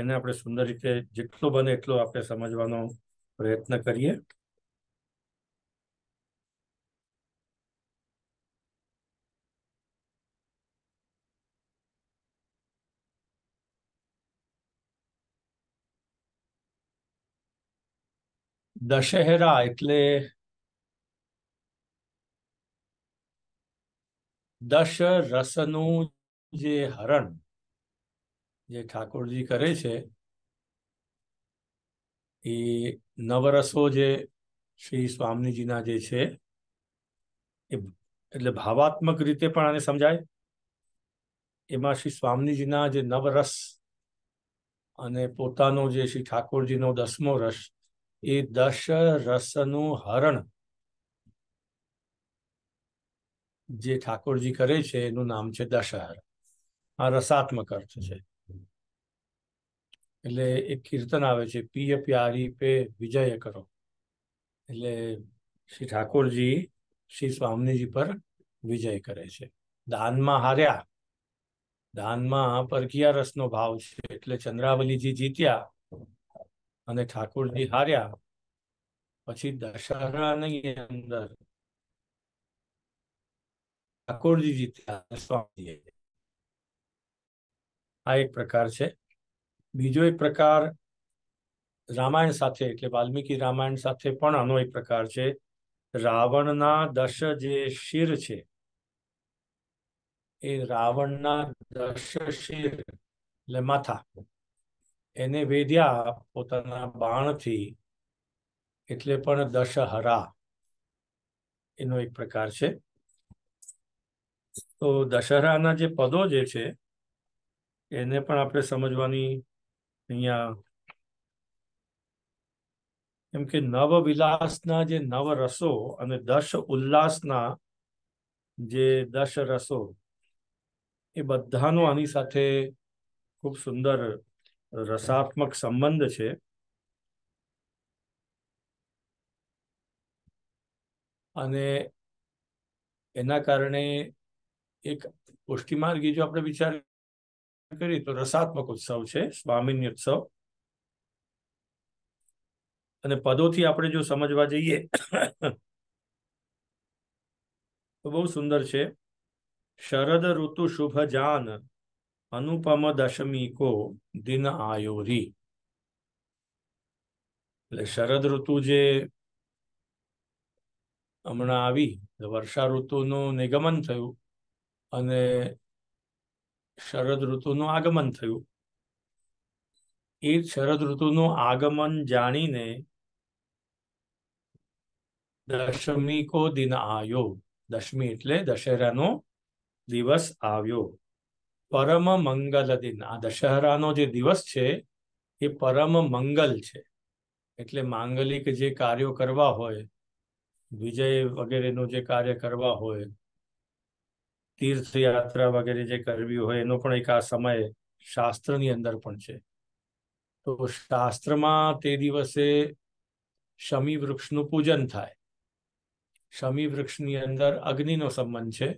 એને આપણે સુંદર રીતે જેટલો બને એટલો આપણે સમજવાનો પ્રયત્ન કરીએ દશહેરા એટલે દશ રસનું જે હરણ જે ઠાકોરજી કરે છે એ નવરસો જે શ્રી સ્વામીજીના જે છે એ એટલે ભાવાત્મક રીતે પણ આને સમજાય એમાં શ્રી સ્વામીજીના જે નવરસ અને પોતાનો જે શ્રી ઠાકોરજીનો દસમો રસ એ દશ રસનું હરણ જે ઠાકોરજી કરે છે એનું નામ છે દશહર આ રસાત્મક અર્થ છે એટલે એક કીર્તન આવે છે પીય પ્યારી પે વિજય કરો એટલે શ્રી ઠાકોરજી શ્રી સ્વામીજી પર વિજય કરે છે દાનમાં હાર્યા દાનમાં પરકિયા રસનો ભાવ છે એટલે ચંદ્રાવલીજી જીત્યા અને ઠાકોરજી હાર્યા પછી દશહરાની અંદર ઠાકોરજી જીત્યા સ્વામી આ એક પ્રકાર છે બીજો એક પ્રકાર રામાયણ સાથે એટલે વાલ્મીકી રામાયણ સાથે પણ આનો એક પ્રકાર છે રાવણના દશ જે શિર છે એ રાવણના દશ શિર એટલે માથા એને વેધ્યા પોતાના બાણથી એટલે પણ દશહરા એનો એક પ્રકાર છે તો દશહરાના જે પદો જે છે એને પણ આપણે સમજવાની અહીંયા એમ કે નવ વિલાસના જે નવ રસો અને દશ ઉલ્લાસના જે દશ રસો એ બધાનો આની સાથે ખૂબ સુંદર રસાત્મક સંબંધ છે અને એના કારણે એક પુષ્ટિમાર્ગી જો આપણે વિચારીએ કરીએ તો રસાત્મક ઉત્સવ છે સ્વામીની ઉત્સવ અને પદોથી આપણે જો સમજવા જઈએ તો બહુ સુંદર છે શરદ ઋતુ શુભ જાન અનુપમ દશમીકો દિન આયોરી એટલે શરદ ઋતુ જે હમણાં આવી વર્ષા ઋતુનું નિગમન થયું અને શરદ ઋતુનું આગમન થયું એ શરદ ઋતુનું આગમન જાણીને દશમી કો દિન આવ્યો દશમી એટલે દશેરાનો દિવસ આવ્યો પરમ મંગલ દિન આ દશહરાનો જે દિવસ છે એ પરમ મંગલ છે એટલે માંગલિક જે કાર્યો કરવા હોય વિજય વગેરેનું જે કાર્ય કરવા હોય તીર્થયાત્રા વગેરે જે કરવી હોય એનો પણ એક આ સમય શાસ્ત્રની અંદર પણ છે તો શાસ્ત્રમાં તે દિવસે શમી વૃક્ષનું પૂજન થાય શમી વૃક્ષની અંદર અગ્નિનો સંબંધ છે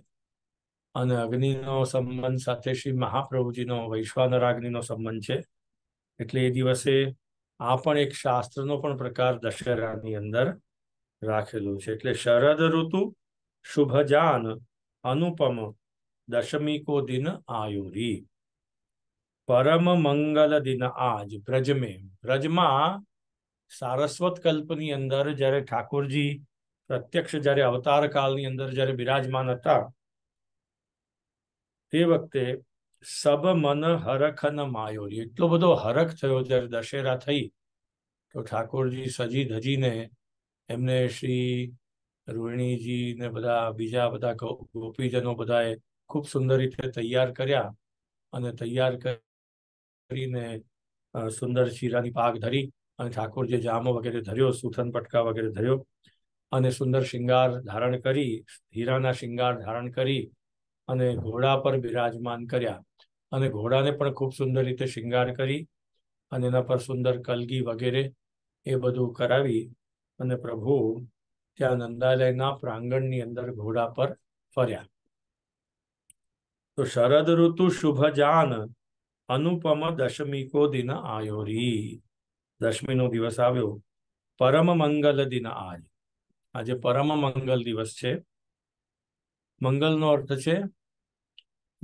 અને અગ્નિનો સંબંધ સાથે શ્રી મહાપ્રભુજીનો વૈશ્વાનરાગ્નિનો સંબંધ છે એટલે એ દિવસે આ પણ એક શાસ્ત્રનો પણ પ્રકાર દશેરાની અંદર રાખેલું છે એટલે શરદ ઋતુ શુભજાન અનુપમ દશમી કો દિન આયુરી પરમ મંગલ દિન આજ બ્રજ મેં બ્રજમાં સારસ્વત કલ્પની અંદર જ્યારે ઠાકોરજી પ્રત્યક્ષ જ્યારે અવતાર કાળની અંદર જ્યારે બિરાજમાન હતા તે વખતે સબ મન હરખન માયોરી એટલો બધો હરખ થયો જ્યારે દશેરા થઈ તો ઠાકોરજી સજી ધજીને એમને શ્રી રોહિણીજી ને બધા બીજા બધા ગોપીજનો બધાએ ખૂબ સુંદર રીતે તૈયાર કર્યા અને તૈયાર કરીને સુંદર શીરાની પાક ધરી અને ઠાકોર જે જામો વગેરે ધર્યો સુથન પટકા વગેરે ધર્યો અને સુંદર શિંગાર ધારણ કરી હીરાના શિંગાર ધારણ કરી અને ઘોડા પર બિરાજમાન કર્યા અને ઘોડાને પણ ખૂબ સુંદર રીતે શિંગાર કરી અને એના પર સુંદર કલગી વગેરે એ બધું કરાવી અને પ્રભુ ત્યાં નંદાલયના પ્રાંગણની અંદર ઘોડા પર ફર્યા તો શરદ ઋતુ શુભ જાન અનુપમ દશમીકો દિન આયોરી દશમીનો દિવસ આવ્યો પરમ મંગલ દિન આજ આજે પરમ મંગલ દિવસ છે મંગલનો અર્થ છે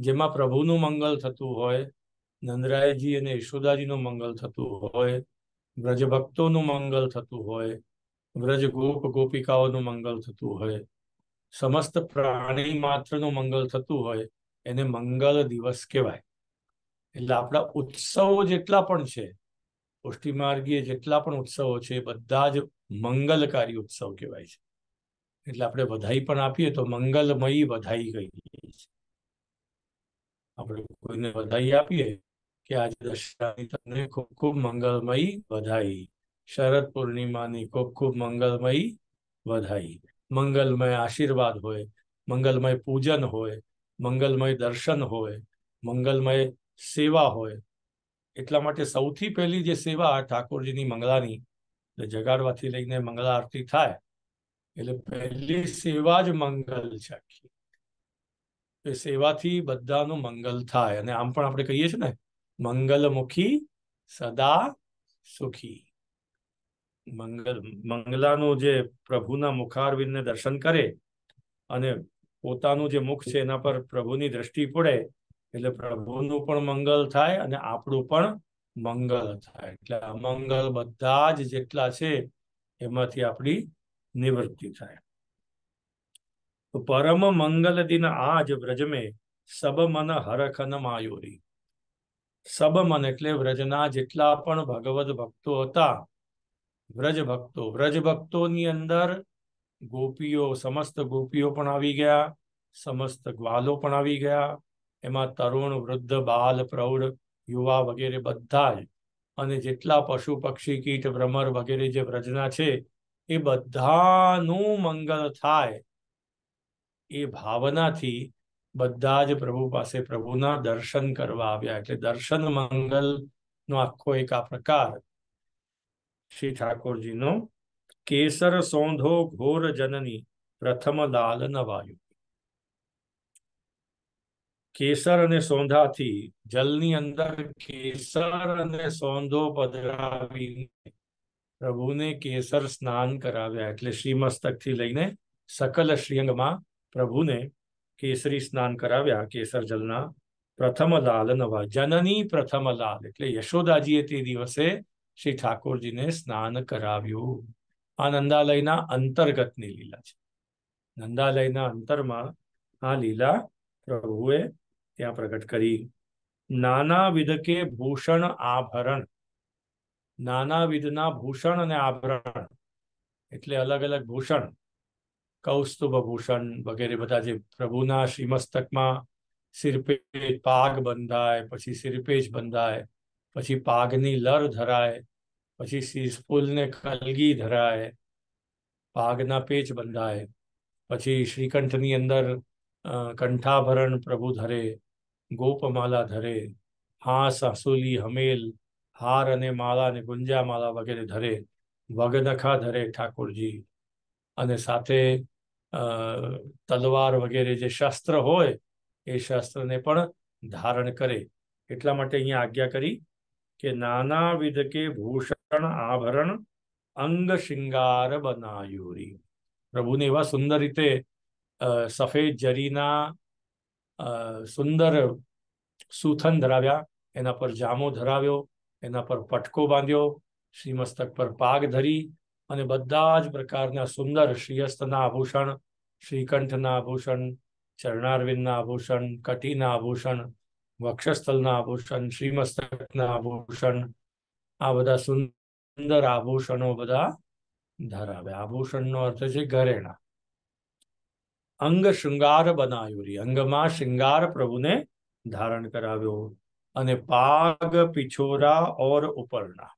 જેમાં પ્રભુનું મંગલ થતું હોય નંદરાયજી અને યશોદાજીનું મંગલ થતું હોય વ્રજભક્તોનું મંગલ થતું હોય વ્રજ ગોપ ગોપિકાઓનું મંગલ થતું હોય સમસ્ત પ્રાણી માત્રનું મંગલ થતું હોય એને મંગલ દિવસ કહેવાય એટલે આપણા ઉત્સવો જેટલા પણ છે પુષ્ટિમાર્ગીય જેટલા પણ ઉત્સવો છે બધા જ મંગલકારી ઉત્સવ કહેવાય છે એટલે આપણે વધાઈ પણ આપીએ તો મંગલમયી વધાઈ ગઈ છે આપણે કોઈને વધાઈ આપીએ કે આજે દશરાની તમને ખૂબ ખૂબ મંગલમયી વધાઈ શરદ પૂર્ણિમાની ખૂબ ખૂબ મંગલમય વધાઈ મંગલમય આશીર્વાદ હોય મંગલમય પૂજન હોય મંગલમય દર્શન હોય મંગલમય સેવા હોય એટલા માટે સૌથી પહેલી જે સેવા ઠાકોરજીની મંગલાની જગાડવાથી લઈને મંગલા આરતી થાય એટલે પહેલી સેવા જ મંગલ છે એ સેવાથી બધાનું મંગલ થાય અને આમ પણ આપણે કહીએ છીએ ને મંગલમુખી સદા સુખી મંગલ મંગલાનું જે પ્રભુના મુખારવિંદને દર્શન કરે અને પોતાનું જે મુખ છે એના પર પ્રભુની દ્રષ્ટિ પડે એટલે પ્રભુનું પણ મંગલ થાય અને આપણું પણ મંગલ થાય એટલે અમંગલ બધા જ જેટલા છે એમાંથી આપણી નિવૃત્તિ થાય પરમ મંગલ દિન આજ વ્રજમે સબ મન હરખન માયોરી સબ મન એટલે વ્રજના જેટલા પણ ભગવત ભક્તો હતા વ્રજ ભક્તો વ્રજ ભક્તોની અંદર ગોપીઓ સમસ્ત ગોપીઓ પણ આવી ગયા સમસ્ત ગ્વાલો પણ આવી ગયા એમાં તરુણ વૃદ્ધ બાલ પ્રૌઢ યુવા વગેરે બધા જ અને જેટલા પશુ પક્ષી કીટ ભ્રમર વગેરે જે વ્રજના છે એ બધાનું મંગલ થાય એ ભાવનાથી બધા જ પ્રભુ પાસે પ્રભુના દર્શન કરવા આવ્યા એટલે દર્શન મંગલ નો આખો એક આ પ્રકાર श्री ठाकुर जी नो केसर सौंधो घोर जननी प्रथम लाल नवायु केसर ने सौंधा थी जलनी अंदर केसर ने सौंधो पधरावी प्रभु ने केसर स्नान कराव्या एट श्रीमस्तक थी लईने सकल श्रीअंग में प्रभु ने केसरी स्नान कराव्या केसर जलना प्रथम लाल नवा जननी प्रथम लाल एट यशोदा जीए ते दिवसे શ્રી ઠાકોરજીને સ્નાન કરાવ્યું આ નંદાલયના અંતર્ગતની લીલા છે નંદાલયના અંતરમાં આ લીલા પ્રભુએ ત્યાં પ્રગટ કરી નાના વિધકે ભૂષણ આભરણ નાના વિધના ભૂષણ અને આભરણ એટલે અલગ અલગ ભૂષણ કૌસ્તુભ ભૂષણ વગેરે બધા જે પ્રભુના શ્રીમસ્તકમાં સિરપે પાગ બંધાય પછી સિરપેજ બંધાય પછી પાગની લર ધરાય પછી શીશપુલને કલગી ધરાય પાગના પેચ બંધાય પછી શ્રીકંઠની અંદર કંઠાભરણ પ્રભુ ધરે ગોપમાલા ધરે હાંસ સાસુલી હમેલ હાર અને માળા અને ગુંજામાલા વગેરે ધરે વગનખા ધરે ઠાકોરજી અને સાથે તલવાર વગેરે જે શસ્ત્ર હોય એ શસ્ત્રને પણ ધારણ કરે એટલા માટે અહીંયા આજ્ઞા કરી કે નાનાવિધ કે ભૂષણ આભરણ અંગ શિંગાર બનાયુરી પ્રભુને એવા સુંદર રીતે સફેદ જરીના સુંદર સૂથન ધરાવ્યા એના પર જામો ધરાવ્યો એના પર પટકો બાંધ્યો શ્રીમસ્તક પર પાગ ધરી અને બધા જ પ્રકારના સુંદર શ્રીયસ્તના આભૂષણ શ્રીકંઠના આભૂષણ ચરણારવિંદના આભૂષણ કટીના આભૂષણ વક્ષસ્થલના આભૂષણ શ્રીમસ્તકના આભૂષણ આ બધા સુંદર આભૂષણો બધા ધરાવે આભૂષણનો અર્થ છે ઘરેણા અંગ શૃંગાર બનાયુરી અંગમાં શૃંગાર પ્રભુને ધારણ કરાવ્યો અને પાગ પિછોરા ઓર ઉપરના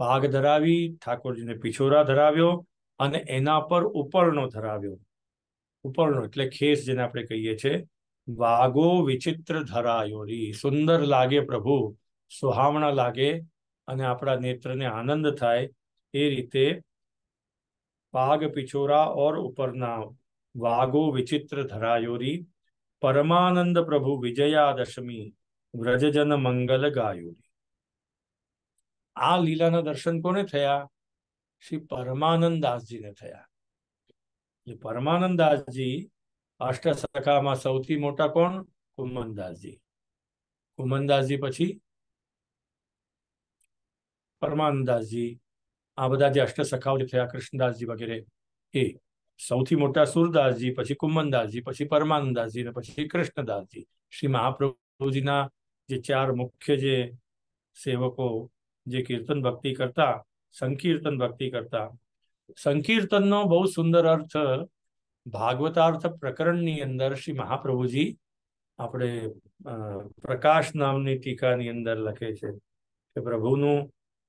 પાગ ધરાવી ઠાકોરજીને પિછોરા ધરાવ્યો અને એના પર ઉપરનો ધરાવ્યો ઉપરનો એટલે ખેસ જેને આપણે કહીએ છીએ વાગો વિચિત્ર ધરાયોરી સુંદર લાગે પ્રભુ સુહાવણા લાગે અને આપણા નેત્રને આનંદ થાય એ રીતે પાગ પિછોરા ઓર ઉપરના વાગો વિચિત્ર ધરાયોરી પરમાનંદ પ્રભુ વિજયાદશમી વ્રજજન મંગલ ગાયોરી આ લીલાના દર્શન કોને થયા શ્રી પરમાનંદ દાસજીને થયા પરમાનંદ દાસજી અષ્ટસખામાં સૌથી મોટા કોણ કુમનદાસજી કુમનદાસજી પછી પરમાનંદાસજી આ બધા જે અષ્ટસખાઓ જે થયા કૃષ્ણદાસજી વગેરે એ સૌથી મોટા સુરદાસજી પછી કુમનદાસજી પછી પરમાનંદાસજી ને પછી કૃષ્ણદાસજી શ્રી મહાપ્રભુજીના જે ચાર મુખ્ય જે સેવકો જે કીર્તન ભક્તિ કરતા સંકીર્તન ભક્તિ કરતા સંકીર્તનનો બહુ સુંદર અર્થ ભાગવતાર્થ પ્રકરણની અંદર શ્રી મહાપ્રભુજી આપણે પ્રકાશ નામની ટીકાની અંદર લખે છે કે પ્રભુનું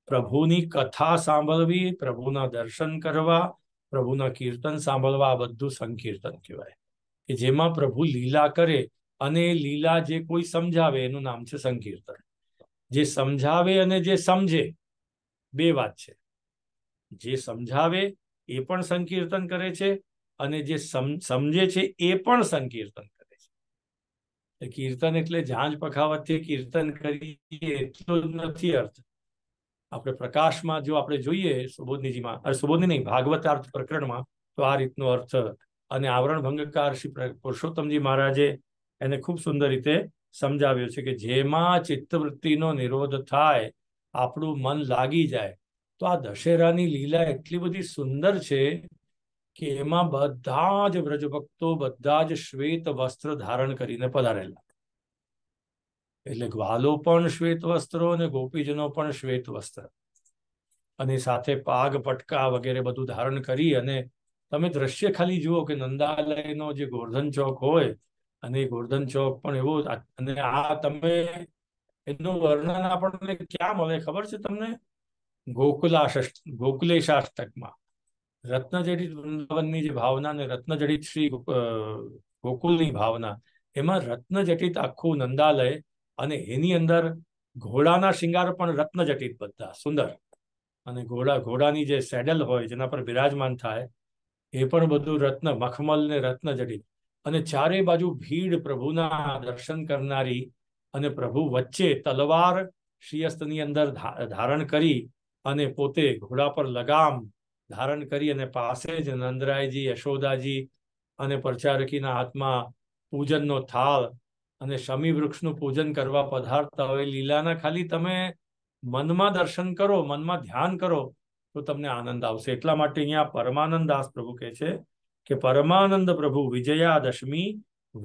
પ્રભુની કથા સાંભળવી પ્રભુના દર્શન કરવા પ્રભુના કીર્તન સાંભળવા આ બધું સંકીર્તન કહેવાય કે જેમાં પ્રભુ લીલા કરે અને લીલા જે કોઈ સમજાવે એનું નામ છે સંકીર્તન જે સમજાવે અને જે સમજે બે વાત છે જે સમજાવે એ પણ સંકીર્તન કરે છે અને જે સમજે છે એ પણ સંકીર્તન કરે છે કીર્તન એટલે ઝાંઝ પખાવતથી કીર્તન કરીએ એટલો જ નથી અર્થ આપણે પ્રકાશમાં જો આપણે જોઈએ સુબોધનીજીમાં અરે સુબોધની નહીં ભાગવતાર્થ પ્રકરણમાં તો આ રીતનો અર્થ અને આવરણ ભંગકાર શ્રી પુરુષોત્તમજી મહારાજે એને ખૂબ સુંદર રીતે સમજાવ્યો છે કે જેમાં ચિત્તવૃત્તિનો નિરોધ થાય આપણું મન લાગી જાય તો આ દશેરાની લીલા એટલી બધી સુંદર છે કે એમાં બધા જ વ્રજભક્તો બધા જ શ્વેત વસ્ત્ર ધારણ કરીને પધારેલા એટલે ગ્વાલો પણ શ્વેત વસ્ત્રો અને ગોપીજનો પણ શ્વેત વસ્ત્ર અને સાથે પાગ પટકા વગેરે બધું ધારણ કરી અને તમે દ્રશ્ય ખાલી જુઓ કે નંદાલયનો જે ગોર્ધન ચોક હોય અને ગોર્ધન ચોક પણ એવો અને આ તમે એનું વર્ણન આપણને ક્યાં મળે ખબર છે તમને ગોકુલા ગોકુલેશાષ્ટકમાં રત્નજડિત વૃંદાવનની જે ભાવના અને રત્નજડિત શ્રી ગોકુલની ભાવના એમાં રત્નજટિત આખું નંદાલય અને એની અંદર ઘોડાના શિંગાર પણ રત્નજટિત બધા સુંદર અને ઘોડા ઘોડાની જે સેડલ હોય જેના પર બિરાજમાન થાય એ પણ બધું રત્ન મખમલ ને રત્નજડિત અને ચારે બાજુ ભીડ પ્રભુના દર્શન કરનારી અને પ્રભુ વચ્ચે તલવાર શ્રીયસ્તની અંદર ધારણ કરી અને પોતે ઘોડા પર લગામ ધારણ કરી અને પાસે જ નંદરાયજી યશોદાજી અને પ્રચારકીના હાથમાં પૂજનનો થાળ અને શમી વૃક્ષનું પૂજન કરવા પધારતા હોય લીલાના ખાલી તમે મનમાં દર્શન કરો મનમાં ધ્યાન કરો તો તમને આનંદ આવશે એટલા માટે અહીંયા પરમાનંદ દાસ પ્રભુ કહે છે કે પરમાનંદ પ્રભુ વિજયાદશમી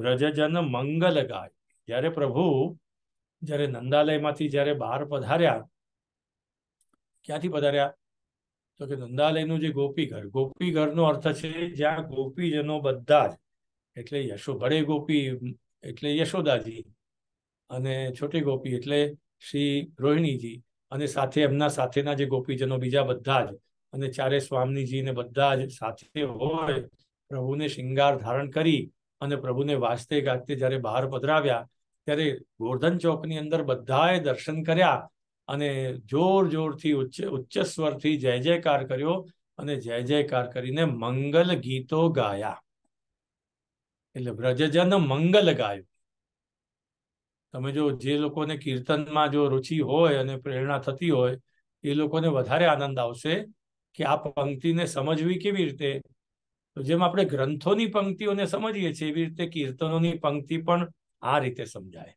વ્રજજન મંગલ ગાય જ્યારે પ્રભુ જ્યારે નંદાલયમાંથી જ્યારે બહાર પધાર્યા ક્યાંથી પધાર્યા તો કે નંદાલયનું જે ગોપીઘર ગોપીઘરનો અર્થ છે જ્યાં ગોપીજનો બધા જ એટલે યશો યશોભરે ગોપી એટલે યશોદાજી અને છોટી ગોપી એટલે શ્રી રોહિણીજી અને સાથે એમના સાથેના જે ગોપીજનો બીજા બધા જ અને ચારે સ્વામીજી ને બધા જ સાથે હોય પ્રભુને શિંગાર ધારણ કરી અને પ્રભુને વાસ્તે ગાજતે જ્યારે બહાર પધરાવ્યા ત્યારે ગોર્ધન ચોકની અંદર બધાએ દર્શન કર્યા અને જોર જોરથી ઉચ્ચ ઉચ્ચ સ્વરથી જય જયકાર કર્યો અને જય જયકાર કરીને મંગલ ગીતો ગાયા એટલે વ્રજજન મંગલ ગાયું તમે જો જે લોકોને કીર્તનમાં જો રુચિ હોય અને પ્રેરણા થતી હોય એ લોકોને વધારે આનંદ આવશે કે આ પંક્તિને સમજવી કેવી રીતે જેમ આપણે ગ્રંથોની પંક્તિઓને સમજીએ છીએ એવી રીતે કીર્તનોની પંક્તિ પણ આ રીતે સમજાય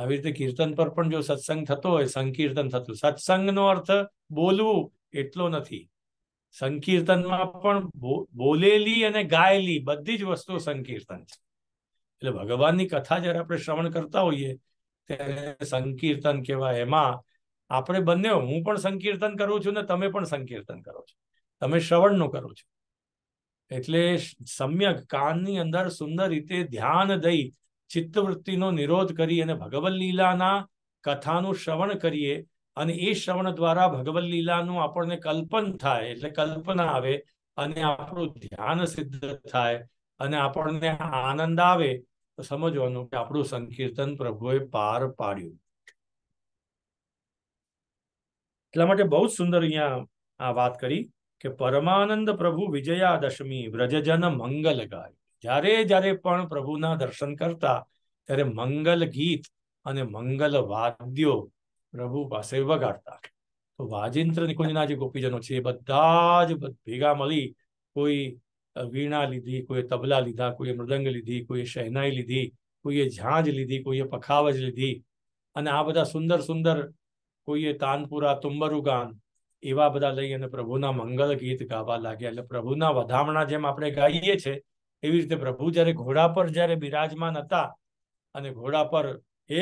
આવી રીતે કીર્તન પર પણ જો સત્સંગ થતો હોય સંકીર્તન થતું સત્સંગનો અર્થ બોલવું એટલો નથી સંકીર્તનમાં પણ બોલેલી અને ગાયેલી બધી જ વસ્તુ સંકીર્તન છે એટલે ભગવાનની કથા જ્યારે આપણે શ્રવણ કરતા હોઈએ ત્યારે સંકીર્તન કહેવાય એમાં આપણે બંને હું પણ સંકીર્તન કરું છું ને તમે પણ સંકીર્તન કરો છો તમે શ્રવણનું કરો છો એટલે સમ્યક કાનની અંદર સુંદર રીતે ધ્યાન દઈ ચિત્તવૃત્તિનો નિરોધ કરી અને ભગવદ કથાનું શ્રવણ કરીએ અને એ શ્રવણ દ્વારા ભગવદ આપણને કલ્પન થાય એટલે કલ્પના આવે અને આપણું ધ્યાન સિદ્ધ થાય અને આપણને આનંદ આવે તો સમજવાનું કે આપણું સંકીર્તન પ્રભુએ પાર પાડ્યું એટલા માટે બહુ જ સુંદર અહીંયા આ વાત કરી કે પરમાનંદ પ્રભુ વિજયાદશમી વ્રજજન મંગલ ગાય જ્યારે જ્યારે પણ પ્રભુના દર્શન કરતા ત્યારે મંગલ ગીત અને મંગલ વાદ્યો પ્રભુ પાસે વગાડતા તો વાજિંત્ર નિકુંજના જે ગોપીજનો છે એ બધા જ ભેગા મળી કોઈ વીણા લીધી કોઈ તબલા લીધા કોઈએ મૃદંગ લીધી કોઈએ શહેનાઈ લીધી કોઈએ ઝાંજ લીધી કોઈએ પખાવજ લીધી અને આ બધા સુંદર સુંદર કોઈએ તાનપુરા તુંબરુ ગાન એવા બધા લઈ અને પ્રભુના મંગલ ગીત ગાવા લાગ્યા એટલે પ્રભુના વધામણા જેમ આપણે ગાઈએ છીએ એવી રીતે પ્રભુ જ્યારે ઘોડા પર જ્યારે બિરાજમાન હતા અને ઘોડા પર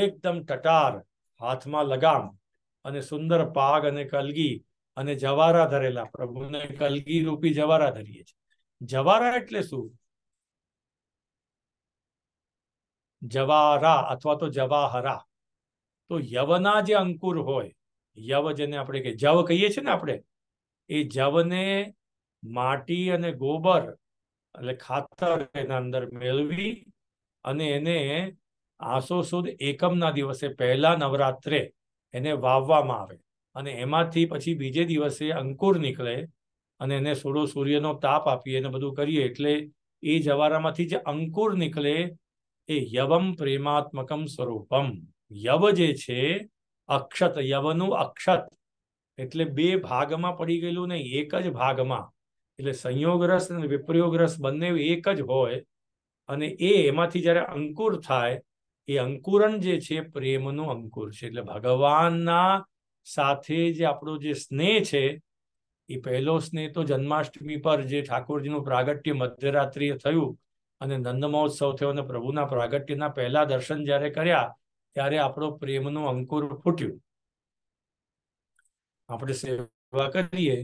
એકદમ ટટાર હાથમાં લગામ અને સુંદર પાગ અને કલગી અને જવારા ધરેલા પ્રભુને કલગી રૂપી જવારા ધરીએ છીએ જવારા એટલે શું જવારા અથવા તો જવાહરા તો યવના જે અંકુર હોય યવ જેને આપણે કે જવ કહીએ છીએ ને આપણે એ જવને માટી અને ગોબર એટલે ખાતર એના અંદર મેળવી અને એને આસો સુદ એકમના દિવસે પહેલા નવરાત્રે એને વાવવામાં આવે અને એમાંથી પછી બીજે દિવસે અંકુર નીકળે અને એને સોળો સૂર્યનો તાપ આપીએ અને બધું કરીએ એટલે એ જવારામાંથી જે અંકુર નીકળે એ યવમ પ્રેમાત્મકમ સ્વરૂપમ યવ જે છે અક્ષત યવનું અક્ષત એટલે બે ભાગમાં પડી ગયેલું ને એક જ ભાગમાં એટલે સંયોગ અને વિપ્રયોગ બંને એક જ હોય અને એ એમાંથી જ્યારે અંકુર થાય એ અંકુરણ જે છે પ્રેમનું અંકુર છે એટલે ભગવાનના સાથે જે આપણો જે સ્નેહ છે એ પહેલો સ્નેહ તો જન્માષ્ટમી પર જે ઠાકોરજીનું પ્રાગટ્ય મધ્યરાત્રિએ થયું અને નંદ મહોત્સવ થયો અને પ્રભુના પ્રાગટ્યના પહેલા દર્શન જ્યારે કર્યા ત્યારે આપણો પ્રેમનું અંકુર ફૂટ્યું આપણે સેવા કરીએ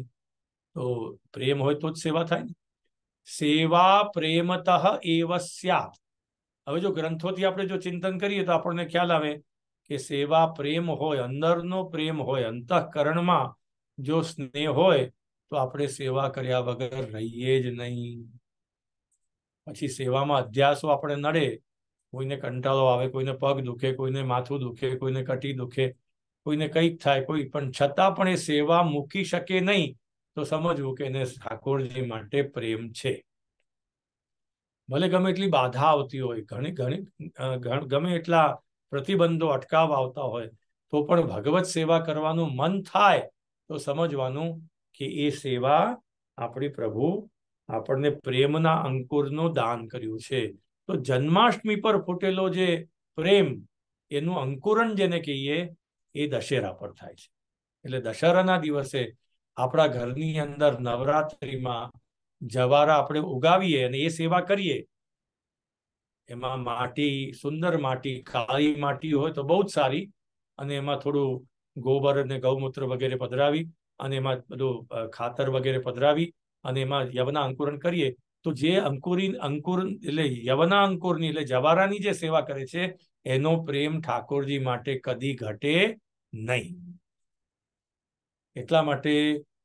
તો પ્રેમ હોય તો જ સેવા થાય ને સેવા પ્રેમતઃ એવ સ્યાત હવે જો ગ્રંથોથી આપણે જો ચિંતન કરીએ તો આપણને ખ્યાલ આવે કે સેવા પ્રેમ હોય અંદરનો પ્રેમ હોય અંતઃકરણમાં જો સ્નેહ હોય તો આપણે સેવા કર્યા વગર રહીએ જ નહીં પછી સેવામાં અધ્યાસો આપણે નડે કોઈને કંટાળો આવે કોઈને પગ દુખે કોઈને માથું દુખે કોઈને કટી દુખે કોઈને કંઈક થાય કોઈ પણ છતાં પણ એ સેવા મૂકી શકે નહીં તો સમજવું કે એને ઠાકોરજી માટે પ્રેમ છે ભલે ગમે એટલી બાધા આવતી હોય ઘણી ઘણી ગમે એટલા પ્રતિબંધો અટકાવ આવતા હોય તો પણ ભગવત સેવા કરવાનું મન થાય તો સમજવાનું કે એ સેવા આપણી પ્રભુ આપણને પ્રેમના અંકુરનું દાન કર્યું છે તો જન્માષ્ટમી પર ફૂટેલો જે પ્રેમ એનું અંકુરણ જેને કહીએ એ દશેરા પર થાય છે એટલે દશેરાના દિવસે આપણા ઘરની અંદર નવરાત્રિમાં જવારા આપણે ઉગાવીએ અને એ સેવા કરીએ એમાં માટી સુંદર માટી કાળી માટી હોય તો બહુ જ સારી અને એમાં થોડું ગોબર અને ગૌમૂત્ર વગેરે પધરાવી અને એમાં બધું ખાતર વગેરે પધરાવી અને એમાં યવના અંકુરણ કરીએ તો જે અંકુરી અંકુર એટલે યવના અંકુરની એટલે જવારાની જે સેવા કરે છે એનો પ્રેમ ઠાકોરજી માટે કદી ઘટે નહીં એટલા માટે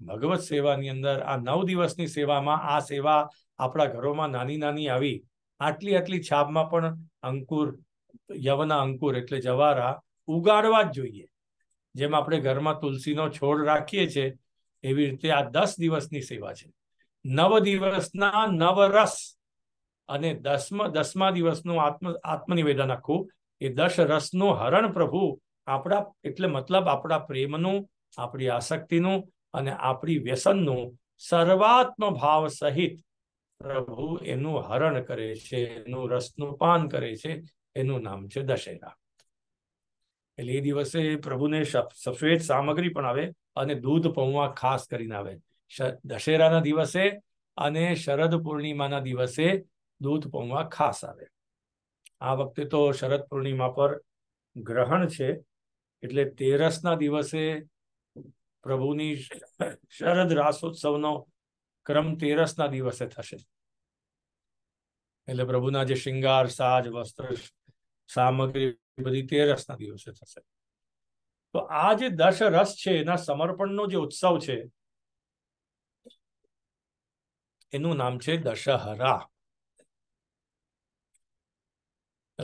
ભગવત સેવાની અંદર આ નવ દિવસની સેવામાં આ સેવા આપણા ઘરોમાં નાની નાની આવી આટલી આટલી છાપમાં પણ અંકુર યવના અંકુર એટલે જવારા ઉગાડવા જ જોઈએ જેમ આપણે ઘરમાં તુલસીનો છોડ રાખીએ છીએ એવી રીતે આ દસ દિવસની સેવા છે નવ દિવસના નવરસ અને દસમા દસમા દિવસનું આત્મ આત્મનિવેદન આખું એ દશ રસનું હરણ પ્રભુ આપણા એટલે મતલબ આપણા પ્રેમનું આપણી આસક્તિનું અને આપણી વ્યસનનું સર્વાત્મ ભાવ સહિત પ્રભુ એનું હરણ કરે છે એનું રસનું પાન કરે છે એનું નામ છે દશેરા એટલે એ દિવસે પ્રભુને સફેદ સામગ્રી પણ આવે અને દૂધ પૌવા ખાસ કરીને આવે દશેરાના દિવસે અને શરદ પૂર્ણિમાના દિવસે દૂધ પૌવા ખાસ આવે આ વખતે તો શરદ પૂર્ણિમા પર ગ્રહણ છે એટલે તેરસના દિવસે પ્રભુની શરદ રાસોત્સવનો ક્રમ તેરસના દિવસે થશે એટલે પ્રભુના જે શિંગાર સાજ વસ્ત્ર સામગ્રી બધી તેરસના દિવસે થશે તો આ જે દશ રસ છે એના સમર્પણનો જે ઉત્સવ છે એનું નામ છે દશહરા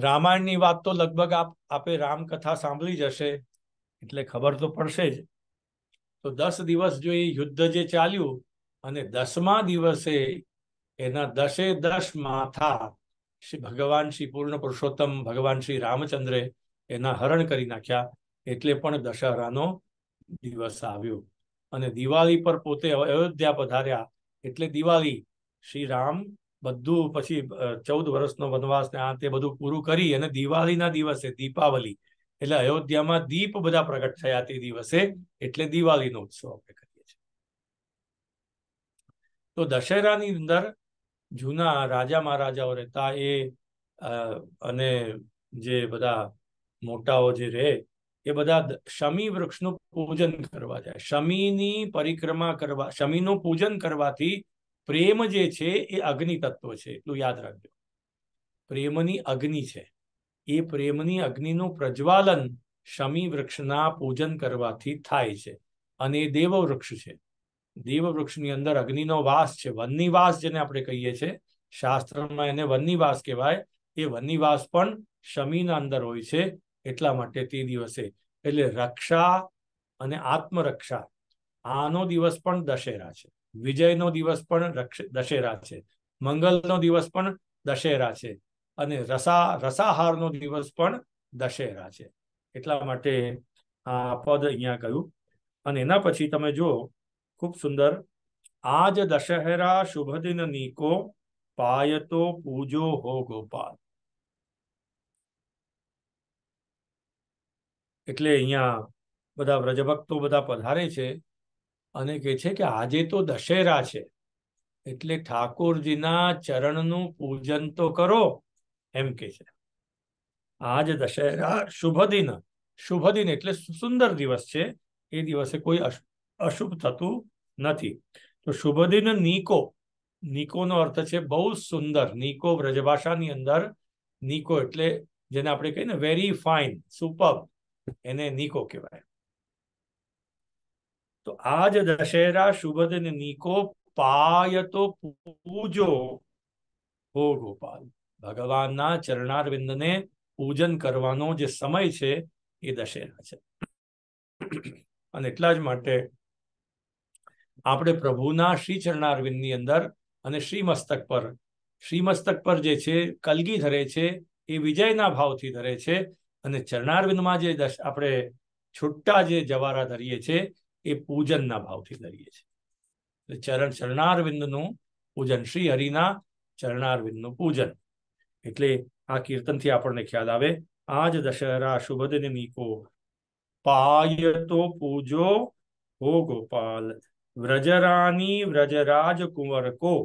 રામાયણની વાત તો લગભગ આપ આપે રામકથા સાંભળી જશે એટલે ખબર તો પડશે જ તો દસ દિવસ જો એ યુદ્ધ જે ચાલ્યું અને દસમા દિવસે એના દસે દસ માથા શ્રી ભગવાન શ્રી પૂર્ણ પુરુષોત્તમ ભગવાન શ્રી રામચંદ્રે એના હરણ કરી નાખ્યા એટલે પણ દશહરાનો દિવસ આવ્યો અને દિવાળી પર પોતે અયોધ્યા પધાર્યા એટલે દિવાળી શ્રી રામ બધું પછી ચૌદ વર્ષનો વનવાસ ને આ તે બધું પૂરું કરી અને દિવાળીના દિવસે દીપાવલી એટલે અયોધ્યામાં દીપ બધા પ્રગટ થયા તે દિવસે એટલે દિવાળીનો ઉત્સવ આપણે કરીએ છીએ તો દશેરાની અંદર જૂના રાજા મહારાજાઓ રહેતા એ અને જે બધા મોટાઓ જે રહે એ બધા શમી વૃક્ષનું પૂજન કરવા જાય શમીની પરિક્રમા કરવા શમીનું પૂજન કરવાથી પ્રેમ જે છે એ અગ્નિ તત્વ છે એટલું યાદ રાખજો પ્રેમની અગ્નિ છે એ પ્રેમની અગ્નિનું પ્રજ્વાલન શમી વૃક્ષના પૂજન કરવાથી થાય છે અને એ દેવવૃક્ષ છે દેવવૃક્ષની અંદર અગ્નિનો વાસ છે વનનિવાસ જેને આપણે કહીએ છીએ શાસ્ત્રમાં એને વનનિવાસ કહેવાય એ વનનિવાસ પણ શમીના અંદર હોય છે એટલા માટે તે દિવસે એટલે રક્ષા અને આત્મરક્ષા આનો દિવસ પણ દશેરા છે વિજયનો દિવસ પણ દશેરા છે મંગલનો દિવસ પણ દશેરા છે અને રસા રસાહારનો દિવસ પણ દશેરા છે એટલા માટે આ પદ અહીંયા કહ્યું અને એના પછી તમે જો ખૂબ સુંદર આજ દશહેરા શુભ દિન નીકો પાયતો પૂજો હો ગોપાલ એટલે અહીંયા બધા વ્રજભક્તો બધા પધારે છે અને કે છે કે આજે તો દશેરા છે એટલે ઠાકોરજીના ચરણનું પૂજન તો કરો એમ કે છે આજ દશેરા શુભ દિન શુભ દિન એટલે સુંદર દિવસ છે એ દિવસે કોઈ અશુભ થતું નથી તો શુભ દિન નીકો નીકોનો અર્થ છે બહુ સુંદર નીકો વ્રજભાષાની અંદર નીકો એટલે જેને આપણે કહીએ ને વેરી ફાઇન સુપર એને નીકો કહેવાય તો આજ દશેરા શુભ દિન નીકો પાય તો પૂજો હો ગોપાલ ભગવાનના ચરણારવિંદને પૂજન કરવાનો જે સમય છે એ દશેરા છે અને એટલા જ માટે આપણે પ્રભુના શ્રી ચરણારવિંદની અંદર અને શ્રી મસ્તક પર શ્રી મસ્તક પર જે છે કલગી ધરે છે એ વિજયના ભાવથી ધરે છે અને ચરણારવિંદમાં જે દશ આપણે છુટ્ટા જે જવારા ધરીએ છીએ એ પૂજનના ભાવથી ધરીએ છીએ ચરણ ચરણારવિંદનું પૂજન શ્રી હરિના ચરણારવિંદનું પૂજન એટલે આ કીર્તનથી આપણને ખ્યાલ આવે આજ દશહરા શુભ દિનની પાય તો પૂજો હો ગોપાલ વ્રજરાની વ્રજરાજ કુંવર કો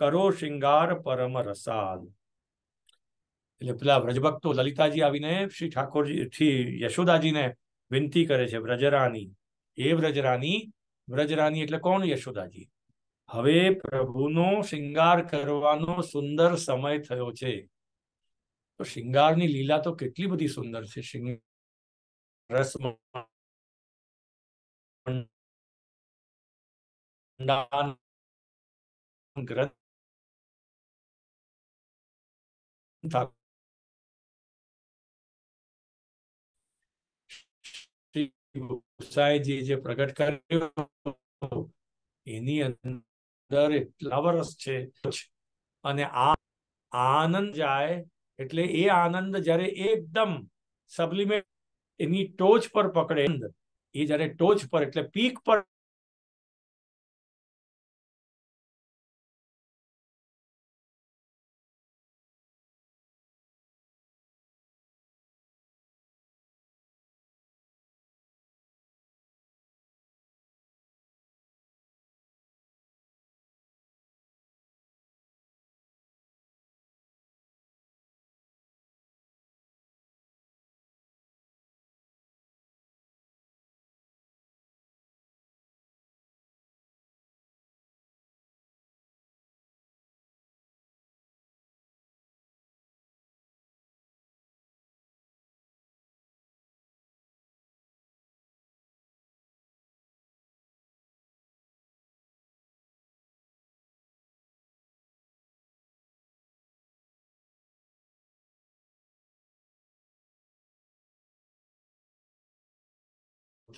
કરો શિંગાર પરમ રસાલ એટલે પેલા વ્રજભક્તો લલિતાજી આવીને શ્રી ઠાકોરજી શ્રી યશોદાજીને વિનંતી કરે છે વ્રજરાની એ વ્રજરાની વ્રજરાની એટલે કોણ યશોદાજી હવે પ્રભુનો શિંગાર કરવાનો સુંદર સમય થયો છે તો શિંગારની લીલા તો કેટલી બધી સુંદર છે શિંગ રસમાં જે પ્રગટ કર્યો એની અંદર એટલા વરસ છે અને આ આનંદ જાય એટલે એ આનંદ જ્યારે એકદમ સપ્લિમેન્ટ એની ટોચ પર પકડે એ જ્યારે ટોચ પર એટલે પીક પર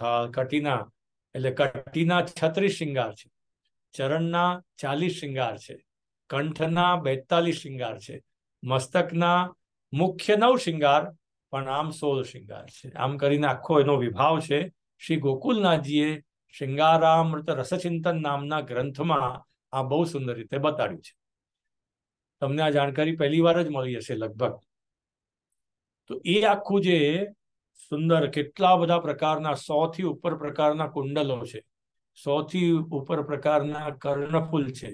કટીના એટલે કટીના છત્રીસ શિંગાર છે ચરણના ચાલીસ શિંગાર છે કંઠના બેતાલીસ શિંગાર છે મસ્તકના મુખ્ય નવ શિંગાર પણ આમ સોળ શિંગાર છે આમ કરીને આખો એનો વિભાવ છે શ્રી ગોકુલનાથજીએ શિંગારામૃત રસચિંતન નામના ગ્રંથમાં આ બહુ સુંદર રીતે બતાડ્યું છે તમને આ જાણકારી પહેલી વાર જ મળી હશે લગભગ તો એ આખું જે સુંદર કેટલા બધા પ્રકારના સોથી ઉપર પ્રકારના કુંડલો છે સોથી ઉપર પ્રકારના કર્ણફૂલ છે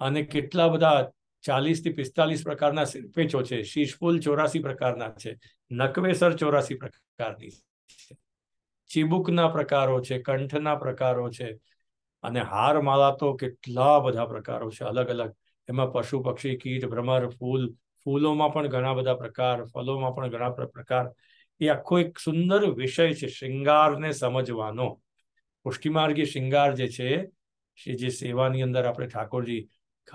અને કેટલા બધા ચાલીસ થી પિસ્તાલીસ પ્રકારના સિરપેચો છે શીશફૂલ ચોરાસી પ્રકારના છે નકવેસર ચોરાસી પ્રકારની ચીબુકના પ્રકારો છે કંઠના પ્રકારો છે અને હાર માળા તો કેટલા બધા પ્રકારો છે અલગ અલગ એમાં પશુ પક્ષી કીટ ભ્રમર ફૂલ ફૂલોમાં પણ ઘણા બધા પ્રકાર ફલોમાં પણ ઘણા પ્રકાર એ આખો એક સુંદર વિષય છે શૃંગારને સમજવાનો પુષ્ટિમાર્ગી શૃંગાર જે છે જે સેવાની અંદર આપણે ઠાકોરજી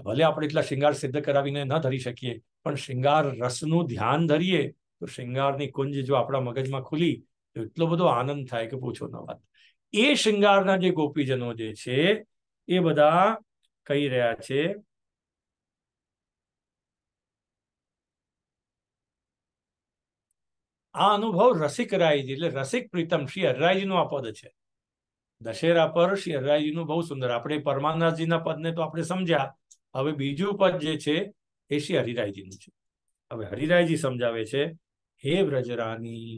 ભલે આપણે એટલા શૃંગાર સિદ્ધ કરાવીને ન ધરી શકીએ પણ શૃંગાર રસનું ધ્યાન ધરીએ તો શૃંગારની કુંજ જો આપણા મગજમાં ખુલી તો એટલો બધો આનંદ થાય કે પૂછો ન વાત એ શૃંગારના જે ગોપીજનો જે છે એ બધા કહી રહ્યા છે આ અનુભવ રસિક રાયજી એટલે રસિક પ્રીતમ શ્રી હરરાયજીનું આ પદ છે દશેરા પર શ્રી હરરાયજીનું બહુ સુંદર આપણે પરમાનાથજીના પદને તો આપણે સમજ્યા હવે બીજું પદ જે છે એ શ્રી હરિરાયજીનું છે હવે હરિરાયજી સમજાવે છે હે વ્રજરાની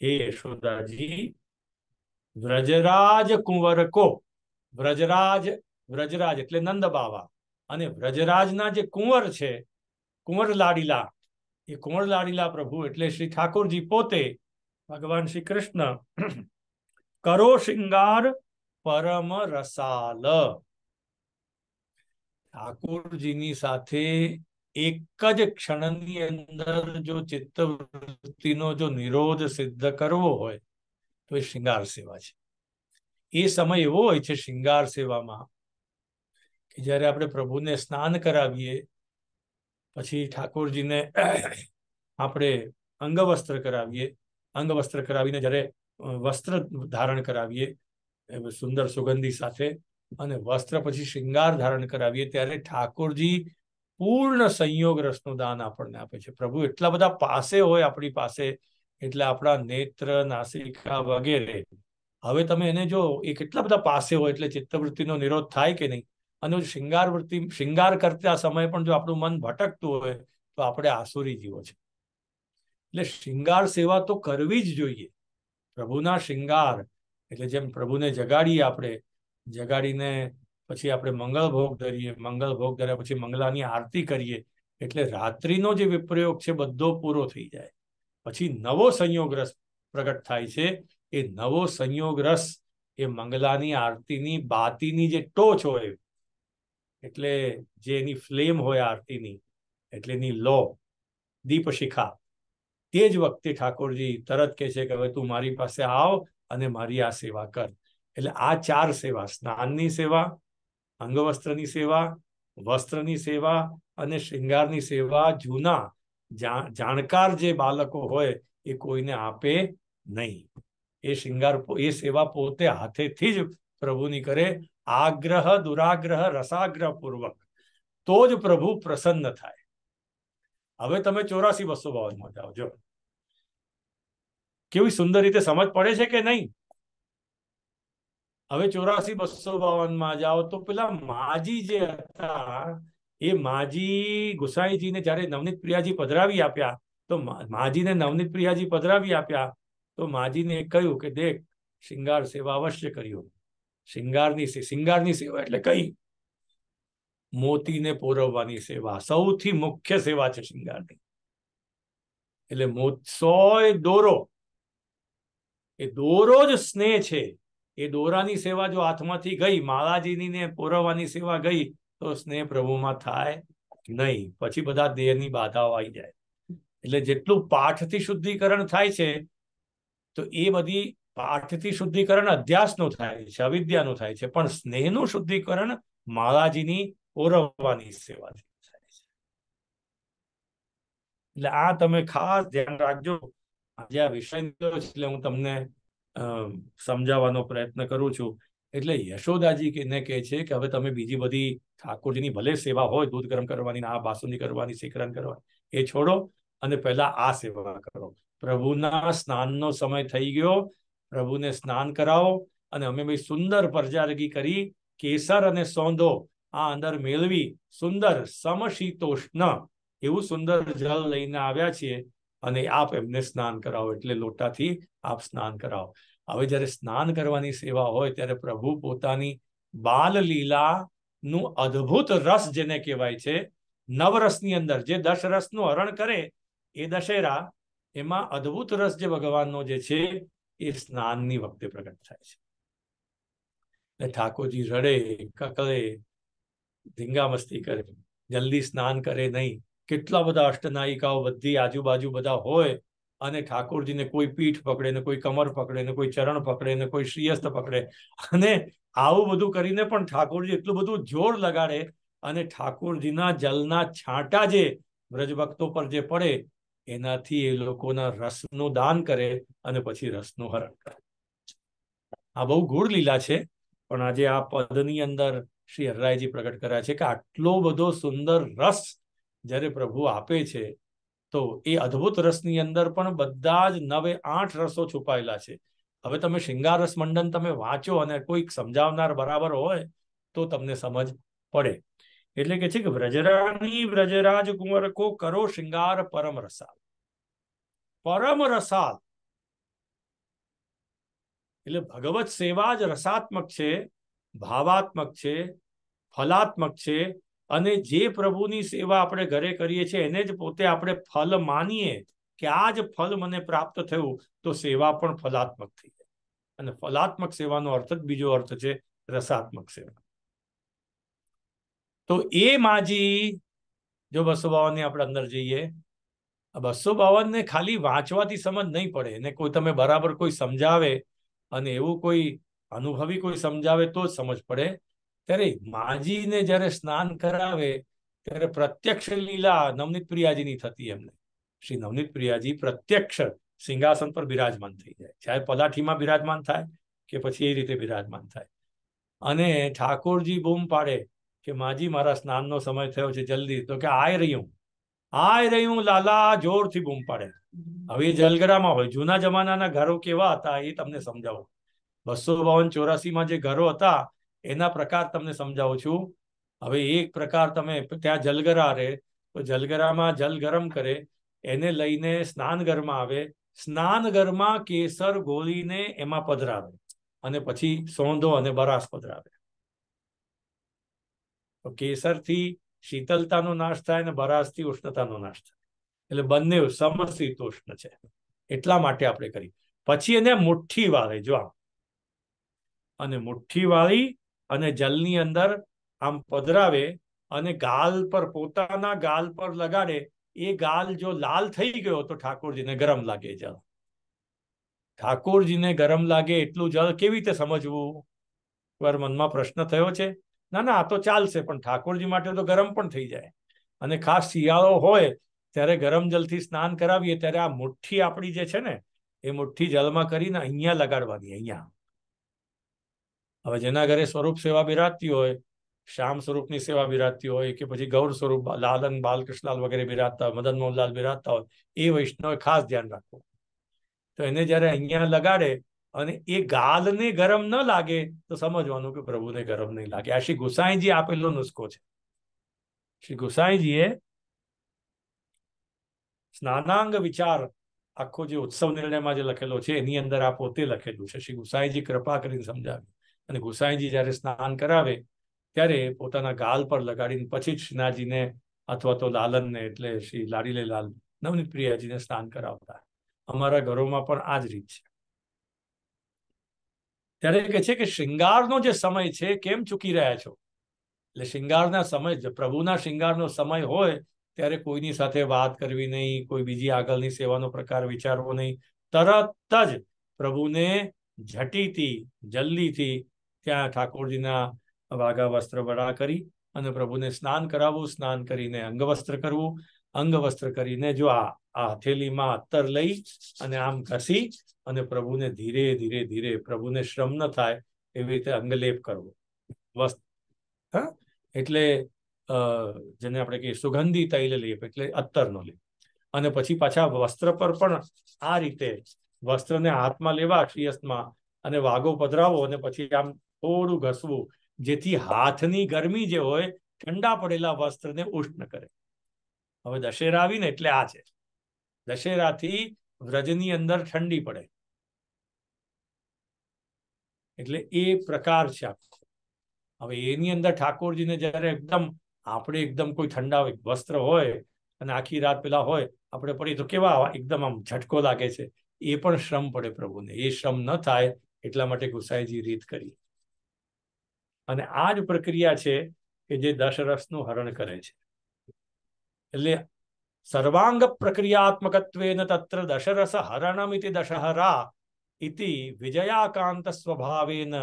હે યશોદાજી વ્રજરાજ કુંવર કો વ્રજરાજ વ્રજરાજ એટલે નંદ બાવા અને વ્રજરાજના જે કુંવર છે કુંવર લાડીલા એ કોમળ લાડીલા પ્રભુ એટલે શ્રી ઠાકોરજી પોતે ભગવાન શ્રી કૃષ્ણ કરો શિંગાર પરમ રસાલ ઠાકોરજીની સાથે એક જ ક્ષણની અંદર જો ચિત્તવૃત્તિનો જો નિરોધ સિદ્ધ કરવો હોય તો એ શિંગાર સેવા છે એ સમય એવો હોય છે શિંગાર સેવામાં કે જ્યારે આપણે પ્રભુને સ્નાન કરાવીએ પછી ઠાકોરજીને આપણે અંગવસ્ત્ર કરાવીએ અંગવસ્ત્ર કરાવીને જ્યારે વસ્ત્ર ધારણ કરાવીએ સુંદર સુગંધી સાથે અને વસ્ત્ર પછી શ્રીંગાર ધારણ કરાવીએ ત્યારે ઠાકોરજી પૂર્ણ સંયોગ રસનું દાન આપણને આપે છે પ્રભુ એટલા બધા પાસે હોય આપણી પાસે એટલે આપણા નેત્ર નાસિકા વગેરે હવે તમે એને જો એ કેટલા બધા પાસે હોય એટલે ચિત્તવૃત્તિનો નિરોધ થાય કે નહીં અને શિંગાર વૃત્તિ શિંગાર કરતા સમયે પણ જો આપણું મન ભટકતું હોય તો આપણે આસુરી જીવો છે એટલે શિંગાર સેવા તો કરવી જ જોઈએ પ્રભુના શિંગાર એટલે જેમ પ્રભુને જગાડીએ આપણે જગાડીને પછી આપણે મંગળ ભોગ ધરીએ મંગળ ભોગ ધર્યા પછી મંગલાની આરતી કરીએ એટલે રાત્રિનો જે વિપ્રયોગ છે બધો પૂરો થઈ જાય પછી નવો સંયોગ રસ પ્રગટ થાય છે એ નવો સંયોગ રસ એ મંગલાની આરતીની બાતીની જે ટોચ હોય એટલે જે એની ફ્લેમ હોય આરતીની એટલે એની લો દીપશિખા તે જ વખતે ઠાકોરજી તરત કહે છે કે હવે તું મારી પાસે આવ અને મારી આ સેવા કર એટલે આ ચાર સેવા સ્નાનની સેવા અંગવસ્ત્રની સેવા વસ્ત્રની સેવા અને શૃંગારની સેવા જૂના જાણકાર જે બાળકો હોય એ કોઈને આપે નહીં એ શૃંગાર એ સેવા પોતે હાથેથી જ પ્રભુની કરે આગ્રહ દુરાગ્રહ રસાગ્રહ પૂર્વક તો જ પ્રભુ પ્રસન્ન થાય હવે તમે ચોરાસી બસો બાવનમાં જાઓ જો કેવી સુંદર રીતે સમજ પડે છે કે નહીં હવે ચોરાસી બસો બાવનમાં જાઓ તો પેલા માજી જે હતા એ માજી ગુસાઈજીને જ્યારે નવનીત પ્રિયાજી પધરાવી આપ્યા તો માજીને નવનીત પ્રિયાજી પધરાવી આપ્યા તો માજીને કહ્યું કે દેખ શિંગાર સેવા અવશ્ય કર્યું શિંગારની શિંગારની સેવા એટલે કઈ મોતીને પોરવવાની સેવા સૌથી મુખ્ય સેવા છે શિંગારની એટલે સોય દોરો એ દોરો જ સ્નેહ છે એ દોરાની સેવા જો હાથમાંથી ગઈ માળાજીની ને પોરવવાની સેવા ગઈ તો સ્નેહ પ્રભુમાં થાય નહીં પછી બધા દેહની બાધાઓ આવી જાય એટલે જેટલું પાઠથી શુદ્ધિકરણ થાય છે તો એ બધી પાઠથી શુદ્ધિકરણ અધ્યાસનું થાય છે અવિદ્યાનું થાય છે પણ સ્નેહનું શુદ્ધિકરણ માળાજીની ઓરવવાની સેવાથી થાય છે એટલે આ તમે ખાસ ધ્યાન રાખજો આજે આ વિષય એટલે હું તમને સમજાવવાનો પ્રયત્ન કરું છું એટલે યશોદાજી ને કહે છે કે હવે તમે બીજી બધી ઠાકોરજીની ભલે સેવા હોય દૂધ ગરમ કરવાની આ બાસુંદી કરવાની શેકરણ કરવાની એ છોડો અને પહેલા આ સેવા કરો પ્રભુના સ્નાનનો સમય થઈ ગયો પ્રભુને સ્નાન કરાવો અને અમે બી સુંદર પરજારગી કરી કેસર અને સોંધો આ અંદર મેળવી સુંદર સમશીતોષ્ણ એવું સુંદર જળ લઈને આવ્યા છીએ અને આપ એમને સ્નાન કરાવો એટલે લોટાથી આપ સ્નાન કરાવો હવે જ્યારે સ્નાન કરવાની સેવા હોય ત્યારે પ્રભુ પોતાની બાલ લીલા નું અદભુત રસ જેને કહેવાય છે નવરસની અંદર જે દશરસનું હરણ કરે એ દશેરા એમાં અદ્ભુત રસ જે ભગવાનનો જે છે એ સ્નાનની વખતે પ્રગટ થાય છે એટલે ઠાકોરજી રડે કકળે ધીંગા મસ્તી કરે જલ્દી સ્નાન કરે નહીં કેટલા બધા અષ્ટનાયિકાઓ બધી આજુબાજુ બધા હોય અને ઠાકોરજીને કોઈ પીઠ પકડે ને કોઈ કમર પકડે ને કોઈ ચરણ પકડે ને કોઈ શ્રીયસ્ત પકડે અને આવું બધું કરીને પણ ઠાકોરજી એટલું બધું જોર લગાડે અને ઠાકોરજીના જલના છાંટા જે વ્રજભક્તો પર જે પડે એનાથી એ લોકોના રસનું દાન કરે અને પછી રસનું હરણ કરે આ બહુ ગૂઢ લીલા છે પણ આજે આ પદની અંદર શ્રી હરરાયજી પ્રગટ કર્યા છે કે આટલો બધો સુંદર રસ જ્યારે પ્રભુ આપે છે તો એ અદ્ભુત રસની અંદર પણ બધા જ નવે આઠ રસો છુપાયેલા છે હવે તમે શિંગાર રસ મંડન તમે વાંચો અને કોઈક સમજાવનાર બરાબર હોય તો તમને સમજ પડે એટલે કે છે કે વ્રજરાની વ્રજરાજ કુંવર કો કરો શિંગાર પરમ રસા પરમ રસાત એટલે ભગવત સેવા જ રસાત્મક છે ભાવાત્મક છે ફલાત્મક છે અને જે પ્રભુની સેવા આપણે ઘરે કરીએ છીએ એને જ પોતે આપણે ફલ માનીએ કે આ જ ફલ મને પ્રાપ્ત થયું તો સેવા પણ ફલાત્મક થઈ જાય અને ફલાત્મક સેવાનો અર્થ જ બીજો અર્થ છે રસાત્મક સેવા તો એ માજી જો બસવાઓની આપણે અંદર જઈએ બસો બાવનને ખાલી વાંચવાથી સમજ નહીં પડે એને કોઈ તમે બરાબર કોઈ સમજાવે અને એવું કોઈ અનુભવી કોઈ સમજાવે તો જ સમજ પડે ત્યારે માજીને જ્યારે સ્નાન કરાવે ત્યારે પ્રત્યક્ષ લીલા નવનીત પ્રિયાજીની થતી એમને શ્રી નવનીત પ્રિયાજી પ્રત્યક્ષ સિંહાસન પર બિરાજમાન થઈ જાય ચાહે પલાઠીમાં બિરાજમાન થાય કે પછી એ રીતે બિરાજમાન થાય અને ઠાકોરજી બૂમ પાડે કે માજી મારા સ્નાનનો સમય થયો છે જલ્દી તો કે આય રહ્યું રહી હું લાલા જોરથી બૂમ પાડે હવે જલગરામાં હોય જૂના જમાનાના ઘરો કેવા હતા એ તમને સમજાવો બસો બાવન ચોરાસીમાં જે ઘરો હતા એના પ્રકાર તમને સમજાવું છું હવે એક પ્રકાર તમે ત્યાં જલગરા રહે તો જલગરામાં જલ ગરમ કરે એને લઈને સ્નાનઘરમાં આવે સ્નાનઘરમાં કેસર ગોળીને એમાં પધરાવે અને પછી સોંધો અને બરાસ પધરાવે તો કેસરથી શીતલતાનો નાશ થાય અને ભરાશથી ઉષ્ણતાનો નાશ થાય એટલે બંને સમશીતોષ્ણ છે એટલા માટે આપણે કરી પછી એને મુઠ્ઠી વાળે જો આમ અને મુઠ્ઠી વાળી અને જલની અંદર આમ પધરાવે અને ગાલ પર પોતાના ગાલ પર લગાડે એ ગાલ જો લાલ થઈ ગયો તો ઠાકોરજીને ગરમ લાગે જળ ઠાકોરજીને ગરમ લાગે એટલું જળ કેવી રીતે સમજવું વાર મનમાં પ્રશ્ન થયો છે ના ના આ તો ચાલશે પણ ઠાકોરજી માટે તો ગરમ પણ થઈ જાય અને ખાસ શિયાળો હોય ત્યારે ગરમ જલથી સ્નાન કરાવીએ ત્યારે આ મુઠ્ઠી આપણી જે છે ને એ મુઠ્ઠી જલમાં કરીને અહીંયા લગાડવાની અહીંયા હવે જેના ઘરે સ્વરૂપ સેવા બિરાજતી હોય શ્યામ સ્વરૂપની સેવા બિરાજતી હોય કે પછી ગૌર સ્વરૂપ લાલન બાલકૃષ્ણલાલ વગેરે બિરાજતા હોય મદન મોહનલાલ બિરાજતા હોય એ વૈષ્ણવે ખાસ ધ્યાન રાખવું તો એને જ્યારે અહીંયા લગાડે અને એ ગાલને ગરમ ન લાગે તો સમજવાનું કે પ્રભુને ગરમ નહીં લાગે આ શ્રી ગોસાઈજી આપેલો નુસ્ખો છે શ્રી ગોસાઈજીએ સ્નાનાંગ વિચાર આખો જે ઉત્સવ નિર્ણયમાં જે લખેલો છે એની અંદર આ પોતે લખેલું છે શ્રી ગોસાઈજી કૃપા કરીને સમજાવ્યું અને ગોસાઈજી જ્યારે સ્નાન કરાવે ત્યારે પોતાના ગાલ પર લગાડીને પછી જ શ્રીનાજીને અથવા તો લાલનને એટલે શ્રી લાડીલે લાલ નવનીત પ્રિયાજીને સ્નાન કરાવતા અમારા ઘરોમાં પણ આ જ રીત છે ત્યારે કહે છે કે શૃંગારનો જે સમય છે કેમ ચૂકી રહ્યા છો એટલે શૃંગારના સમય પ્રભુના શૃંગારનો સમય હોય ત્યારે કોઈની સાથે વાત કરવી નહીં કોઈ બીજી આગળની સેવાનો પ્રકાર વિચારવો નહીં તરત જ પ્રભુને ઝટીથી જલ્દીથી ત્યાં ઠાકોરજીના વાઘા વસ્ત્ર વડા કરી અને પ્રભુને સ્નાન કરાવવું સ્નાન કરીને અંગવસ્ત્ર કરવું અંગવસ્ત્ર કરીને જો આ આ હથેલીમાં અત્તર લઈ અને આમ ઘસી અને પ્રભુને ધીરે ધીરે ધીરે પ્રભુને શ્રમ ન થાય એવી રીતે અંગલેપ કરવો વસ્ત્ર હા એટલે જેને આપણે કહીએ સુગંધી તૈલ લેપ એટલે અત્તરનો લેપ અને પછી પાછા વસ્ત્ર પર પણ આ રીતે વસ્ત્રને હાથમાં લેવા શ્રીયસમાં અને વાગો પધરાવો અને પછી આમ થોડું ઘસવું જેથી હાથની ગરમી જે હોય ઠંડા પડેલા વસ્ત્રને ઉષ્ણ કરે હવે દશેરા આવીને એટલે આ છે દશેરાથી વ્રજની અંદર ઠંડી પડે એટલે એ પ્રકાર છે હવે એની અંદર ઠાકોરજીને જ્યારે એકદમ આપણે એકદમ કોઈ ઠંડા વસ્ત્ર હોય અને આખી રાત પેલા હોય આપણે પડી તો કેવા એકદમ આમ ઝટકો લાગે છે એ પણ શ્રમ પડે પ્રભુને એ શ્રમ ન થાય એટલા માટે ગુસાઈજી રીત કરી અને આ જ પ્રક્રિયા છે કે જે દશરસનું હરણ કરે છે એટલે સર્વાંગ પ્રક્રિયાત્મકત્વેન તત્ર દશરસ હરણમ ઇતિ દશહરા ઇતિ વિજયાકાંત સ્વભાવેન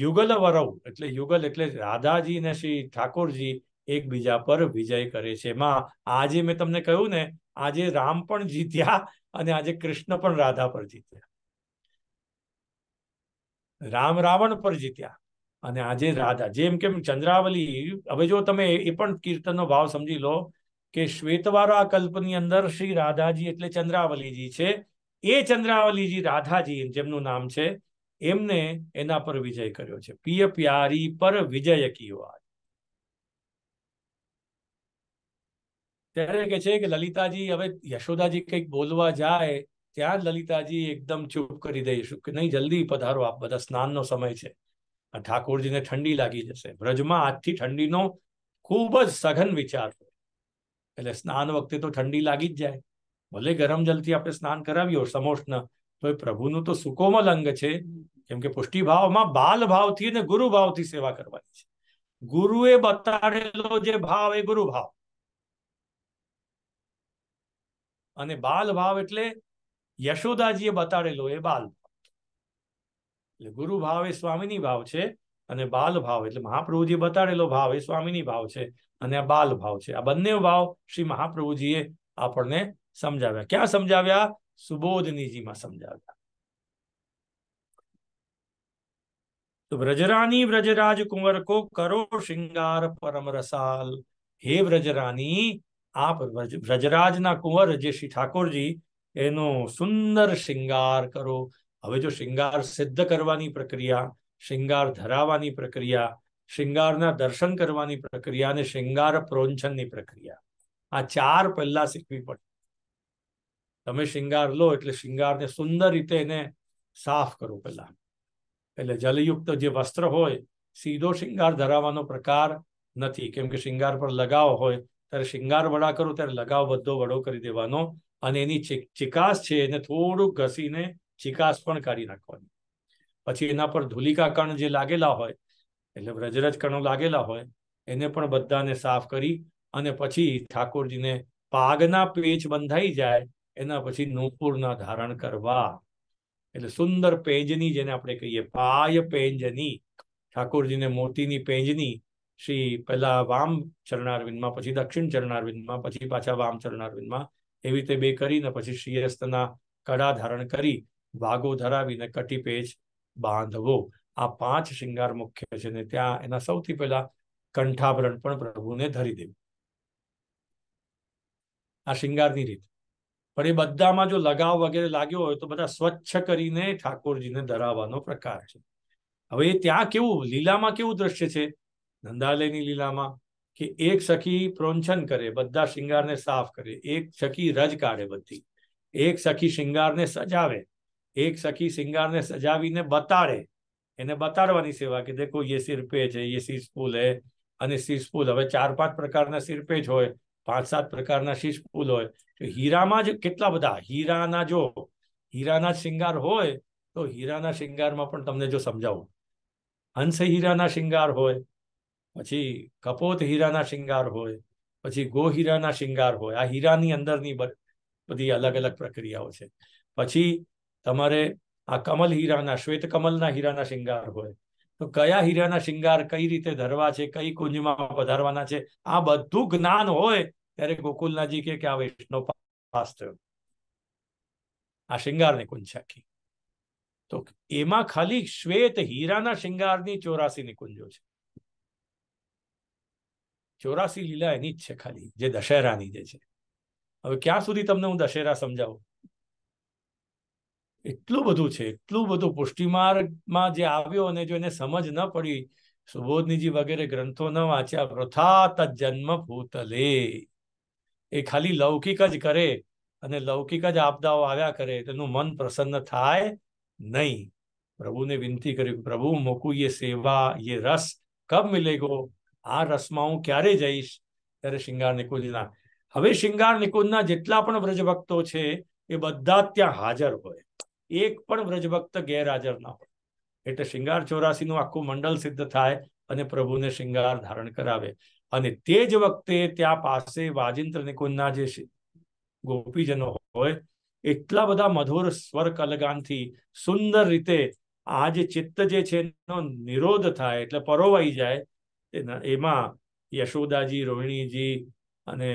યુગલવરવ એટલે યુગલ એટલે રાધાજી ને શ્રી ઠાકોરજી એકબીજા પર વિજય કરે છે માં આજે મેં તમને કહ્યું ને આજે રામ પણ જીત્યા અને આજે કૃષ્ણ પણ રાધા પર જીત્યા રામ રાવણ પર જીત્યા અને આજે રાધા જેમ કેમ ચંદ્રાવલી હવે જો તમે એ પણ કીર્તનનો ભાવ સમજી લો કે શ્વેતવારા કલ્પની અંદર શ્રી રાધાજી એટલે ચંદ્રાવલીજી છે એ ચંદ્રાવલીજી રાધાજી જેમનું નામ છે એમને એના પર વિજય કર્યો છે પિય પ્યારી પર વિજય કી વાત ત્યારે કે છે કે લલિતાજી હવે યશોદાજી કંઈક બોલવા જાય ત્યાં લલિતાજી એકદમ ચૂપ કરી દઈશું કે નહીં જલ્દી પધારો આપ બધા સ્નાનનો સમય છે ઠાકોરજીને ઠંડી લાગી જશે વ્રજમાં આજથી ઠંડીનો ખૂબ જ સઘન વિચાર એટલે સ્નાન વખતે તો ઠંડી લાગી જ જાય ભલે ગરમ જલથી આપણે સ્નાન કરાવ્યો સમોષ્ણ તો એ પ્રભુનું તો સુકોમલ અંગ છે કેમ કે પુષ્ટિભાવમાં બાલ ભાવથી અને ગુરુ ભાવથી સેવા કરવાની છે ગુરુએ બતાડેલો જે ભાવ એ ગુરુ ભાવ અને બાલ ભાવ એટલે યશોદાજીએ બતાડેલો એ બાલ ભાવ એટલે ગુરુ ભાવ એ સ્વામીની ભાવ છે અને બાલ ભાવ એટલે મહાપ્રભુજીએ બતાડેલો ભાવ એ સ્વામીની ભાવ છે અને આ બાલ ભાવ છે આ બંને ભાવ શ્રી મહાપ્રભુજીએ આપણને સમજાવ્યા ક્યાં સમજાવ્યા સુબોધનીજીમાં સમજાવ્યા તો વ્રજરાની વ્રજરાજ કુંવર કો કરો શિંગાર પરમ રસાલ હે વ્રજરાની આપ વ્રજરાજના કુંવર જે શ્રી ઠાકોરજી એનો સુંદર શિંગાર કરો હવે જો શૃંગાર સિદ્ધ કરવાની પ્રક્રિયા શૃંગાર ધરાવવાની પ્રક્રિયા શૃંગારના દર્શન કરવાની પ્રક્રિયા અને શૃંગાર પ્રોંછનની પ્રક્રિયા આ ચાર પહેલા શીખવી પડે તમે શૃંગાર લો એટલે શૃંગારને સુંદર રીતે એને સાફ કરો પહેલા એટલે જલયુક્ત જે વસ્ત્ર હોય સીધો શૃંગાર ધરાવવાનો પ્રકાર નથી કેમ કે શૃંગાર પર લગાવ હોય ત્યારે શૃંગાર વડા કરો ત્યારે લગાવ બધો વડો કરી દેવાનો અને એની ચિકાસ છે એને થોડુંક ઘસીને ચિકાસ પણ કાઢી નાખવાની પછી એના પર ધૂલિકા કણ જે લાગેલા હોય એટલે વ્રજરજ કણો લાગેલા હોય એને પણ બધાને સાફ કરી અને પછી ઠાકોરજીને પાગના પેચ બંધાઈ જાય એના પછી નૂપુરના ધારણ કરવા એટલે સુંદર પેંજની જેને આપણે કહીએ પાય પેંજની ઠાકોરજીને મોતીની પેંજની શ્રી પહેલા વામ ચરણારવિંદમાં પછી દક્ષિણ ચરણારવિંદમાં પછી પાછા વામ ચરણારવિંદમાં એવી રીતે બે કરીને પછી શ્રીયસ્તના કડા ધારણ કરી वागो धरावी ने कटी पेच बांधवो आ पांच श्रृंगार मुख्य छे ने त्या इना સૌથી પેલા કંઠાભરણ પણ પ્રભુને ધરી દે આ श्रृंगारની રીત અને બદડામાં જો લગાવ વગેરે લાગ્યો હોય તો બધા સ્વચ્છ કરીને ઠાકોરજીને ધરાવાનો પ્રકાર છે હવે ત્યાં કેવું લીલામાં કેવું દ્રશ્ય છે ધ んだ લેની લીલામાં કે એક સખી પ્રોંચન કરે બધા श्रृंगारને સાફ કરે એક સખી રજકારે બધી એક સખી श्रृंगारને સજાવે એક સખી સિંગારને સજાવીને બતાડે એને બતાડવાની સેવા કે દેખો એ સિર પે છે યે શીશપુલ હે અને શીશપુલ હવે ચાર પાંચ પ્રકારના સિરપેજ હોય પાંચ સાત પ્રકારના શીશપુલ હોય તો હીરામાં જ કેટલા બધા હીરાના જો હીરાના શિંગાર હોય તો હીરાના શિંગારમાં પણ તમને જો સમજાવું હંસ હીરાના શિંગાર હોય પછી કપોત હીરાના શિંગાર હોય પછી ગો હીરાના શિંગાર હોય આ હીરાની અંદરની બધી અલગ અલગ પ્રક્રિયાઓ છે પછી તમારે આ કમલ હીરાના શ્વેત કમલના હીરાના શિંગાર હોય તો કયા હીરાના શિંગાર કઈ રીતે ધરવા છે કઈ કુંજમાં પધારવાના છે આ બધું જ્ઞાન હોય ત્યારે ગોકુલનાજી કે આ વૈષ્ણવ પાસ થયો આ શિંગારની કુંજ આખી તો એમાં ખાલી શ્વેત હીરાના શિંગારની ચોરાસી કુંજો છે ચોરાસી લીલા એની જ છે ખાલી જે દશેરાની જે છે હવે ક્યાં સુધી તમને હું દશેરા સમજાવું એટલું બધું છે એટલું બધું પુષ્ટિમાર્ગમાં જે આવ્યો અને જો એને સમજ ન પડી સુબોધનીજી વગેરે ગ્રંથો ન વાંચ્યા વૃથાત જન્મ ભૂતલે એ ખાલી લૌકિક જ કરે અને લૌકિક જ આપદાઓ આવ્યા કરે તેનું મન પ્રસન્ન થાય નહીં પ્રભુને વિનંતી કરી પ્રભુ મોકું યે સેવા યે રસ કબ ગો આ રસમાં હું ક્યારે જઈશ ત્યારે શિંગાર નિકુંજના હવે શિંગાર નિકુંજના જેટલા પણ વ્રજભક્તો છે એ બધા ત્યાં હાજર હોય એક પણ વ્રજભક્ત ગેરહાજર ના હોય એટલે શિંગાર ચોરાસીનું આખું મંડળ સિદ્ધ થાય અને પ્રભુને શિંગાર ધારણ કરાવે અને તે જ વખતે ત્યાં પાસે વાજિંત્ર નિકુંજના જે ગોપીજનો હોય એટલા બધા મધુર સ્વર કલગાનથી સુંદર રીતે આ જે ચિત્ત જે છે એનો નિરોધ થાય એટલે પરોવાઈ જાય એમાં યશોદાજી રોહિણીજી અને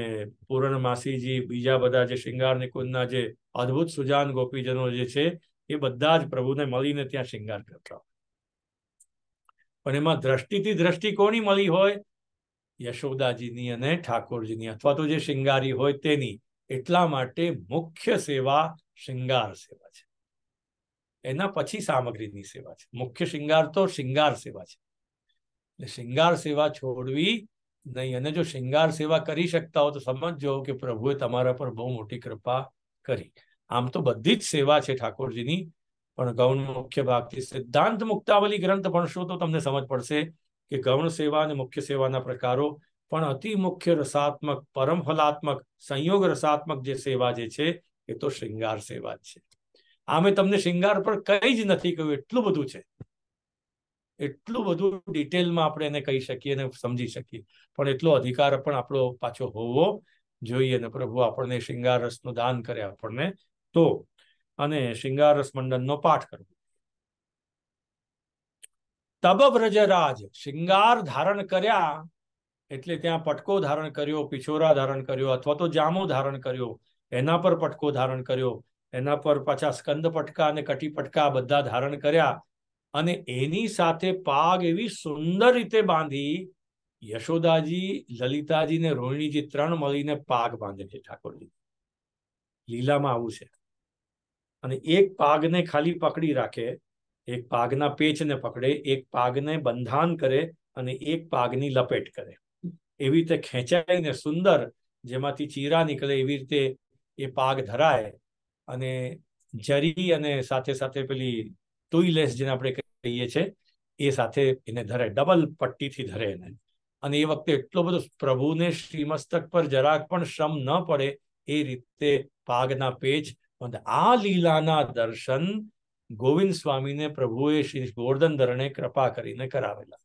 પૂરણમાસીજી બીજા બધા જે શિંગાર નિકુંજના જે અદભુત સુજાન ગોપીજનો જે છે એ બધા જ પ્રભુને મળીને ત્યાં શિંગાર કરતા પણ એમાં દ્રષ્ટિથી દ્રષ્ટિ કોની મળી હોય યશોદાજીની અને ઠાકોરજીની અથવા તો જે શિંગારી હોય તેની એટલા માટે મુખ્ય સેવા શિંગાર સેવા છે એના પછી સામગ્રીની સેવા છે મુખ્ય શિંગાર તો શિંગાર સેવા છે એટલે શિંગાર સેવા છોડવી નહીં અને જો શિંગાર સેવા કરી શકતા હો તો સમજો કે પ્રભુએ તમારા પર બહુ મોટી કૃપા કરી આમ તો બધી જ સેવા છે ઠાકોરજીની પણ ગૌણનો મુખ્ય ભાગથી સિદ્ધાંત મુક્તાવલી ગ્રંથ ભણશો તો તમને સમજ પડશે કે ગૌણ સેવા અને મુખ્ય સેવાના પ્રકારો પણ અતિ મુખ્ય રસાત્મક પરમ ફલાત્મક સંયોગ રસાત્મક જે સેવા જે છે એ તો શૃંગાર સેવા જ છે આમે તમને શૃંગાર પર કઈ જ નથી કહ્યું એટલું બધું છે એટલું બધું ડિટેલમાં આપણે એને કહી શકીએ અને સમજી શકીએ પણ એટલો અધિકાર પણ આપણો પાછો હોવો જોઈએ ને પ્રભુ આપણને શૃંગાર રસનું દાન કરે આપણને ભક્તો અને શિંગાર રસમંડનનો પાઠ કરવો તબ વ્રજરાજ શિંગાર ધારણ કર્યા એટલે ત્યાં પટકો ધારણ કર્યો પિછોરા ધારણ કર્યો અથવા તો જામો ધારણ કર્યો એના પર પટકો ધારણ કર્યો એના પર પાછા સ્કંદ પટકા અને કટી પટકા બધા ધારણ કર્યા અને એની સાથે પાગ એવી સુંદર રીતે બાંધી યશોદાજી લલિતાજી ને રોહિણીજી ત્રણ મળીને પાગ બાંધે છે ઠાકોરજી લીલામાં આવું છે અને એક પાગને ખાલી પકડી રાખે એક પાગના પેચને પકડે એક પાગને બંધાન કરે અને એક પાગની લપેટ કરે એવી રીતે ખેંચાઈને સુંદર જેમાંથી ચીરા નીકળે એવી રીતે એ પાગ ધરાય અને જરી અને સાથે સાથે પેલી ટુઈલેસ જેને આપણે કહીએ છીએ એ સાથે એને ધરે ડબલ પટ્ટીથી ધરે એને અને એ વખતે એટલો બધો પ્રભુને શ્રીમસ્તક પર જરાક પણ શ્રમ ન પડે એ રીતે પાગના પેચ અને આ લીલાના દર્શન ગોવિંદ સ્વામીને પ્રભુએ શ્રી ગોવર્ધન ધરણે કૃપા કરીને કરાવેલા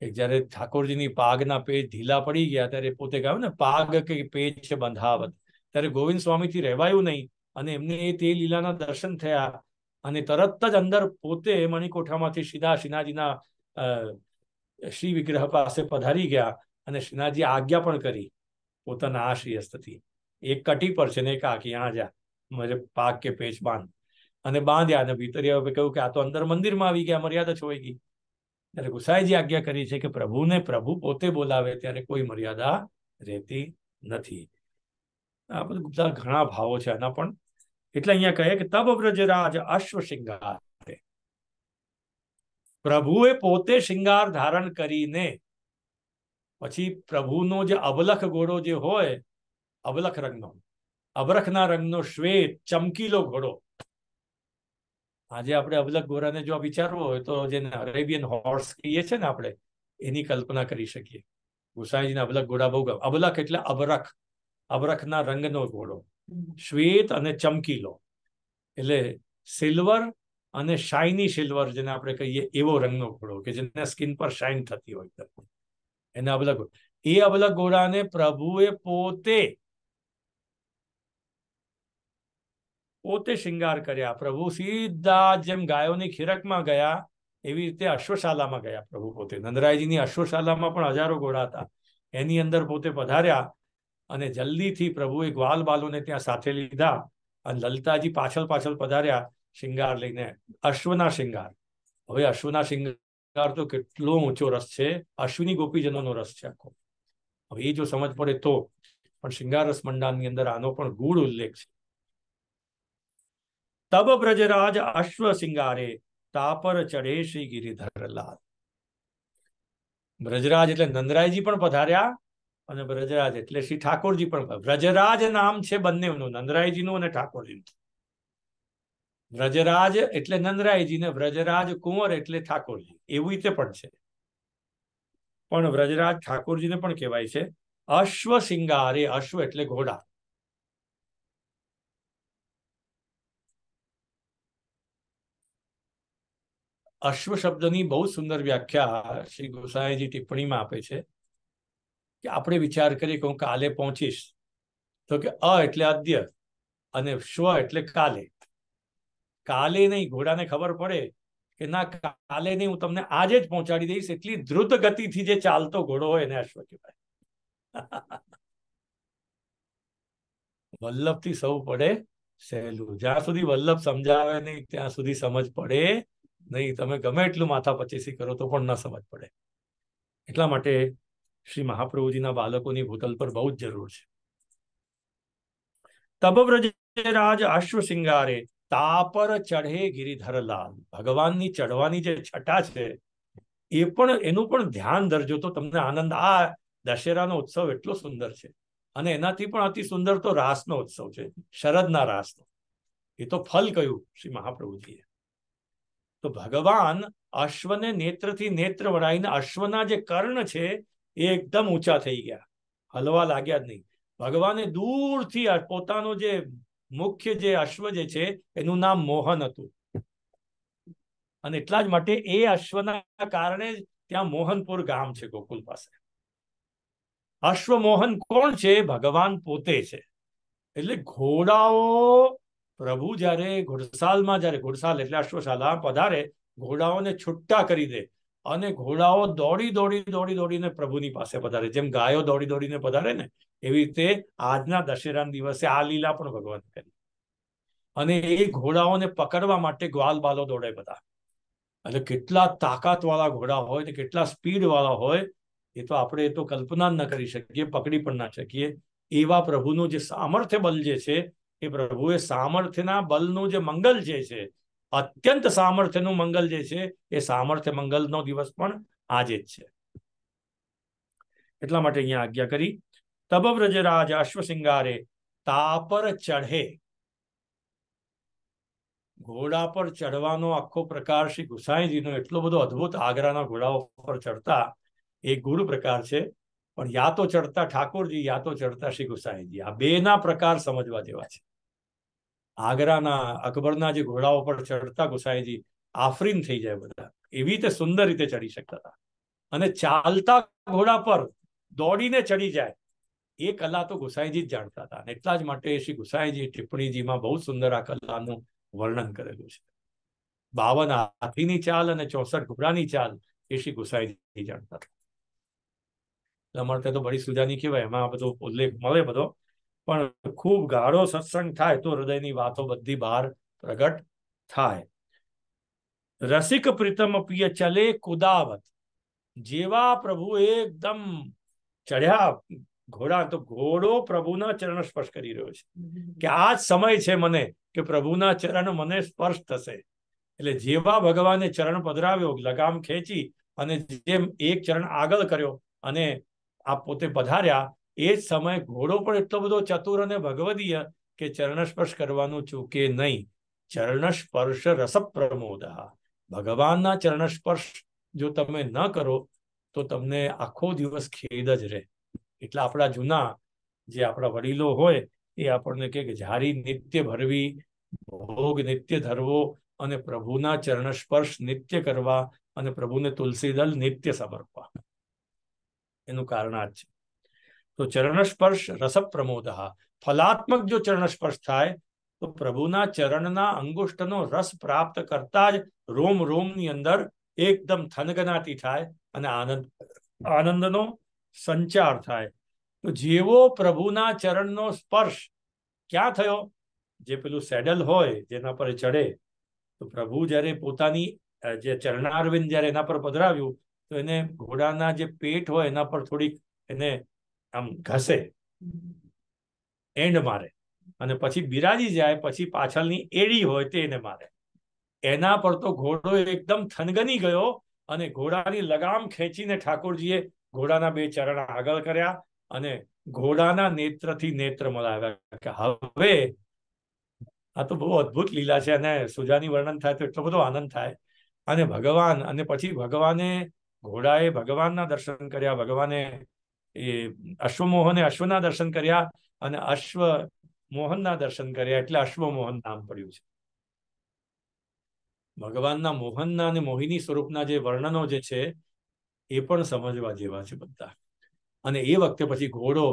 કે ઠાકોરજીની પાગના પેજ ઢીલા પડી ગયા ત્યારે પોતે કહ્યું ને પાગ કે પેજ બંધાવત ત્યારે ગોવિંદ સ્વામીથી રહેવાયું નહીં અને એમને એ તે લીલાના દર્શન થયા અને તરત જ અંદર પોતે મણિકોઠામાંથી સીધા શ્રીનાજીના શ્રી વિગ્રહ પાસે પધારી ગયા અને શ્રીનાજી આજ્ઞા પણ કરી પોતાના આ શ્રી શ્રીહસ્તથી એક કટી પર છે ને એક આખી આજા મજે પાક કે પેચ બાંધ અને બાંધ્યા અને ભીતરીયા હવે કહ્યું કે આ તો અંદર મંદિરમાં આવી ગયા મર્યાદા છોઈ ગઈ એટલે ગુસાઈજી આજ્ઞા કરી છે કે પ્રભુને પ્રભુ પોતે બોલાવે ત્યારે કોઈ મર્યાદા રહેતી નથી આ બધા ઘણા ભાવો છે આના પણ એટલે અહીંયા કહે કે તબ વ્રજ રાજ અશ્વ શિંગાર પ્રભુએ પોતે શિંગાર ધારણ કરીને પછી પ્રભુનો જે અવલખ ઘોડો જે હોય અબલખ રંગનો અબરખના રંગનો શ્વેત ચમકીલો ઘોડો આજે આપણે અવલખ ઘોડાને જો વિચારવો હોય તો જેને અરેબિયન હોર્સ કહીએ છીએ ને આપણે એની કલ્પના કરી શકીએ ગુસાઈજીને અવલખ ઘોડા બહુ ગમે અવલખ એટલે અબરખ અવરખના રંગનો ઘોડો શ્વેત અને ચમકીલો એટલે સિલ્વર અને શાઇની સિલ્વર જેને આપણે કહીએ એવો રંગનો ઘોડો કે જેને સ્કિન પર શાઇન થતી હોય એને અવલખ એ અવલખ ઘોડાને પ્રભુએ પોતે પોતે શિંગાર કર્યા પ્રભુ સીધા જેમ ગાયોની ખીરકમાં ગયા એવી રીતે અશ્વશાલામાં ગયા પ્રભુ પોતે નંદરાયજીની અશ્વશાલામાં પણ હજારો ઘોડા હતા એની અંદર પોતે પધાર્યા અને જલ્દીથી પ્રભુએ ગ્વાલ બાલોને ત્યાં સાથે લીધા અને લલતાજી પાછળ પાછળ પધાર્યા શિંગાર લઈને અશ્વના શિંગાર હવે અશ્વના શિંગાર તો કેટલો ઊંચો રસ છે અશ્વિની ગોપીજનોનો રસ છે આખો હવે એ જો સમજ પડે તો પણ શિંગાર રસ મંડાણની અંદર આનો પણ ગુડ ઉલ્લેખ છે તબ બ્રજરાજ અશ્વ સિંગારે તાપર ચઢે શ્રી ગિરિધરલાલ બ્રજરાજ એટલે નંદરાયજી પણ પધાર્યા અને બ્રજરાજ એટલે શ્રી ઠાકોરજી પણ બ્રજરાજ નામ છે બંનેનું નંદરાયજીનું અને ઠાકોરજીનું વ્રજરાજ એટલે નંદરાયજી ને વ્રજરાજ કુંવર એટલે ઠાકોરજી એવી રીતે પણ છે પણ વ્રજરાજ ઠાકોરજીને પણ કહેવાય છે અશ્વ સિંગારે અશ્વ એટલે ઘોડા અશ્વ શબ્દની બહુ સુંદર વ્યાખ્યા શ્રી ગોસાઈજી ટિપ્પણીમાં આપે છે કે આપણે વિચાર કરીએ કે હું કાલે પહોંચીશ તો કે અ એટલે આદ્ય અને સ્વ એટલે કાલે કાલે નહીં ઘોડાને ખબર પડે કે ના કાલે નહીં હું તમને આજે જ પહોંચાડી દઈશ એટલી દ્રુત ગતિથી જે ચાલતો ઘોડો હોય એને અશ્વ કહેવાય વલ્લભથી સૌ પડે સહેલું જ્યાં સુધી વલ્લભ સમજાવે નહીં ત્યાં સુધી સમજ પડે નહીં તમે ગમે એટલું માથાપચીસી કરો તો પણ ન સમજ પડે એટલા માટે શ્રી મહાપ્રભુજીના બાળકોની ભૂતલ પર બહુ જ જરૂર છે તબવ્રજ અશ્વ સિંગારે તાપર ચઢે ગિરિધરલાલ ભગવાનની ચઢવાની જે છટા છે એ પણ એનું પણ ધ્યાન ધરજો તો તમને આનંદ આ દશેરાનો ઉત્સવ એટલો સુંદર છે અને એનાથી પણ અતિ સુંદર તો રાસનો ઉત્સવ છે શરદના રાસનો એ તો ફલ કહ્યું શ્રી મહાપ્રભુજીએ તો ભગવાન અશ્વને નેત્રથી નેત્ર વળાઈને અશ્વના જે કર્ણ છે એ એકદમ ઊંચા થઈ ગયા હલવા લાગ્યા જ નહીં ભગવાને દૂરથી પોતાનો જે મુખ્ય જે અશ્વ જે છે એનું નામ મોહન હતું અને એટલા જ માટે એ અશ્વના કારણે જ ત્યાં મોહનપુર ગામ છે ગોકુલ પાસે અશ્વ મોહન કોણ છે ભગવાન પોતે છે એટલે ઘોડાઓ પ્રભુ જ્યારે ઘોડસાલમાં જ્યારે ઘોડસાલ એટલે અશ્વશાલા પધારે ઘોડાઓને છુટ્ટા કરી દે અને ઘોડાઓ દોડી દોડી દોડી દોડીને પ્રભુની પાસે પધારે જેમ ગાયો દોડી દોડીને પધારે ને એવી રીતે આજના દશેરાના દિવસે આ લીલા પણ ભગવાન કરી અને એ ઘોડાઓને પકડવા માટે ગ્વાલ બાલો દોડે બધા એટલે કેટલા તાકાત વાળા ઘોડા હોય ને કેટલા સ્પીડ વાળા હોય એ તો આપણે એ તો કલ્પના ન કરી શકીએ પકડી પણ ના શકીએ એવા પ્રભુનું જે સામર્થ્ય બલ જે છે એ પ્રભુએ સામર્થ્યના બલનું જે મંગલ જે છે અત્યંત સામર્થ્યનું મંગલ જે છે એ સામર્થ્ય મંગલનો દિવસ પણ આજે જ છે એટલા માટે અહીંયા આજ્ઞા કરી તબ વ્રજરાજ અશ્વસિંગારે તાપર ચઢે ઘોડા પર ચડવાનો આખો પ્રકાર શ્રી ગુસાઈજીનો એટલો બધો અદભુત આગ્રાના ઘોડાઓ પર ચડતા એ ગુરુ પ્રકાર છે પણ યા તો ચડતા ઠાકોરજી યા તો ચડતા શ્રી ગુસાઈજી આ બેના પ્રકાર સમજવા જેવા છે આગ્રાના અકબરના જે ઘોડાઓ પર ચડતા ગુસાઈજી આફરીન થઈ જાય બધા એવી રીતે સુંદર રીતે ચડી શકતા હતા અને ચાલતા ઘોડા પર દોડીને ચડી જાય એ કલા તો ગુસાઈજી જ જાણતા હતા એટલા જ માટે શ્રી ગુસાઈજી ટિપ્પણીજીમાં બહુ સુંદર આ કલાનું વર્ણન કરેલું છે બાવન હાથીની ચાલ અને ચોસઠ ઘોડાની ચાલ એ શ્રી ગુસાઈજી જાણતા હતા અમારે ત્યાં તો બળી સુજાની કહેવાય એમાં બધો ઉલ્લેખ મળે બધો પણ ખૂબ ગાઢો સત્સંગ થાય તો હૃદયની વાતો બધી બહાર પ્રગટ થાય રસિક પ્રીતમ પ્રિય ચલે કુદાવત જેવા પ્રભુ એકદમ ચઢ્યા ઘોડા તો ઘોડો પ્રભુના ચરણ સ્પર્શ કરી રહ્યો છે કે આ જ સમય છે મને કે પ્રભુના ચરણ મને સ્પર્શ થશે એટલે જેવા ભગવાને ચરણ પધરાવ્યો લગામ ખેંચી અને જેમ એક ચરણ આગળ કર્યો અને આ પોતે પધાર્યા એ જ સમયે ઘોડો પણ એટલો બધો ચતુર અને ભગવદીય કે ચરણસ્પર્શ કરવાનું ચૂકે નહીં ચરણસ્પર્શ રસપ્રમોદ ભગવાનના ચરણસ્પર્શ જો તમે ન કરો તો તમને આખો દિવસ ખેદ જ રહે એટલે આપણા જૂના જે આપણા વડીલો હોય એ આપણને કે ઝારી નિત્ય ભરવી ભોગ નિત્ય ધરવો અને પ્રભુના ચરણ સ્પર્શ નિત્ય કરવા અને પ્રભુને તુલસી દલ નિત્ય સમર્પવા એનું કારણાર્થ છે તો ચરણ સ્પર્શ રસ પ્રમોદ ફલાત્મક જો ચરણ સ્પર્શ થાય તો પ્રભુના ચરણના અંગુષ્ઠનો રસ પ્રાપ્ત કરતા જ રોમ રોમની અંદર એકદમ થનગનાટી થાય અને આનંદ આનંદનો સંચાર થાય તો જેવો પ્રભુના ચરણનો સ્પર્શ ક્યાં થયો જે પેલું સેડલ હોય જેના પર ચડે તો પ્રભુ જ્યારે પોતાની જે ચરણારવિંદ જ્યારે એના પર પધરાવ્યું તો એને ઘોડાના જે પેટ હોય એના પર થોડીક એને આમ ઘસે એન્ડ મારે અને પછી બિરાજી જાય પછી પાછળની એડી હોય તે એને મારે એના પર તો ઘોડો એકદમ થનગની ગયો અને ઘોડાની લગામ ખેંચીને ઠાકોરજીએ ઘોડાના બે ચરણ આગળ કર્યા અને ઘોડાના નેત્રથી નેત્ર મળાવ્યા કે હવે આ તો બહુ અદ્ભુત લીલા છે અને સુજાની વર્ણન થાય તો એટલો બધો આનંદ થાય અને ભગવાન અને પછી ભગવાને ઘોડાએ ભગવાનના દર્શન કર્યા ભગવાને એ અશ્વમોહને અશ્વના દર્શન કર્યા અને અશ્વ મોહનના દર્શન કર્યા એટલે અશ્વમોહન નામ પડ્યું છે ભગવાનના મોહનના અને મોહિની સ્વરૂપના જે વર્ણનો જે છે એ પણ સમજવા જેવા છે બધા અને એ વખતે પછી ઘોડો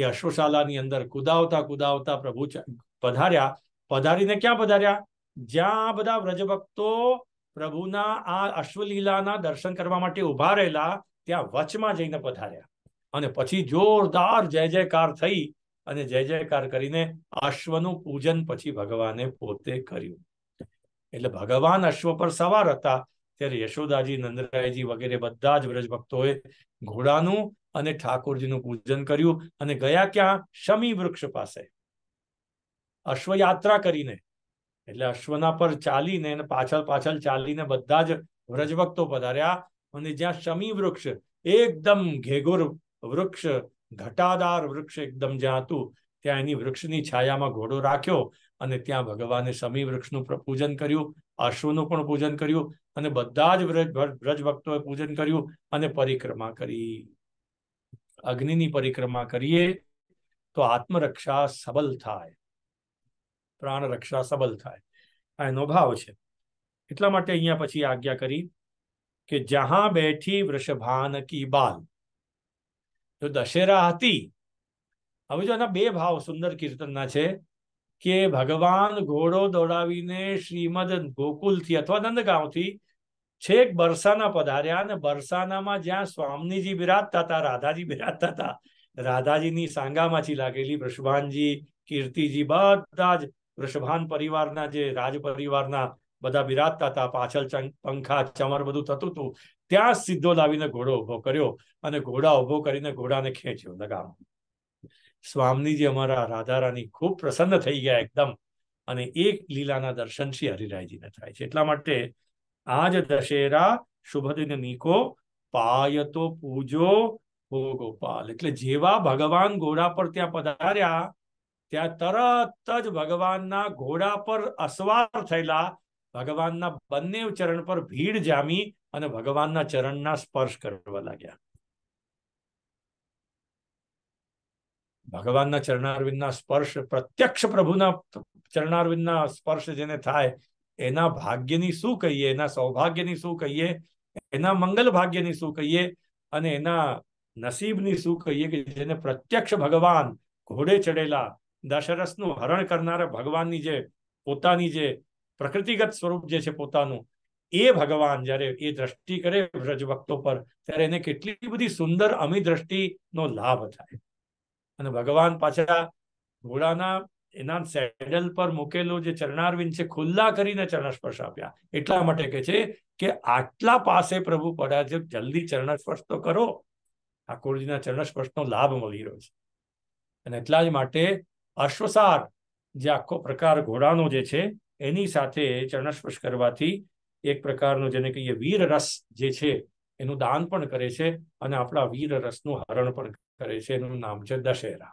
એ અશ્વશાલાની અંદર કુદાવતા કુદાવતા પ્રભુ પધાર્યા પધારીને ક્યાં પધાર્યા જ્યાં બધા વ્રજભક્તો પ્રભુના આ અશ્વલીલાના દર્શન કરવા માટે ઉભા રહેલા ત્યાં વચમાં જઈને પધાર્યા અને પછી જોરદાર જય જયકાર થઈ અને જય જયકાર કરીને અશ્વનું પૂજન પછી ભગવાને પોતે કર્યું એટલે ભગવાન અશ્વ પર સવાર હતા ત્યારે યશોદાજી નંદરાયજી વગેરે બધા જ વ્રજ ભક્તોએ ઘોડાનું અને ઠાકોરજીનું પૂજન કર્યું અને ગયા ક્યાં શમી વૃક્ષ પાસે અશ્વયાત્રા કરીને એટલે અશ્વના પર ચાલીને એને પાછળ પાછળ ચાલીને બધા જ વ્રજભક્તો પધાર્યા અને જ્યાં શમી વૃક્ષ એકદમ ઘેગુર વૃક્ષ ઘટાદાર વૃક્ષ એકદમ જ્યાં હતું ત્યાં એની વૃક્ષની છાયામાં ઘોડો રાખ્યો અને ત્યાં ભગવાને શમી વૃક્ષનું પૂજન કર્યું અશ્વનું પણ પૂજન કર્યું અને બધા જ વ્રજ ભક્તોએ પૂજન કર્યું અને પરિક્રમા કરી અગ્નિની પરિક્રમા કરીએ તો આત્મરક્ષા સબલ થાય પ્રાણ રક્ષા સબલ થાય આ એનો ભાવ છે એટલા માટે અહીંયા પછી આજ્ઞા કરી કે જહાં બેઠી વૃષભાન કી બાલ જો દશેરા હતી હવે જો એના બે ભાવ સુંદર કીર્તનના છે કે ભગવાન ઘોડો દોડાવીને શ્રીમદ ગોકુલથી અથવા નંદગાંવથી છેક બરસાના પધાર્યા અને બરસાનામાં જ્યાં સ્વામીજી બિરાજતા હતા રાધાજી બિરાજતા હતા રાધાજીની સાંગામાંથી લાગેલી વૃષભાનજી કીર્તિજી બધા જ વૃષભાન પરિવારના જે રાજ પરિવારના બધા બિરાજતા હતા પાછળ પંખા ચમર બધું થતું હતું ત્યાં સીધો લાવીને ઘોડો ઉભો કર્યો અને ઘોડા ઉભો કરીને ઘોડાને ખેંચ્યો લગામ સ્વામીજી અમારા રાધારાની ખૂબ પ્રસન્ન થઈ ગયા એકદમ અને એક લીલાના દર્શન શ્રી હરિરાયજીને થાય છે એટલા માટે આજ દશેરા શુભ દિન પાય તો પૂજો હો ગોપાલ એટલે જેવા ભગવાન ઘોડા પર ત્યાં પધાર્યા ત્યાં તરત જ ભગવાનના ઘોડા પર અસવાર થયેલા ભગવાનના બંને ચરણ પર ભીડ જામી અને ભગવાનના ચરણના સ્પર્શ કરવા લાગ્યા ભગવાનના ચરણારવિંદના સ્પર્શ પ્રત્યક્ષ પ્રભુના ચરણારવિંદના સ્પર્શ જેને થાય એના ભાગ્યની શું કહીએ એના સૌભાગ્યની શું કહીએ એના મંગલ ભાગ્યની શું કહીએ અને એના નસીબની શું કહીએ કે જેને પ્રત્યક્ષ ભગવાન ઘોડે ચડેલા દશરથનું હરણ કરનારા ભગવાનની જે પોતાની જે પ્રકૃતિગત સ્વરૂપ જે છે પોતાનું એ ભગવાન જ્યારે એ દ્રષ્ટિ કરે વ્રજ ભક્તો પર ત્યારે એને કેટલી બધી સુંદર અમી દ્રષ્ટિનો લાભ થાય અને ભગવાન પાછા ઘોડાના એના સેડલ પર મૂકેલો જે ચરણારવિંદ છે ખુલ્લા કરીને ચરણ સ્પર્શ આપ્યા એટલા માટે કે છે કે આટલા પાસે પ્રભુ પડ્યા છે જલ્દી ચરણ સ્પર્શ તો કરો ઠાકોરજીના ચરણ સ્પર્શનો લાભ મળી રહ્યો છે અને એટલા જ માટે અશ્વસાર જે આખો પ્રકાર ઘોડાનો જે છે એની સાથે ચરણસ્પર્શ કરવાથી એક પ્રકારનો જેને કહીએ વીર રસ જે છે એનું દાન પણ કરે છે અને આપણા વીર રસનું હરણ પણ કરે છે એનું નામ છે દશેરા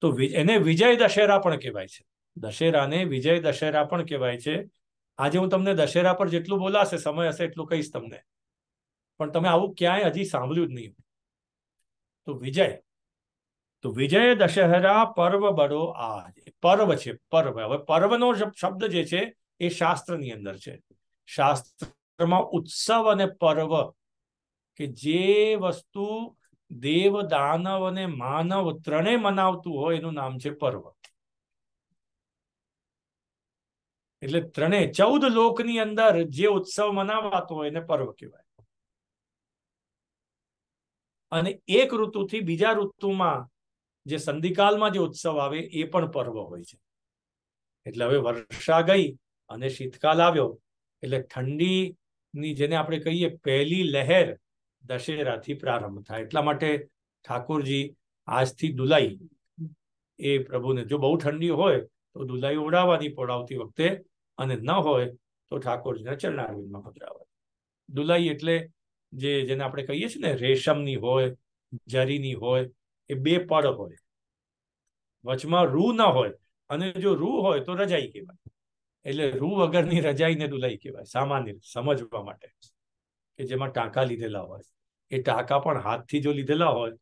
તો એને વિજય દશેરા પણ કહેવાય છે દશેરાને વિજય દશેરા પણ કહેવાય છે આજે હું તમને દશેરા પર જેટલું બોલાશે સમય હશે એટલું કહીશ તમને પણ તમે આવું ક્યાંય હજી સાંભળ્યું જ નહીં તો વિજય તો વિજય દશહરા પર્વ બડો આજ પર્વ છે પર્વ હવે પર્વનો શબ્દ જે છે એ શાસ્ત્રની અંદર છે શાસ્ત્રમાં ઉત્સવ અને પર્વ કે જે વસ્તુ દેવ દાનવ અને માનવ ત્રણેય મનાવતું હોય એનું નામ છે પર્વ એટલે ત્રણે ચૌદ લોકની અંદર જે ઉત્સવ મનાવાતો હોય એને પર્વ કહેવાય અને એક ઋતુથી બીજા ઋતુમાં જે સંધિકાલમાં જે ઉત્સવ આવે એ પણ પર્વ હોય છે એટલે હવે વર્ષા ગઈ અને શીતકાલ આવ્યો એટલે ઠંડીની જેને આપણે કહીએ પહેલી લહેર દશેરાથી પ્રારંભ થાય એટલા માટે ઠાકોરજી આજથી દુલાઈ એ પ્રભુને જો બહુ ઠંડી હોય તો દુલાઈ ઉડાવવાની પડાવતી વખતે અને ન હોય તો ઠાકોરજીના ચરણારવિંદમાં પધરાવવાની દુલાઈ એટલે જે જેને આપણે કહીએ છીએ ને રેશમની હોય જરીની હોય એ બે પડ હોય વચમાં રૂ ના હોય અને જો રૂ હોય તો રજાઈ કહેવાય એટલે રૂ વગરની રજાઈને દુલાઈ કહેવાય સામાન્ય સમજવા માટે કે જેમાં ટાંકા લીધેલા હોય એ ટાંકા પણ હાથથી જો લીધેલા હોય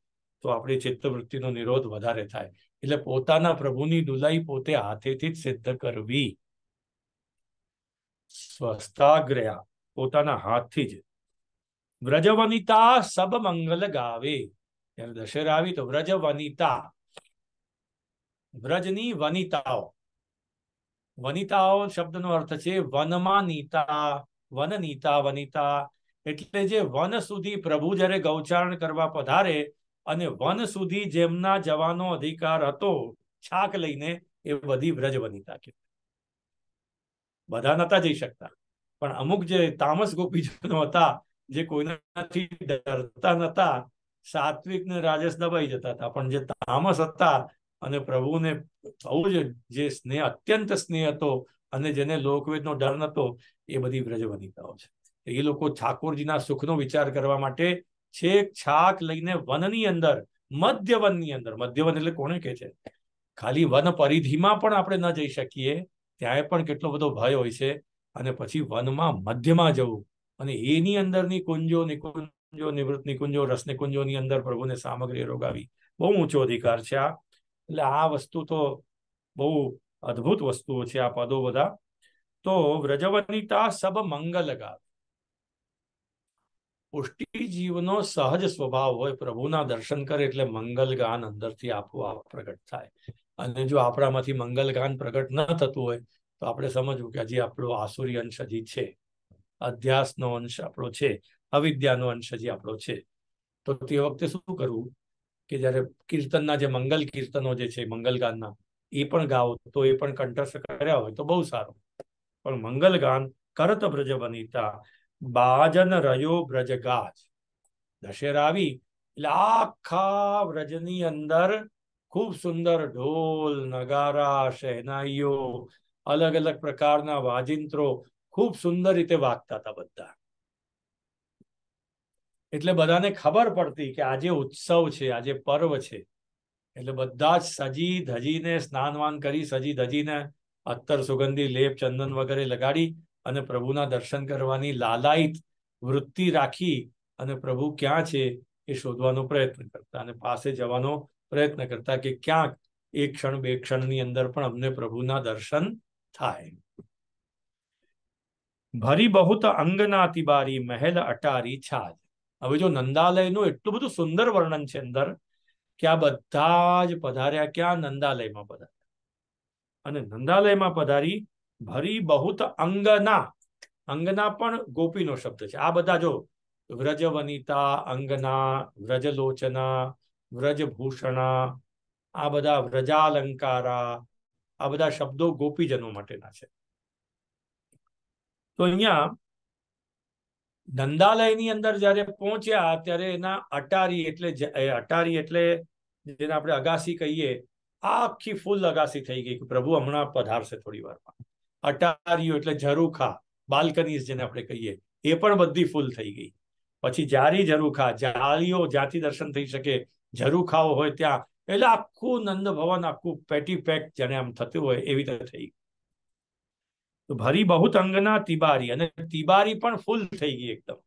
તો આપણી ચિત્તવૃત્તિનો નિરોધ વધારે થાય એટલે પોતાના પ્રભુની દુલાઈ પોતે હાથેથી જ સિદ્ધ કરવી સ્વસ્થાગ્રયા પોતાના હાથથી જ વ્રજવનિતા સબ મંગલ ગાવે એને દશેરા આવી તો વ્રજ વનિતા વ્રજની વનિતાઓ વનિતાઓ શબ્દનો અર્થ છે વનમાં નીતા વન વનિતા એટલે જે વન સુધી પ્રભુ જ્યારે ગૌચારણ કરવા પધારે અને વન સુધી જેમના જવાનો અધિકાર હતો છાક લઈને એ બધી વ્રજ વનિતા કે બધા નતા જઈ શકતા પણ અમુક જે તામસ ગોપીજનો હતા જે કોઈનાથી ડરતા નતા સાત્વિક ને રાજસ દબાઈ જતા હતા પણ જે તામસ હતા અને પ્રભુને બહુ જ જે સ્નેહ અત્યંત સ્નેહ હતો અને જેને લોકવેદનો ડર નતો એ બધી વ્રજ છે એ લોકો ઠાકોરજીના સુખનો વિચાર કરવા માટે છેક છાક લઈને વનની અંદર મધ્ય વનની અંદર મધ્ય વન એટલે કોને કે છે ખાલી વન પરિધિમાં પણ આપણે ન જઈ શકીએ ત્યાં પણ કેટલો બધો ભય હોય છે અને પછી વનમાં મધ્યમાં જવું અને એની અંદરની કુંજો નિકુંજ કુંજો નિવૃત્ત નિકુંજો રસ નિકુંજોની અંદર પ્રભુને સામગ્રી રોગાવી બહુ ઊંચો અધિકાર છે આ એટલે આ વસ્તુ તો બહુ અદ્ભુત વસ્તુઓ છે આ પદો બધા તો વ્રજવનિતા સબ મંગલ ગાવી પુષ્ટિ જીવનો સહજ સ્વભાવ હોય પ્રભુના દર્શન કરે એટલે મંગલગાન અંદરથી આપોઆપ પ્રગટ થાય અને જો આપણામાંથી મંગલ ગાન પ્રગટ ન થતું હોય તો આપણે સમજવું કે હજી આપણો આસુરી અંશ હજી છે અધ્યાસનો અંશ આપણો છે અવિદ્યાનો અંશ જે આપણો છે તો તે વખતે શું કરવું કે જ્યારે કીર્તનના જે મંગલ કીર્તનો જે છે મંગલગાનના એ પણ ગાઓ તો એ પણ કંઠસ્થ કર્યા હોય તો બહુ સારું પણ મંગલગાન કરત બ્રજ બનીતા બાજન રયો બ્રજ ગાજ દશેરા આવી એટલે આખા વ્રજની અંદર ખૂબ સુંદર ઢોલ નગારા શહેનાઈઓ અલગ અલગ પ્રકારના વાજિંત્રો ખૂબ સુંદર રીતે વાગતા હતા બધા એટલે બધાને ખબર પડતી કે આજે ઉત્સવ છે આજે પર્વ છે એટલે બધા જ સજી ધજીને સ્નાનવાન કરી સજી ધજીને અત્તર સુગંધી લેપ ચંદન વગેરે લગાડી અને પ્રભુના દર્શન કરવાની લાલાયિત વૃત્તિ રાખી અને પ્રભુ ક્યાં છે એ શોધવાનો પ્રયત્ન કરતા અને પાસે જવાનો પ્રયત્ન કરતા કે ક્યાંક એક ક્ષણ બે ક્ષણની અંદર પણ અમને પ્રભુના દર્શન થાય ભરી બહુત અંગના તિબારી મહેલ અટારી છાજ હવે જો નંદાલયનું એટલું બધું સુંદર વર્ણન છે અંદર કે આ બધા જ પધાર્યા ક્યાં નંદાલયમાં પધાર્યા અને નંદાલયમાં પધારી ભરી બહુત અંગના અંગના પણ ગોપીનો શબ્દ છે આ બધા જો વ્રજ વનિતા અંગના વ્રજલોચના વ્રજભૂષણા આ બધા વ્રજાલંકારા આ બધા શબ્દો ગોપીજનો માટેના છે તો અહીંયા નંદાલયની અંદર જ્યારે પહોંચ્યા ત્યારે એના અટારી એટલે અટારી એટલે જેને આપણે અગાસી કહીએ આખી ફૂલ અગાસી થઈ ગઈ કે પ્રભુ હમણાં પધારશે થોડી વારમાં અટારીઓ એટલે ઝરૂખા બાલ્કનીઝ જેને આપણે કહીએ એ પણ બધી ફૂલ થઈ ગઈ પછી જારી ઝરૂખા જાળીઓ જ્યાંથી દર્શન થઈ શકે ઝરૂખાઓ હોય ત્યાં એટલે આખું નંદ ભવન આખું પેટી પેક જેને આમ થતું હોય એવી રીતે થઈ ગઈ તો ભરી બહુત અંગના તિબારી અને તિબારી પણ ફૂલ થઈ ગઈ એકદમ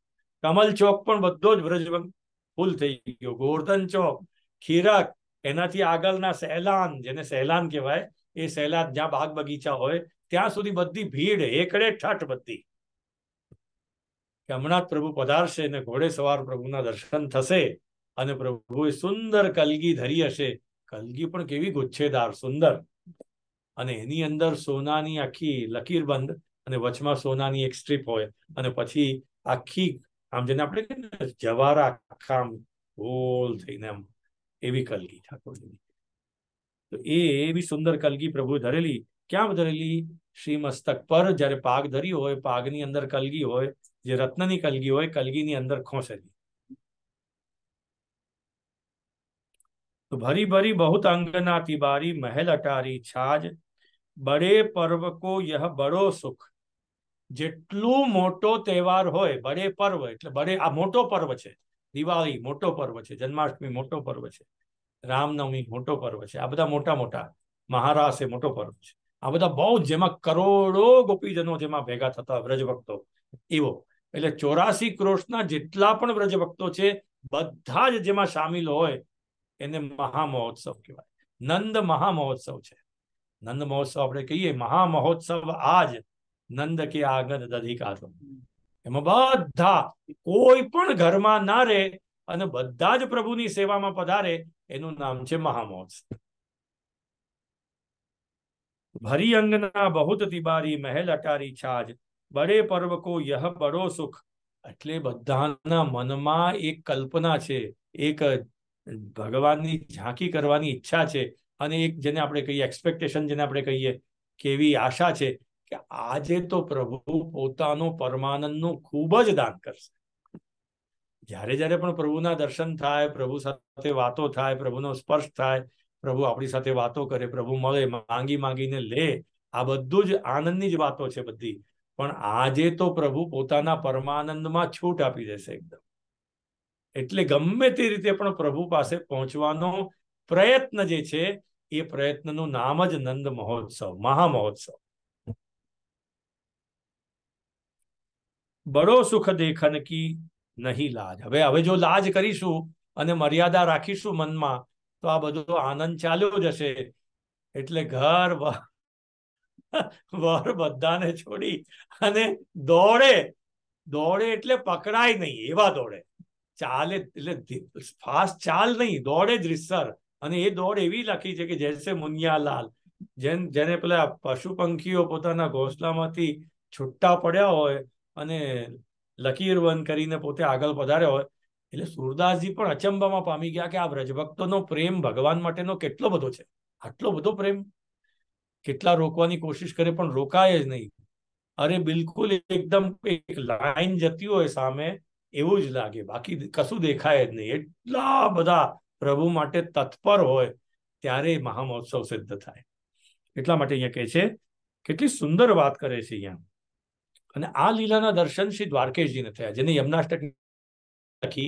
કમલ ચોક પણ બધો જ વ્રજભંગ ફૂલ થઈ ગયો ગોવર્ધન ચોક ખીરક એનાથી આગળના સહેલાન જેને સહેલાન કહેવાય એ સહેલાન જ્યાં બાગ બગીચા હોય ત્યાં સુધી બધી ભીડ એકડે ઠઠ બધી કે હમણાં જ પ્રભુ પધારશે અને ઘોડે સવાર પ્રભુના દર્શન થશે અને પ્રભુએ સુંદર કલગી ધરી હશે કલગી પણ કેવી ગુચ્છેદાર સુંદર અને એની અંદર સોનાની આખી લકીરબંધ અને વચમાં સોનાની એક સ્ટ્રીપ હોય અને પછી આખી આમ જેને આપણે કહીએ જવારા આખા ગોલ થઈને આમ એવી કલગી ઠાકોરજીની તો એ એવી સુંદર કલગી પ્રભુ ધરેલી ક્યાં ધરેલી શ્રી મસ્તક પર જ્યારે પાગ ધરી હોય પાગની અંદર કલગી હોય જે રત્નની કલગી હોય કલગીની અંદર ખોસેલી તો ભરી ભરી બહુત અંગના તિબારી મહેલ અટારી છાજ બડે પર્વ કો યહ બડો સુખ જેટલું મોટો તહેવાર હોય બડે પર્વ એટલે બડે આ મોટો પર્વ છે દિવાળી મોટો પર્વ છે જન્માષ્ટમી મોટો પર્વ છે રામનવમી મોટો પર્વ છે આ બધા મોટા મોટા મહારાસ એ મોટો પર્વ છે આ બધા બહુ જેમાં કરોડો ગોપીજનો જેમાં ભેગા થતા વ્રજભક્તો એવો એટલે ચોરાસી ક્રોશના જેટલા પણ વ્રજભક્તો છે બધા જ જેમાં સામેલ હોય એને મહામહોત્સવ કહેવાય નંદ મહામહોત્સવ છે નંદ મહોત્સવ આપણે કહીએ મહા મહોત્સવ આજ નંદ કે આગન દધિકાતો એમાં બધા કોઈ પણ ઘરમાં ના રહે અને બધા જ પ્રભુની સેવામાં પધારે એનું નામ છે મહા મહોત્સવ ભરી અંગના બહુત તિબારી મહેલ અટારી છાજ બડે પર્વ કો યહ બડો સુખ એટલે બધાના મનમાં એક કલ્પના છે એક ભગવાનની ઝાંકી કરવાની ઈચ્છા છે અને એક જેને આપણે કહીએ એક્સપેક્ટેશન જેને આપણે કહીએ કેવી આશા છે કે આજે તો પ્રભુ પોતાનો પરમાનંદનું ખૂબ જ દાન કરશે જ્યારે જ્યારે પણ પ્રભુના દર્શન થાય પ્રભુ સાથે વાતો થાય પ્રભુનો સ્પર્શ થાય પ્રભુ આપણી સાથે વાતો કરે પ્રભુ મળે માંગી માંગીને લે આ બધું જ આનંદની જ વાતો છે બધી પણ આજે તો પ્રભુ પોતાના પરમાનંદમાં છૂટ આપી દેશે એકદમ એટલે ગમે તે રીતે પણ પ્રભુ પાસે પહોંચવાનો પ્રયત્ન જે છે એ પ્રયત્નનું નામ જ નંદ મહોત્સવ મહા બડો સુખ દેખન કી નહીં લાજ હવે હવે જો લાજ કરીશું અને મર્યાદા રાખીશું મનમાં તો આ બધો આનંદ ચાલ્યો જશે એટલે ઘર વર બધાને છોડી અને દોડે દોડે એટલે પકડાય નહીં એવા દોડે ચાલે એટલે ફાસ્ટ ચાલ નહીં દોડે જ રીતસર અને એ દોડ એવી લખી છે કે જૈસે મુનિયાલાલ જેન જેને પેલા પશુ પંખીઓ પોતાના ઘોંસલામાંથી છૂટા પડ્યા હોય અને લકીર બંધ કરીને પોતે આગળ પધાર્યા હોય એટલે સુરદાસજી પણ અચંબામાં પામી ગયા કે આ વ્રજભક્તોનો પ્રેમ ભગવાન માટેનો કેટલો બધો છે આટલો બધો પ્રેમ કેટલા રોકવાની કોશિશ કરે પણ રોકાય જ નહીં અરે બિલકુલ એકદમ એક લાઈન જતી હોય સામે એવું જ લાગે બાકી કશું દેખાય જ નહીં એટલા બધા प्रभु माटे तत्पर हो तेरे महामहोत्सव सिद्ध थाय एट कहे के सुंदर बात करे अँ आ लीला दर्शन श्री द्वारकेश जी ने थे जेने यमनाष्टक लखी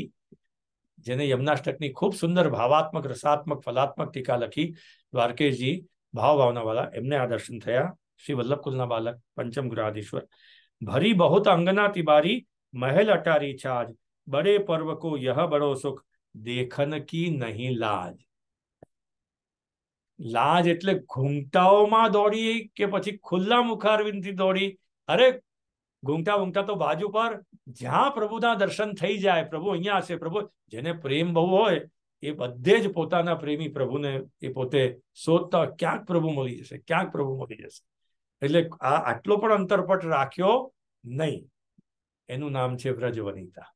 जेने यमनाष्टक खूब सुंदर भावात्मक रसात्मक फलात्मक टीका लखी द्वारकेश जी भाव भावना वाला एमने आ दर्शन थे श्री वल्लभ कुलना बालक पंचम गुराधीश्वर भरी बहुत अंगना तिबारी महल अटारी छाज बड़े पर्व को यह बड़ो सुख દેખન કી નહીં લાજ લાજ એટલે ઘૂંઘટાઓમાં દોડી કે પછી ખુલ્લા મુખારવિંદથી દોડી અરે ઘૂંઘટા ઘૂંઘટા તો બાજુ પર જ્યાં પ્રભુના દર્શન થઈ જાય પ્રભુ અહીંયા હશે પ્રભુ જેને પ્રેમ બહુ હોય એ બધે જ પોતાના પ્રેમી પ્રભુને એ પોતે શોધતા ક્યાંક પ્રભુ મળી જશે ક્યાંક પ્રભુ મળી જશે એટલે આ આટલો પણ અંતરપટ રાખ્યો નહીં એનું નામ છે વ્રજ વનિતા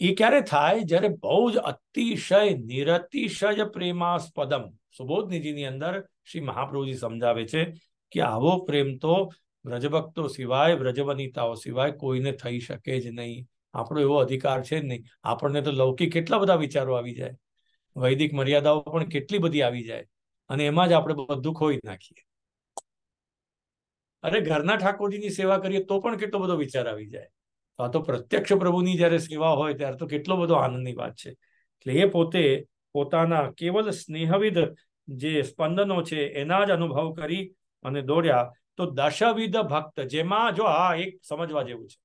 એ ક્યારે થાય જ્યારે બહુ જ અતિશય નિરતિશય પ્રેમાસ્પદમ સુબોધનિધિની અંદર શ્રી મહાપ્રભુજી સમજાવે છે કે આવો પ્રેમ તો વ્રજભક્તો સિવાય વ્રજવનિતાઓ સિવાય કોઈને થઈ શકે જ નહીં આપણો એવો અધિકાર છે જ નહીં આપણને તો લૌકિક કેટલા બધા વિચારો આવી જાય વૈદિક મર્યાદાઓ પણ કેટલી બધી આવી જાય અને એમાં જ આપણે બધું ખોઈ નાખીએ અરે ઘરના ઠાકોરજીની સેવા કરીએ તો પણ કેટલો બધો વિચાર આવી જાય આ તો પ્રત્યક્ષ પ્રભુની જ્યારે સેવા હોય ત્યારે તો કેટલો બધો આનંદની વાત છે એટલે એ પોતે પોતાના કેવલ સ્નેહવિદ જે સ્પંદનો છે એના જ અનુભવ કરી અને દોડ્યા તો દશવિધ ભક્ત જેમાં જો આ એક સમજવા જેવું છે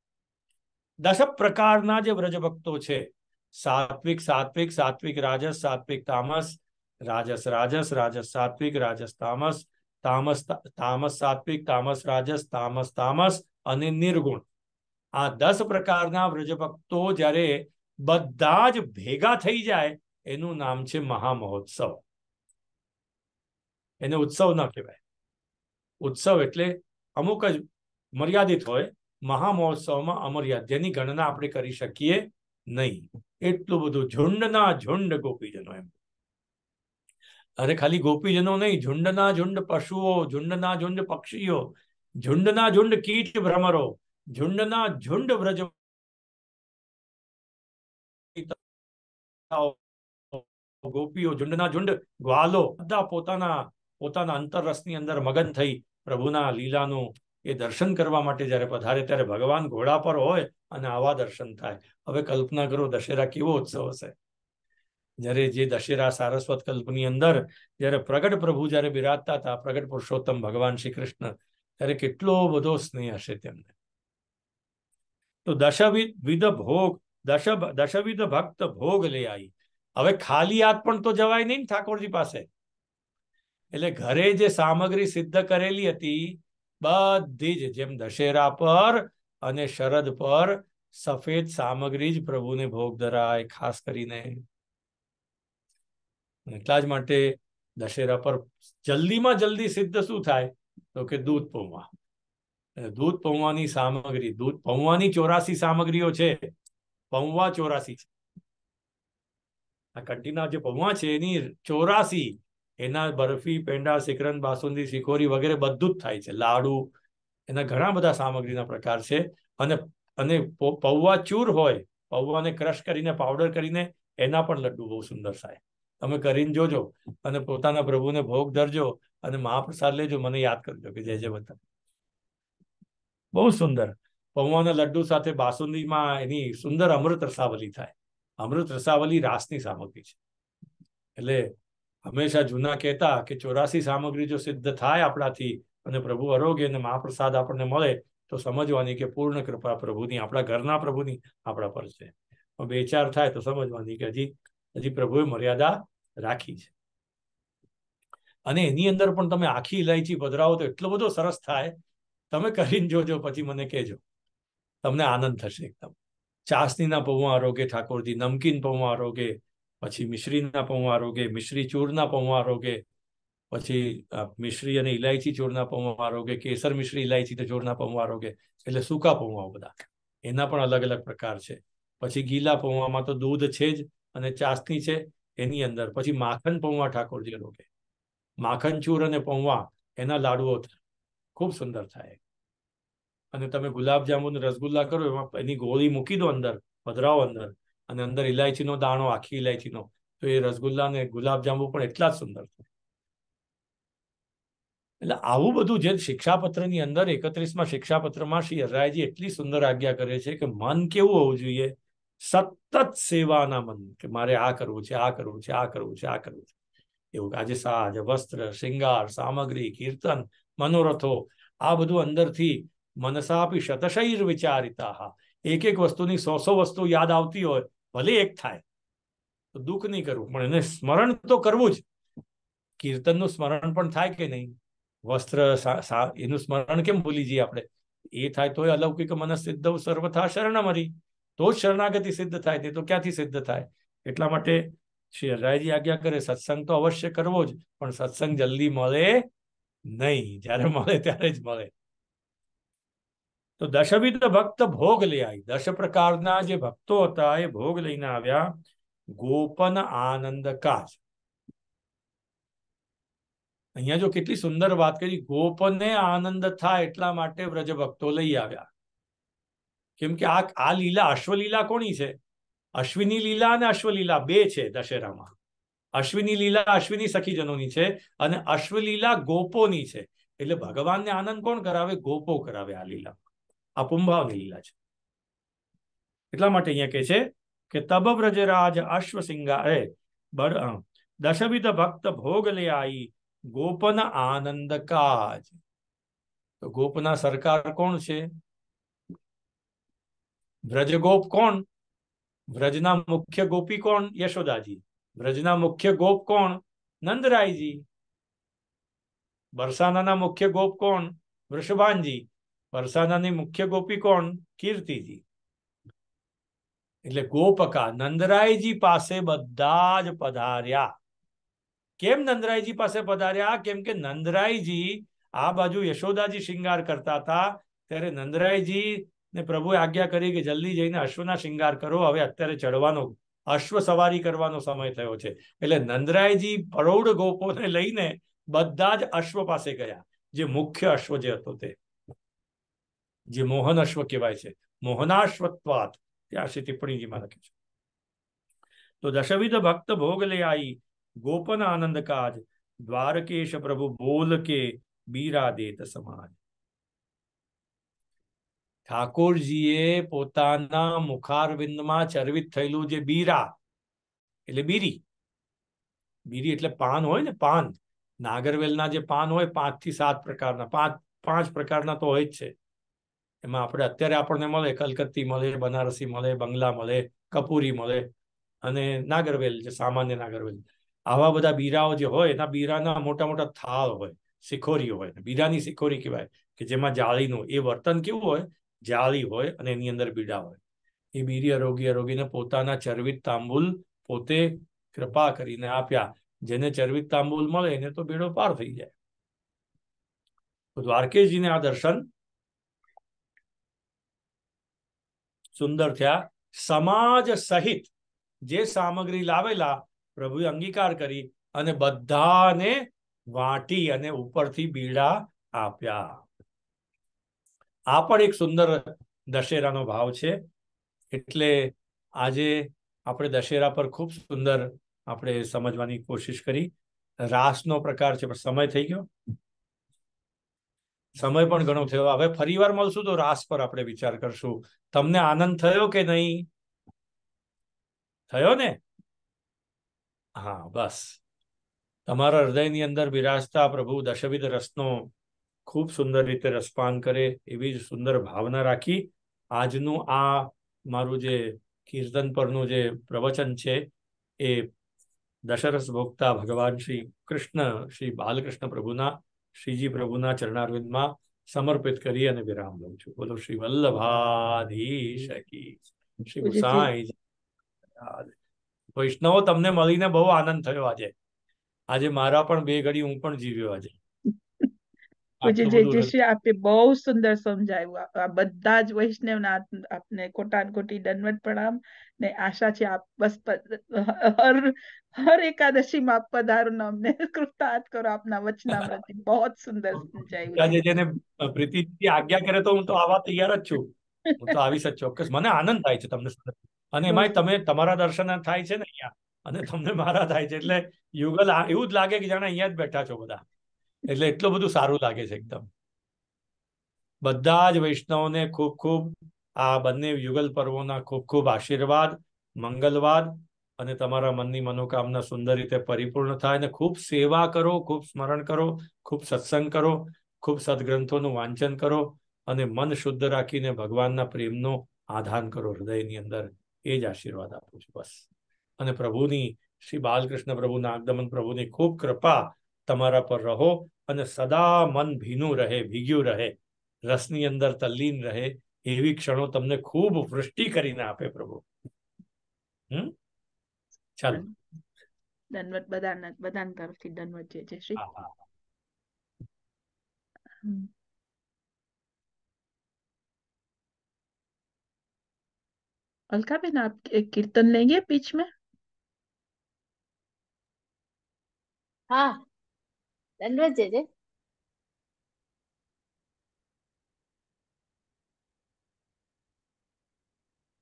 દશ પ્રકારના જે વ્રજ ભક્તો છે સાત્વિક સાત્વિક સાત્વિક રાજસ સાત્વિક તામસ રાજસ રાજસ રાજસ સાત્વિક રાજસ તામસ તામસ તામસ સાત્વિક તામસ રાજસ તામસ તામસ અને નિર્ગુણ આ દસ પ્રકારના વ્રજભક્તો જ્યારે બધા જ ભેગા થઈ જાય એનું નામ છે મહામહોત્સવ એને ઉત્સવ ના કહેવાય ઉત્સવ એટલે અમુક જ મર્યાદિત હોય મહામહોત્સવમાં અમર્યાદ જેની ગણના આપણે કરી શકીએ નહીં એટલું બધું ઝુંડના ઝુંડ ગોપીજનો એમ અરે ખાલી ગોપીજનો નહીં ઝુંડના ઝુંડ પશુઓ ઝુંડના ઝુંડ પક્ષીઓ ઝુંડના ઝુંડ કીટ ભ્રમરો ઝુંડના ઝુંડ વ્રજ ગોપીઓ ઝુંડના ઝુંડ ગ્વાલો બધા પોતાના પોતાના અંતરરસની અંદર મગન થઈ પ્રભુના લીલાનું એ દર્શન કરવા માટે જ્યારે પધારે ત્યારે ભગવાન ઘોડા પર હોય અને આવા દર્શન થાય હવે કલ્પના કરો દશેરા કેવો ઉત્સવ હશે જ્યારે જે દશેરા સારસ્વત કલ્પની અંદર જ્યારે પ્રગટ પ્રભુ જ્યારે બિરાજતા હતા પ્રગટ પુરુષોત્તમ ભગવાન શ્રી કૃષ્ણ ત્યારે કેટલો બધો સ્નેહ હશે તેમને તો દશવિધ ભોગ દશ દશવિધ ભક્ત ભોગ લઈ આવી હવે ખાલી હાથ પણ તો જવાય નહીં ઠાકોરજી પાસે એટલે ઘરે જે સામગ્રી સિદ્ધ કરેલી હતી બધી જ જેમ દશેરા પર અને શરદ પર સફેદ સામગ્રી જ પ્રભુને ભોગ ધરાય ખાસ કરીને એટલા જ માટે દશેરા પર જલ્દીમાં જલ્દી સિદ્ધ શું થાય તો કે દૂધ પોવા દૂધ પૌવાની સામગ્રી દૂધ પૌવાની ચોરાસી સામગ્રીઓ છે પૌવા ચોરાસી છે આ કટ્ટીના જે પૌવા છે એની ચોરાસી એના બરફી પેંડા સિકરન બાસુંદી શિખોરી વગેરે બધું જ થાય છે લાડુ એના ઘણા બધા સામગ્રીના પ્રકાર છે અને અને પૌવા ચૂર હોય પૌવાને ક્રશ કરીને પાવડર કરીને એના પણ લડ્ડુ બહુ સુંદર થાય તમે કરીને જોજો અને પોતાના પ્રભુને ભોગ ધરજો અને મહાપ્રસાદ લેજો મને યાદ કરજો કે જય જય બધા બહુ સુંદર પૌવાના લડ્ડુ સાથે બાસુંદીમાં એની સુંદર અમૃત રસાવલી થાય અમૃત રસાવલી રાસની સામગ્રી છે એટલે હંમેશા જૂના કહેતા કે ચોરાસી સામગ્રી જો સિદ્ધ થાય આપણાથી અને પ્રભુ આરોગ્ય અને મહાપ્રસાદ આપણને મળે તો સમજવાની કે પૂર્ણ કૃપા પ્રભુની આપણા ઘરના પ્રભુની આપણા પર છે બે ચાર થાય તો સમજવાની કે હજી હજી પ્રભુએ મર્યાદા રાખી છે અને એની અંદર પણ તમે આખી ઇલાયચી પધરાવો તો એટલો બધો સરસ થાય તમે કરીને જોજો પછી મને કહેજો તમને આનંદ થશે એકદમ ચાસનીના પૌવા આરોગે ઠાકોરજી નમકીન પૌવા આરોગે પછી મિશ્રીના પૌવા આરોગે મિશ્રી ચૂરના પૌવા આરોગે પછી મિશ્રી અને ઇલાયચી ચોરના પૌવા આરોગે કેસર મિશ્રી ઇલાયચી ચોરના પૌવા આરોગે એટલે સૂકા પૌવાઓ બધા એના પણ અલગ અલગ પ્રકાર છે પછી ગીલા પૌવામાં તો દૂધ છે જ અને ચાસની છે એની અંદર પછી માખન પૌવા ઠાકોરજી રોગે માખન ચૂર અને પૌવા એના લાડુઓ ખૂબ સુંદર થાય અને તમે ગુલાબજાંબુ રસગુલ્લા કરો એમાં એની ગોળી મૂકી દો અંદર પધરાવો અંદર અને અંદર ઇલાયચીનો દાણો આખી ઇલાયચીનો તો એ રસગુલ્લા ને ગુલાબજાંબુ પણ એટલા જ સુંદર થાય એટલે આવું બધું જે શિક્ષાપત્રની અંદર એકત્રીસમાં શિક્ષાપત્રમાં શ્રી હરરાયજી એટલી સુંદર આજ્ઞા કરે છે કે મન કેવું હોવું જોઈએ સતત સેવાના મન કે મારે આ કરવું છે આ કરવું છે આ કરવું છે આ કરવું છે એવું આજે સાજ વસ્ત્ર શૃંગાર સામગ્રી કીર્તન મનોરથો આ બધું અંદરથી મનસાપી શતશૈર વિચારિતા એક એક વસ્તુની સો સો વસ્તુ યાદ આવતી હોય ભલે એક થાય તો દુઃખ નહીં કરવું પણ એને સ્મરણ તો કરવું જ કીર્તનનું સ્મરણ પણ થાય કે નહીં વસ્ત્ર એનું સ્મરણ કેમ ભૂલી જઈએ આપણે એ થાય તો અલૌકિક મનસ સિદ્ધ સર્વથા શરણમરી તો જ શરણાગતિ સિદ્ધ થાય તે તો ક્યાંથી સિદ્ધ થાય એટલા માટે શ્રી અરરાયજી આજ્ઞા કરે સત્સંગ તો અવશ્ય કરવો જ પણ સત્સંગ જલ્દી મળે નહીં જ્યારે મળે ત્યારે જ મળે તો દશવિધ ભક્ત ભોગ લઈ આવી દશ પ્રકારના જે ભક્તો હતા એ ભોગ લઈને આવ્યા ગોપન આનંદ કાજ અહીંયા જો કેટલી સુંદર વાત કરી ગોપને આનંદ થાય એટલા માટે વ્રજ ભક્તો લઈ આવ્યા કેમ કે આ આ લીલા અશ્વલીલા કોની છે અશ્વિની લીલા અને અશ્વલીલા બે છે દશેરામાં અશ્વિની લીલા અશ્વિની સખીજનોની છે અને અશ્વલીલા ગોપોની છે એટલે ભગવાનને આનંદ કોણ કરાવે ગોપો કરાવે આ લીલા આ પુંભાવની લીલા છે એટલા માટે અહીંયા કે છે કે તબ વ્રજરાજ અશ્વ સિંગારે દશવિધ ભક્ત ભોગ લે આઈ ગોપન આનંદ કાજ તો ગોપના સરકાર કોણ છે વ્રજગોપ કોણ વ્રજના મુખ્ય ગોપી કોણ યશોદાજી વ્રજના મુખ્ય ગોપ કોણ નંદરાયજી બરસાનાના મુખ્ય ગોપ કોણ વૃષભાનજી વરસાદાની મુખ્ય ગોપી કોણ કીર્તિજી એટલે ગોપકા નંદરાયજી પાસે બધા જ પધાર્યા કેમ નંદરાયજી પાસે પધાર્યા કેમ કે નંદરાયજી આ બાજુ યશોદાજી શિંગાર કરતા હતા ત્યારે નંદરાયજી ને પ્રભુએ આજ્ઞા કરી કે જલ્દી જઈને અશ્વના શિંગાર કરો હવે અત્યારે ચડવાનો અશ્વ સવારી કરવાનો સમય થયો છે એટલે નંદરાયજી પ્રૌઢ ગોપોને લઈને બધા જ અશ્વ પાસે ગયા જે મુખ્ય અશ્વ જે હતો તે જે મોહન અશ્વ કહેવાય છે મોહનાશ્વત્વાત ત્યાં છે ટિપ્પણીજીમાં લખે છે તો દશવિધ ભક્ત ભોગ લે આઈ ગોપન આનંદ કાજ દ્વારકેશ પ્રભુ બોલ કે બીરા દેત સમાજ ઠાકોરજીએ પોતાના મુખારવિંદમાં ચરવિત થયેલું જે બીરા એટલે બીરી બીરી એટલે પાન હોય ને પાન નાગરવેલના જે પાન હોય પાંચ થી સાત પ્રકારના પાંચ પાંચ પ્રકારના તો હોય જ છે એમાં આપણે અત્યારે આપણને મળે કલકત્તી મળે બનારસી મળે બંગલા મળે કપૂરી મળે અને નાગરવેલ જે સામાન્ય નાગરવેલ આવા બધા બીરાઓ જે હોય એના બીરાના મોટા મોટા થાળ હોય શિખોરી હોય બીરાની શિખોરી કહેવાય કે જેમાં જાળીનું એ વર્તન કેવું હોય જાળી હોય અને એની અંદર બીડા હોય એ બીડી અરોગી અરોગીને પોતાના ચરવિત તાંબુલ પોતે કૃપા કરીને આપ્યા જેને ચરવિત તાંબુલ મળે એને તો બેડો પાર થઈ જાય દ્વારકેશજીને આ દર્શન સુંદર થયા સમાજ સહિત જે સામગ્રી લાવેલા પ્રભુએ અંગીકાર કરી અને બધાને વાટી અને ઉપરથી બીડા આપ્યા આ પણ એક સુંદર દશેરાનો ભાવ છે એટલે આજે આપણે દશેરા પર ખૂબ સુંદર આપણે સમજવાની કોશિશ કરી રાસનો પ્રકાર છે પણ સમય થઈ ગયો સમય પણ ઘણો થયો હવે ફરી વાર મળશું તો રાસ પર આપણે વિચાર કરશું તમને આનંદ થયો કે નહીં થયો ને હા બસ તમારા હૃદયની અંદર બિરાજતા પ્રભુ દશવિધ રસનો ખૂબ સુંદર રીતે રસપાન કરે એવી જ સુંદર ભાવના રાખી આજનું આ મારું જે કીર્તન પરનું જે પ્રવચન છે એ દશરસ ભોગતા ભગવાન શ્રી કૃષ્ણ શ્રી બાલકૃષ્ણ પ્રભુના શ્રીજી પ્રભુના ચરણારવિંદમાં સમર્પિત કરી અને વિરામ લઉં છું બોલો શ્રી વલ્લભાધીશ શ્રી ગુસાઈ વૈષ્ણવો તમને મળીને બહુ આનંદ થયો આજે આજે મારા પણ બે ઘડી હું પણ જીવ્યો આજે પૂજ્ય જયજયશ્રી આપે બહુ સુંદર સમજાવ્યું આ બધા જ વૈષ્ણવના આપને કોટાનકોટી દંડવત પ્રણામ ને આશા છે આપ બસ હર હર એકાદશીમાં આપ પધારો ને અમને કૃતાર્થ કરો આપના વચનામૃતિ બહુ સુંદર સમજાવ્યું જેને પ્રીતિજી આજ્ઞા કરે તો હું તો આવા તૈયાર જ છું હું તો આવી સચ ચોક્કસ મને આનંદ થાય છે તમને અને એમાં તમે તમારા દર્શન થાય છે ને અહીંયા અને તમને મારા થાય છે એટલે યુગલ એવું જ લાગે કે જાણે અહીંયા જ બેઠા છો બધા એટલે એટલું બધું સારું લાગે છે એકદમ બધા જ વૈષ્ણવને ખૂબ ખૂબ આ બંને યુગલ પર્વોના ખૂબ ખૂબ આશીર્વાદ મંગલવાદ અને તમારા મનની મનોકામના સુંદર રીતે પરિપૂર્ણ થાય અને ખૂબ સેવા કરો ખૂબ સ્મરણ કરો ખૂબ સત્સંગ કરો ખૂબ સદગ્રંથોનું વાંચન કરો અને મન શુદ્ધ રાખીને ભગવાનના પ્રેમનો આધાન કરો હૃદયની અંદર એ જ આશીર્વાદ આપું છું બસ અને પ્રભુની શ્રી બાલકૃષ્ણ પ્રભુના નાગદમન પ્રભુની ખૂબ કૃપા તમારા પર રહો અને સદા મન ભીનું રહે ભીગ્યું રહે રસની અંદર તલ્લીન રહે એવી ક્ષણો તમને ખૂબ વૃષ્ટિ કરીને આપે પ્રભુ હમ ચાલો દનવત બધાના બધાની તરફથી દનવત જે છે શ્રી अलका बेन आप एक कीर्तन लेंगे बीच में हाँ रणवीर जीजे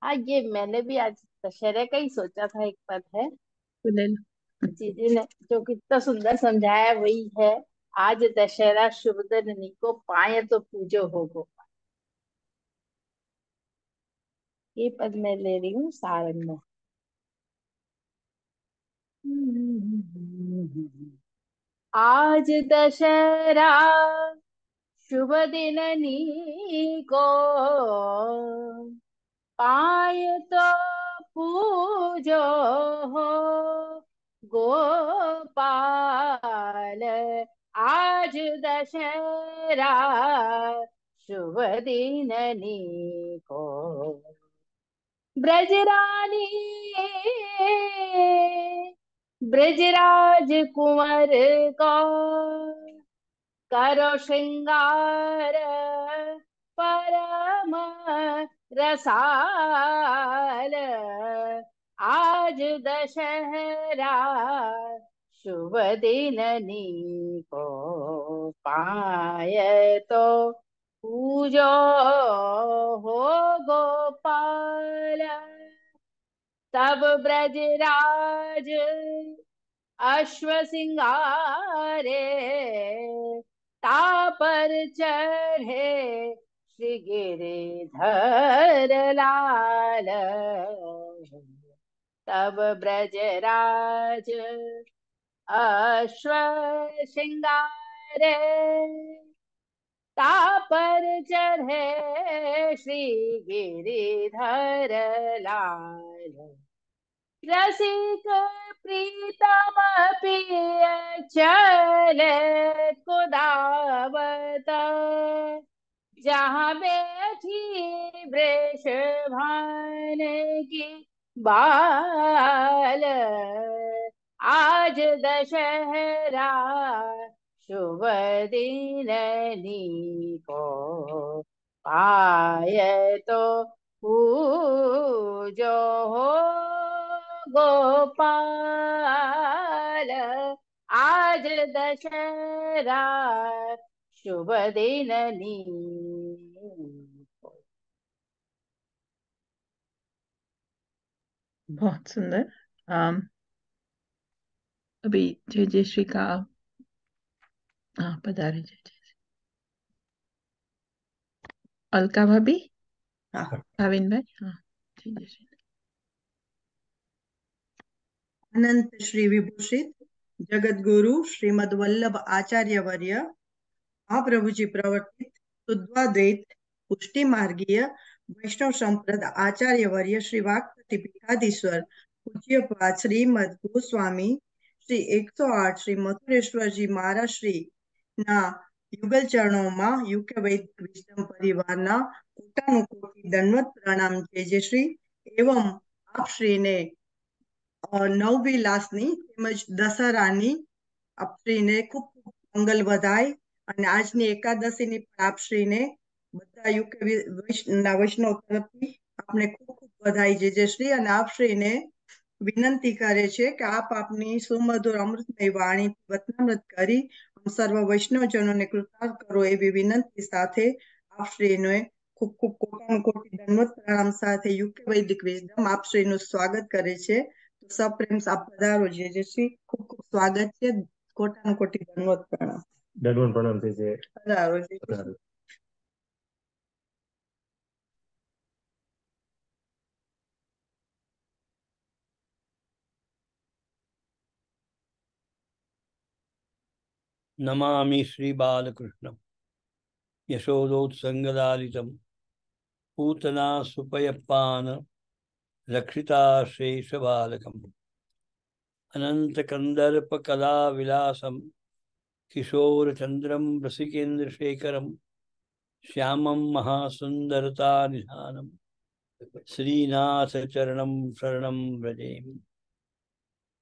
हाँ ये मैंने भी आज दशहरे का ही सोचा था एक पद है सुनील ने जो कितना सुंदर समझाया वही है आज दशहरा शुभ दिन निको पाए तो पूजो हो गो ये पद मैं ले रही हूँ सारंग में આજ દશરા શુભ દિનની કો પાય તો પૂજો હો ગોપાલ આજ દશરા શુભ દિનની કો બ્રજરાની ब्रजराज कुंवर का करो श्रृंगार परम रसाल आज दशहरा शुभ दिननी को पाय तो पूजो हो गोपाल तब ब्रजराज अश्व सिंगारे तापर चढ़े श्री गिरिधर लाल तब ब्रजराज अश्व सिंगारे तापर चढ़े श्री गिरिधर लाल रसिक प्रीतमपि कुदावत जहाँ बैठी वृषभान की बाल आज दशहरा शुभ दिननी को पाय तो पूजो हो गोपाल आज दशहरा शुभ दिन बहुत सुंदर um, अभी जय जय श्री का हाँ पधारे जय जय अलका भाभी हाँ। भाविन भाई हाँ जय जय श्री અનંત શ્રી વિભૂષિત જગદગુરુ શ્રીમદ વલ્લભ આચાર્યવર્ય મહાપ્રભુજી પ્રવર્તિત સુદ્વાદ્વૈત પુષ્ટિ માર્ગીય વૈષ્ણવ સંપ્રદ આચાર્યવર્ય શ્રી વાક્પતિ પીઠાધીશ્વર પૂજ્યપાદ શ્રીમદ ગોસ્વામી શ્રી એકસો આઠ શ્રી મથુરેશ્વરજી મહારાજ શ્રી ના યુગલ ચરણોમાં યુકે વૈદિક વિષ્ણુ પરિવારના કોટાનું દંડવત પ્રણામ જે શ્રી એવમ આપ શ્રીને નવ વિલાસની તેમજ દશહરાની આપશ્રીને ખૂબ મંગલ વધાય અને આજની એકાદશીની પણ આપશ્રીને બધા યુકે વૈષ્ણવ તરફથી આપને ખૂબ ખૂબ વધાય જે શ્રી અને આપશ્રીને વિનંતી કરે છે કે આપ આપની સુમધુર અમૃતમય વાણી વતનામૃત કરી સર્વ વૈષ્ણવજનોને કૃતાર્થ કરો એવી વિનંતી સાથે આપશ્રીને ખૂબ ખૂબ કોટાનું કોટી દંડવત પ્રણામ સાથે યુકે વૈદિક વિઝડમ આપશ્રીનું સ્વાગત કરે છે સપ્રેમ પધારો છે જે શ્રી ખૂબ ખૂબ સ્વાગત છે કોટાન કોટી દંડવત પ્રણામ દંડવત પ્રણામ છે જે પધારો છે नमामि श्रीबालकृष्णं यशोदोत्सङ्गदालितं पूतना सुपयपान रक्षिताशेषबालकम् अनन्तकन्दर्पकलाविलासं किशोरचन्द्रं रसिकेन्द्रशेखरं श्यामं महासुन्दरतानिधानं श्रीनाथचरणं शरणं व्रजेमि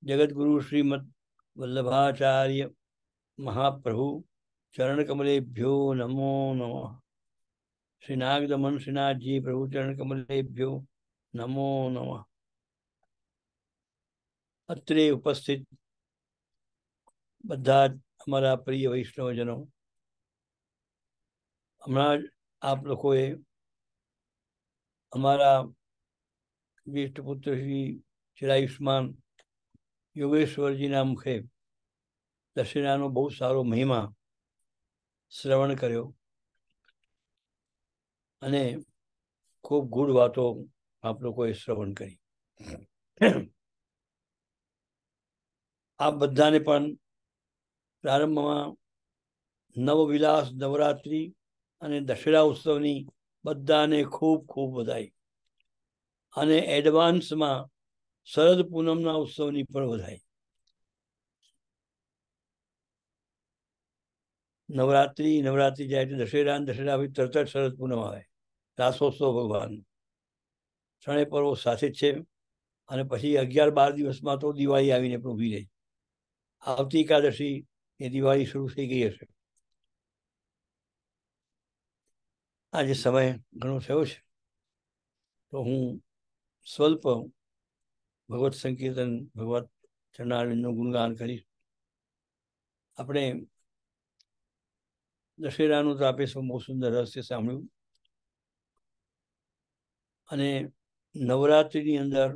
जगद्गुरु श्रीमद् वल्लभाचार्य महाप्रभु चरणकमलेभ्यो नमो नमः श्रीनागदमन श्रीनाथ जी प्रभु चरणकमलेभ्यो નમો નમ અત્રે ઉપસ્થિત બધા જ અમારા પ્રિય વૈષ્ણવજનો હમણાં જ આપ લોકોએ અમારા જ્યેષ્ઠ પુત્ર શ્રી ચિરાયુષ્માન યોગેશ્વરજીના મુખે દશેરાનો બહુ સારો મહિમા શ્રવણ કર્યો અને ખૂબ ગૂઢ વાતો આપ લોકોએ શ્રવણ કરી આપ બધાને પણ પ્રારંભમાં નવવિલાસ નવરાત્રિ અને દશેરા ઉત્સવની બધાને ખૂબ ખૂબ વધાઈ અને એડવાન્સમાં શરદ પૂનમના ઉત્સવની પણ વધાઈ નવરાત્રિ નવરાત્રિ જાય એટલે દશેરા દશેરા તરત જ શરદ પૂનમ આવે રાસોત્સવ ભગવાનનો ત્રણેય પર્વો સાથે જ છે અને પછી અગિયાર બાર દિવસમાં તો દિવાળી આવીને પણ ઊભી રહી આવતી એકાદશી એ દિવાળી શરૂ થઈ ગઈ હશે આજે સમય ઘણો થયો છે તો હું સ્વલ્પ ભગવત સંકીર્તન ભગવત ચરણારવિંદનું ગુણગાન કરીશ આપણે દશેરાનું તો આપે સૌ બહુ સુંદર રહસ્ય સાંભળ્યું અને નવરાત્રિની અંદર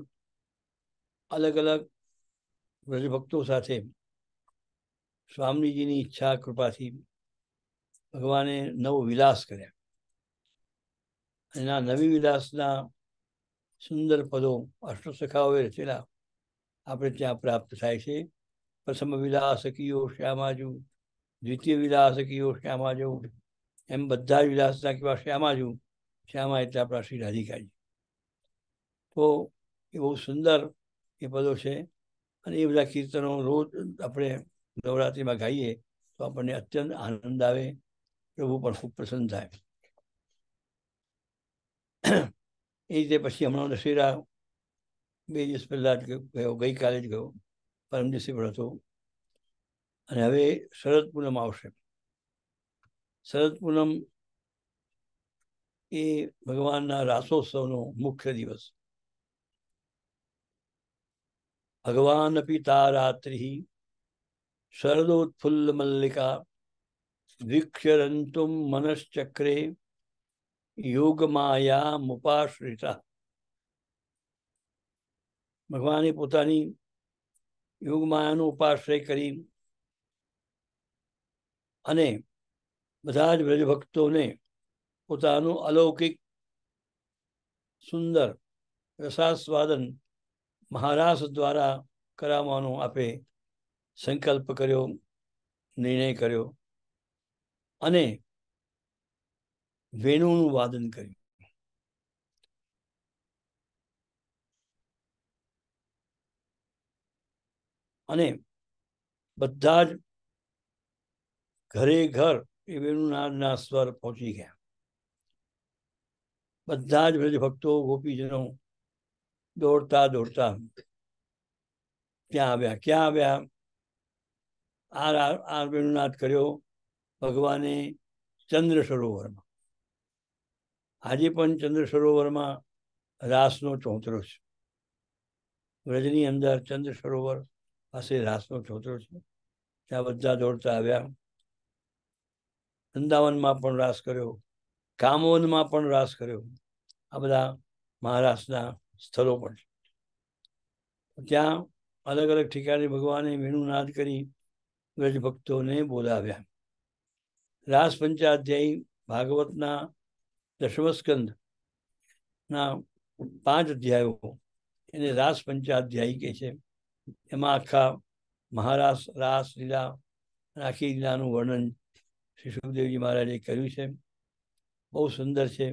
અલગ અલગ વ્રજભક્તો સાથે સ્વામીજીની ઈચ્છા કૃપાથી ભગવાને નવો વિલાસ કર્યા એના નવી વિલાસના સુંદર પદો અષ્ટસખાઓએ રચેલા આપણે ત્યાં પ્રાપ્ત થાય છે પ્રથમ વિલાસ કિયો શ્યામાજુ દ્વિતીય વિલાસ કિયો શ્યામાજુ એમ બધા જ વિલાસના કેવા શ્યામાજુ શ્યામા એટલે આપણા શ્રી રાધિકાજી તો એ બહુ સુંદર એ પદો છે અને એ બધા કીર્તનો રોજ આપણે નવરાત્રિમાં ગાઈએ તો આપણને અત્યંત આનંદ આવે પ્રભુ પણ ખૂબ પ્રસન્ન થાય એ રીતે પછી હમણાં દશેરા બે દિવસ પહેલાં જ ગયો ગઈકાલે જ ગયો પરમ દિવસે પણ હતો અને હવે શરદ પૂનમ આવશે શરદ પૂનમ એ ભગવાનના રાસોત્સવનો મુખ્ય દિવસ ભગવાન ભગવાનપી તારાત્રિ શરદોત્ફુલ્લ મલ્લિકા વીક્ષરંતું મનશ્ચક્રે યોગમાયામુપાશ્રિતા ભગવાને પોતાની યોગમાયાનો ઉપાશ્રય કરી અને બધા જ વ્રજભક્તોને પોતાનું અલૌકિક સુંદર રસાસ્વાદન મહારાજ દ્વારા કરાવવાનો આપે સંકલ્પ કર્યો નિર્ણય કર્યો અને વેણુનું વાદન કર્યું અને બધા જ ઘરે ઘર એ વેણુનાથના સ્વર પહોંચી ગયા બધા જ ભક્તો ગોપીજનો દોડતા દોડતા ત્યાં આવ્યા ક્યાં આવ્યા આર આર વેણુનાથ કર્યો ભગવાને ચંદ્ર સરોવરમાં આજે પણ ચંદ્ર સરોવરમાં રાસનો ચોતરો છે વ્રજની અંદર ચંદ્ર સરોવર પાસે રાસનો ચોતરો છે ત્યાં બધા દોડતા આવ્યા વૃંદાવનમાં પણ રાસ કર્યો કામોદમાં પણ રાસ કર્યો આ બધા મહારાષ્ટ્રના સ્થળો પણ ત્યાં અલગ અલગ ઠેકાણે ભગવાને વેણુનાદ કરી વ્રજભક્તોને બોલાવ્યા રાસ પંચાધ્યાયી ભાગવતના દશમસ્કંદ ના પાંચ અધ્યાયો એને રાસ પંચાધ્યાયી કહે છે એમાં આખા મહારાસ રાસ લીલા રાખી લીલાનું વર્ણન શ્રી સુખદેવજી મહારાજે કર્યું છે બહુ સુંદર છે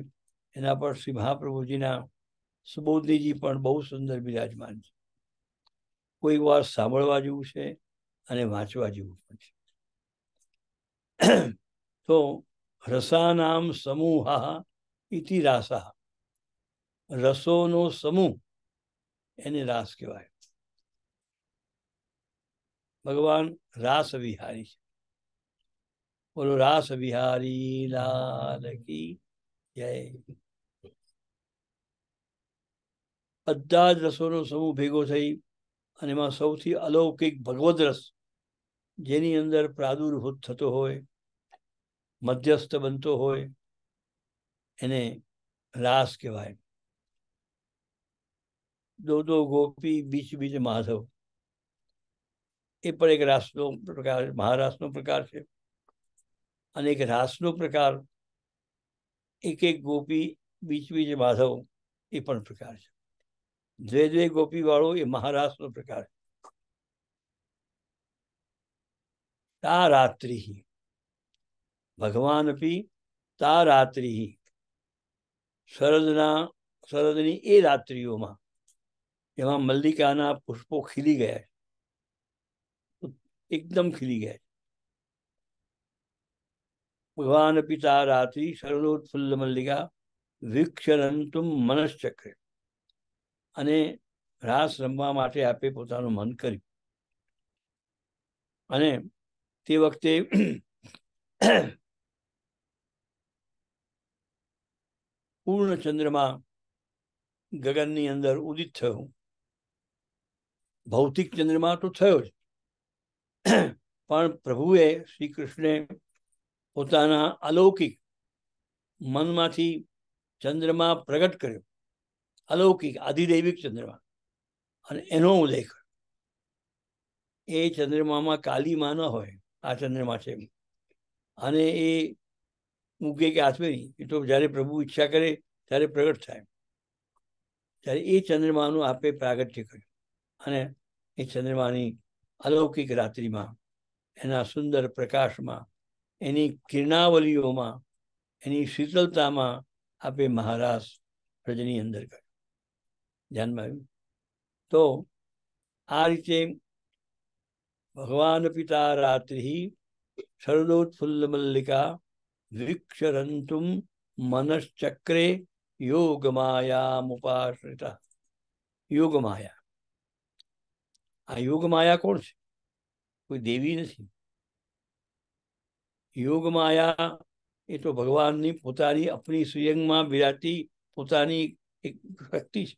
એના પર શ્રી મહાપ્રભુજીના સુબોધલીજી પણ બહુ સુંદર બિરાજમાન છે કોઈ વાર સાંભળવા જેવું છે અને વાંચવા જેવું પણ છે તો રસાનામ સમૂહ ઇતિ રાસા રસોનો સમૂહ એને રાસ કહેવાય ભગવાન રાસ વિહારી છે બોલો રાસ વિહારી લાલ કી જય બધા જ રસોનો સમૂહ ભેગો થઈ અને એમાં સૌથી અલૌકિક ભગવદ રસ જેની અંદર પ્રાદુર્ભૂત થતો હોય મધ્યસ્થ બનતો હોય એને રાસ કહેવાય દો દો ગોપી બીચ બીચ માધવ એ પણ એક રાસનો પ્રકાર મહારાસનો પ્રકાર છે અને એક રાસનો પ્રકાર એક એક ગોપી બીચ બીચ માધવ એ પણ પ્રકાર છે द्वे द्वे गोपी वाड़ो ये महाराष्ट्र प्रकार तारात्रि ही भगवान अपनी तारात्रि ही सरदना सरदनी ए रात्रियों माँ यहाँ मल्लिकाना पुष्पो खिली गया तो एकदम खिली गया भगवान पिता रात्रि सर्वोत्फुल्ल मल्लिका तुम मनस्चक्रे અને રાસ રમવા માટે આપે પોતાનું મન કર્યું અને તે વખતે પૂર્ણ ચંદ્રમાં ગગનની અંદર ઉદિત થયો ભૌતિક ચંદ્રમાં તો થયો જ પણ પ્રભુએ શ્રી કૃષ્ણે પોતાના અલૌકિક મનમાંથી ચંદ્રમાં પ્રગટ કર્યો અલૌકિક આધિદૈવિક ચંદ્રમા અને એનો ઉલ્લેખ એ ચંદ્રમામાં કાલી માં ન હોય આ ચંદ્રમા છે અને એ મૂકે કે હાથમે એ તો જ્યારે પ્રભુ ઈચ્છા કરે ત્યારે પ્રગટ થાય ત્યારે એ ચંદ્રમાનું આપે પ્રાગટ્ય કર્યું અને એ ચંદ્રમાની અલૌકિક રાત્રિમાં એના સુંદર પ્રકાશમાં એની કિરણાવલીઓમાં એની શીતલતામાં આપે મહારાજ રજની અંદર કર્યું જન્માયું તો આ રીતે ભગવાન પિતા રાત્રિ શરદોત્ફુલ્લ મલ્લિકા વિક્ષરંતું મનશ્ચક્રે યોગમાયામુપાશ્રિત યોગમાયા આ યોગમાયા કોણ છે કોઈ દેવી નથી યોગમાયા એ તો ભગવાનની પોતાની આપણી સ્વયંમાં બિરાતી પોતાની એક શક્તિ છે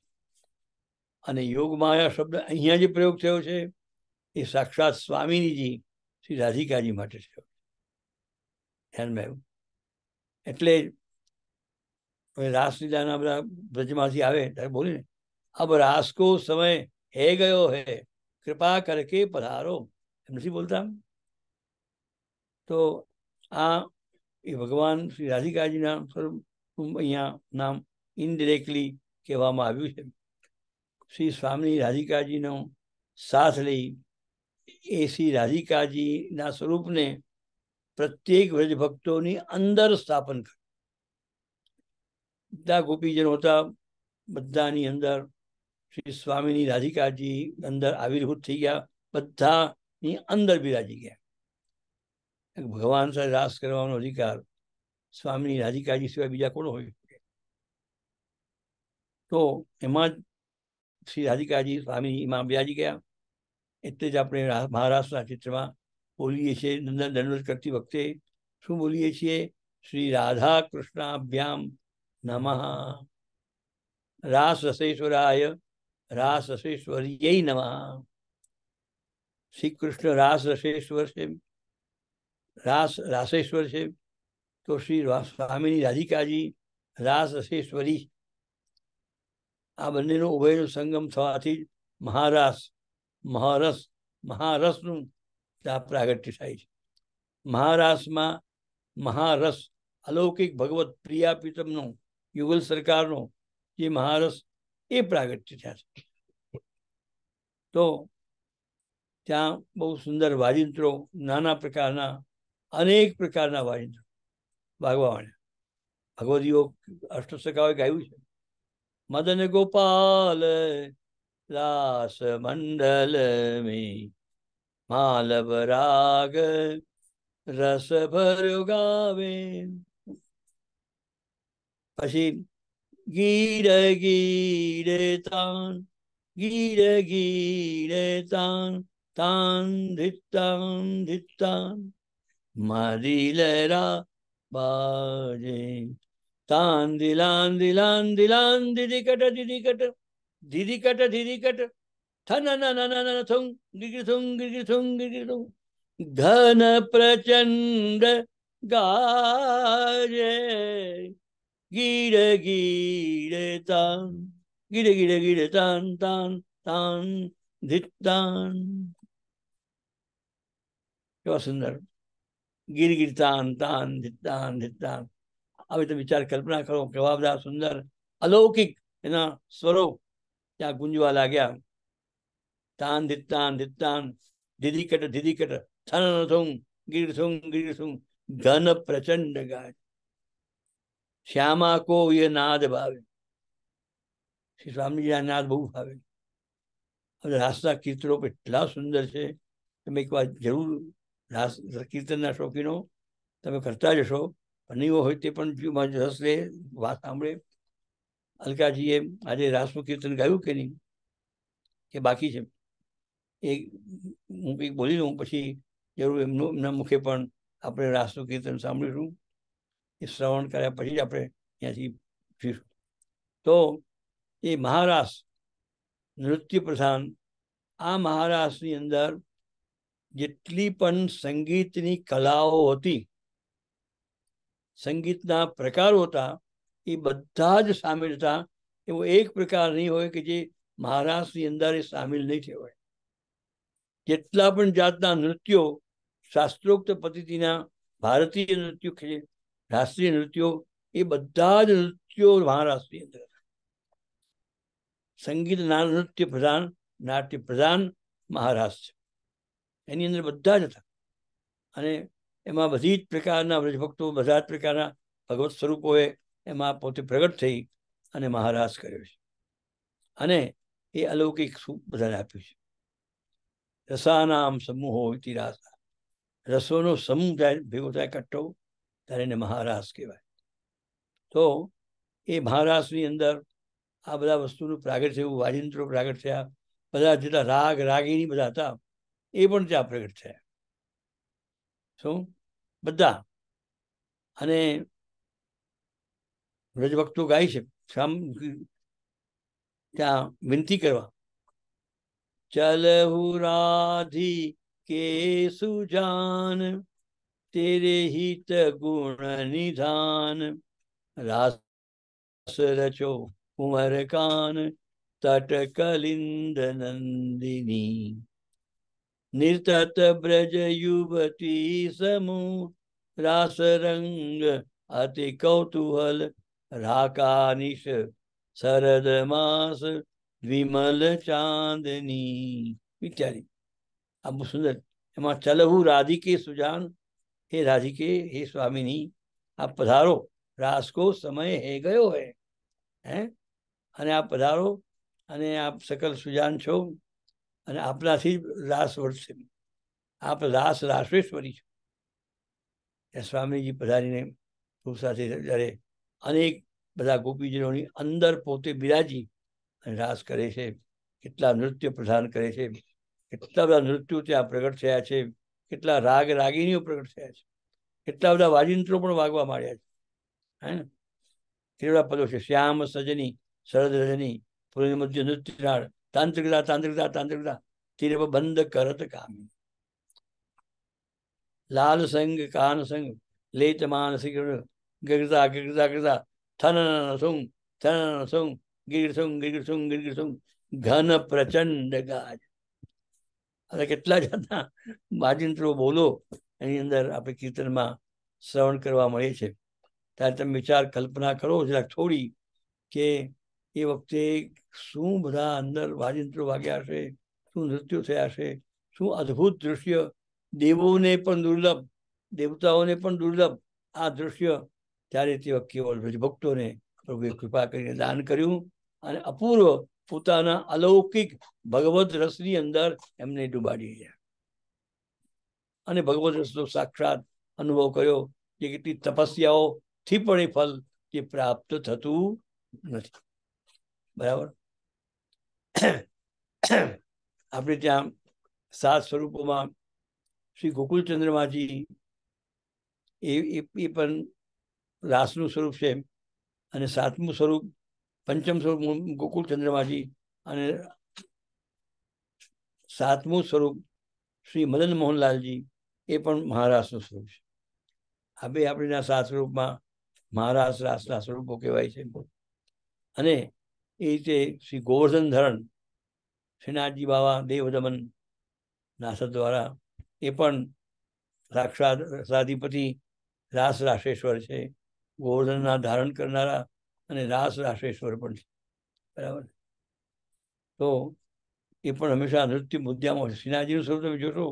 અને યોગ માયા શબ્દ અહીંયા જે પ્રયોગ થયો છે એ સાક્ષાત સ્વામીનીજી શ્રી રાધિકાજી માટે થયો ધ્યાનમાં આવ્યું એટલે હવે રાસલીલાના બધા બ્રજમાંથી આવે ત્યારે બોલીને અબ રાસકો સમય હે ગયો હે કૃપા કરકે પધારો એમ નથી બોલતા તો આ એ ભગવાન શ્રી રાધિકાજીના સ્વરૂપ અહીંયા નામ ઇનડિરેક્ટલી કહેવામાં આવ્યું છે શ્રી સ્વામી રાધિકાજીનો સાથ લઈ એ શ્રી રાધિકાજીના સ્વરૂપને પ્રત્યેક વ્રજભક્તોની અંદર સ્થાપન કર્યું બધા ગોપીજનો હતા બધાની અંદર શ્રી સ્વામીની રાધિકાજી અંદર આવિર્ભૂત થઈ ગયા બધાની અંદર બિરાજી ગયા ભગવાન સાથે રાસ કરવાનો અધિકાર સ્વામીની રાધિકાજી સિવાય બીજા કોણ હોય તો એમાં श्री राधिका जी स्वामी जी इमाम ब्याज गया इतने अपने महाराष्ट्र चित्र में बोलीए छे नंदन दंडवत करती वक्त शू बोलीए छे श्री राधा कृष्णाभ्याम नम रास रसेश्वराय रास रसेश्वर यही नम श्री कृष्ण रास रसेश्वर से रास रासेश्वर से तो श्री स्वामी राधिका जी रास रसेश्वरी આ બંનેનો ઉભયનો સંગમ થવાથી મહારાસ મહારસ મહારસનું આ પ્રાગટ્ય થાય છે મહારાસમાં મહારસ અલૌકિક ભગવત પ્રિયા પ્રિયાપીતમનો યુગલ સરકારનો જે મહારસ એ પ્રાગટ્ય થયા છે તો ત્યાં બહુ સુંદર વાજિંત્રો નાના પ્રકારના અનેક પ્રકારના વાજિંત્રો ભાગવા વાળ્યા ભગવદ યોગ અષ્ટસખાઓએ ગાયું છે મદન ગોપાલ રાસ મંડલ મી માલવ રાગ રસ ભર્યો ગાવે પછી ગીર ગીરે તાન ગીર ગીરે તાન તાન ધિતાન ધિતાન મારી લહેરા બાજે તાંદિલાન દિલાન દિલાન દિદિકટ દિદિકટ ધીરિકટ ધીરિકટ થન નન નન થું ગિગિ થું ગિગિ થું ગિગિ થું ઘન પ્રચંડ ગાજે ગીર ગીર તાન ગીર ગીર ગીર તાન તાન તાન ધિત્તાન કેવા સુંદર ગીર ગીર તાન તાન ધિત્તાન ધિત્તાન આવી રીતે વિચાર કલ્પના કરો જવાબદાર સુંદર અલૌકિક એના સ્વરૂપ ત્યાં ગુંજવા લાગ્યા તાન દિત્તાન દિત્તાન દિદિકટ દિદિકટ થન થું ગીર થું ગીર થું ઘન પ્રચંડ ગાય શ્યામા કો એ નાદ ભાવે શ્રી સ્વામીજી નાદ બહુ ભાવે હવે રાસના કીર્તનો એટલા સુંદર છે તમે એકવાર જરૂર રાસ કીર્તનના શોખીનો તમે કરતા જશો ભણીઓ હોય તે પણ જીવમાં લે વાત સાંભળે અલકાજીએ આજે રાસનું કીર્તન ગાયું કે નહીં કે બાકી છે એ હું કંઈક બોલી લઉં પછી જરૂર એમનું એમના મુખે પણ આપણે રાસનું કીર્તન સાંભળીશું એ શ્રવણ કર્યા પછી જ આપણે ત્યાંથી ફીશું તો એ મહારાસ નૃત્ય પ્રધાન આ મહારાસની અંદર જેટલી પણ સંગીતની કલાઓ હતી સંગીતના પ્રકારો હતા એ બધા જ સામેલ હતા એવો એક પ્રકાર નહીં હોય કે જે મહારાષ્ટ્રની અંદર એ સામેલ નહીં થયો હોય જેટલા પણ જાતના નૃત્યો શાસ્ત્રોક્ત પદ્ધતિના ભારતીય નૃત્યો છે રાષ્ટ્રીય નૃત્યો એ બધા જ નૃત્યો મહારાષ્ટ્રની અંદર હતા સંગીત નૃત્ય પ્રધાન નાટ્ય પ્રધાન મહારાષ્ટ્ર એની અંદર બધા જ હતા અને એમાં બધી જ પ્રકારના વ્રજભક્તો બધા જ પ્રકારના ભગવત સ્વરૂપોએ એમાં પોતે પ્રગટ થઈ અને મહારાસ કર્યો છે અને એ અલૌકિક સુખ બધાને આપ્યું છે રસાનામ સમૂહો ઇતિરાસા રસોનો સમૂહ જાય ભેગો થાય કટ્ટો ત્યારે એને મહારાસ કહેવાય તો એ મહારાસની અંદર આ બધા વસ્તુનું પ્રાગટ થયું વાજિંત્રો પ્રાગટ થયા બધા જેટલા રાગ રાગીની બધા હતા એ પણ ત્યાં પ્રગટ થયા શું બધા અને રજભક્તો ગાય છે શામ ત્યાં વિનંતી કરવા ચલહુ રાધી કે સુજાન તેરે હિત ગુણ નિધાન રાસ રચો કુંવરકાન તટ કલિંદ નંદિની निरतत ब्रज युवती समूह रास रंग अति कौतूहल राकानिश शरद मास विमल चांदनी इत्यादि अब सुंदर माँ चलहु राधिके सुजान हे राधिके हे स्वामिनी आप पधारो रास को समय हे गयो है हैं अने आप पधारो अने आप सकल सुजान छो અને આપનાથી રાસ વર્તશે આપ રાસ રાસેશ્વરી છો એ સ્વામીજી પધારીને ખૂબ સાથે જ્યારે અનેક બધા ગોપીજનોની અંદર પોતે બિરાજી અને રાસ કરે છે કેટલા નૃત્ય પ્રધાન કરે છે કેટલા બધા નૃત્યો ત્યાં પ્રગટ થયા છે કેટલા રાગ રાગીનીઓ પ્રગટ થયા છે કેટલા બધા વાજિંત્રો પણ વાગવા માંડ્યા છે હે ને તેવડા પદો છે શ્યામ સજની શરદ રજની પૂર્ણમધ્ય નૃત્યનાળ तांत्रिकता तांत्रिकता तांत्रिकता तिरप बंद करत कामी लाल संग कान संग लेत मानसिक गिरता गिरता गिरता थन सुंग थन सुंग गिर सुंग गिर सुंग गिर सुंग घन प्रचंड गाज आता કેટલા જાતના વાજિંત્રો બોલો એની અંદર આપણે કીર્તનમાં શ્રવણ કરવા મળે છે ત્યારે તમે વિચાર કલ્પના કરો જરાક થોડી કે એ વખતે શું બધા અંદર વાજિંત્રો વાગ્યા હશે શું નૃત્યો થયા હશે શું અદ્ભુત દૃશ્ય દેવોને પણ દુર્લભ દેવતાઓને પણ દુર્લભ આ દૃશ્ય ત્યારે તે કેવળ ભક્તોને પ્રભુએ કૃપા કરીને દાન કર્યું અને અપૂર્વ પોતાના અલૌકિક ભગવત રસની અંદર એમને ડૂબાડી ગયા અને ભગવદ રસનો સાક્ષાત અનુભવ કર્યો જે કેટલી તપસ્યાઓથી પણ એ ફલ એ પ્રાપ્ત થતું નથી બરાબર આપણે ત્યાં સાત સ્વરૂપોમાં શ્રી ગોકુલચંદ્રમાજી એ એ પણ રાસનું સ્વરૂપ છે અને સાતમું સ્વરૂપ પંચમ સ્વરૂપ ગોકુલચંદ્રમાજી અને સાતમું સ્વરૂપ શ્રી મદન મોહનલાલજી એ પણ મહારાસનું સ્વરૂપ છે આ બે આપણેના સાત સ્વરૂપમાં મહારાસ રાસના સ્વરૂપો કહેવાય છે અને એ રીતે શ્રી ગોવર્ધન ધરણ શ્રીનાથજી બાવા નાસર દ્વારા એ પણ સાક્ષાત રસાધિપતિ રાસ રાશેશ્વર છે ગોવર્ધનના ધારણ કરનારા અને રાસ રાષ્ટ્રેશ્વર પણ છે બરાબર તો એ પણ હંમેશા નૃત્ય મુદ્દામાં હોય શ્રીનાથજીનું સ્વરૂપ તમે જોશો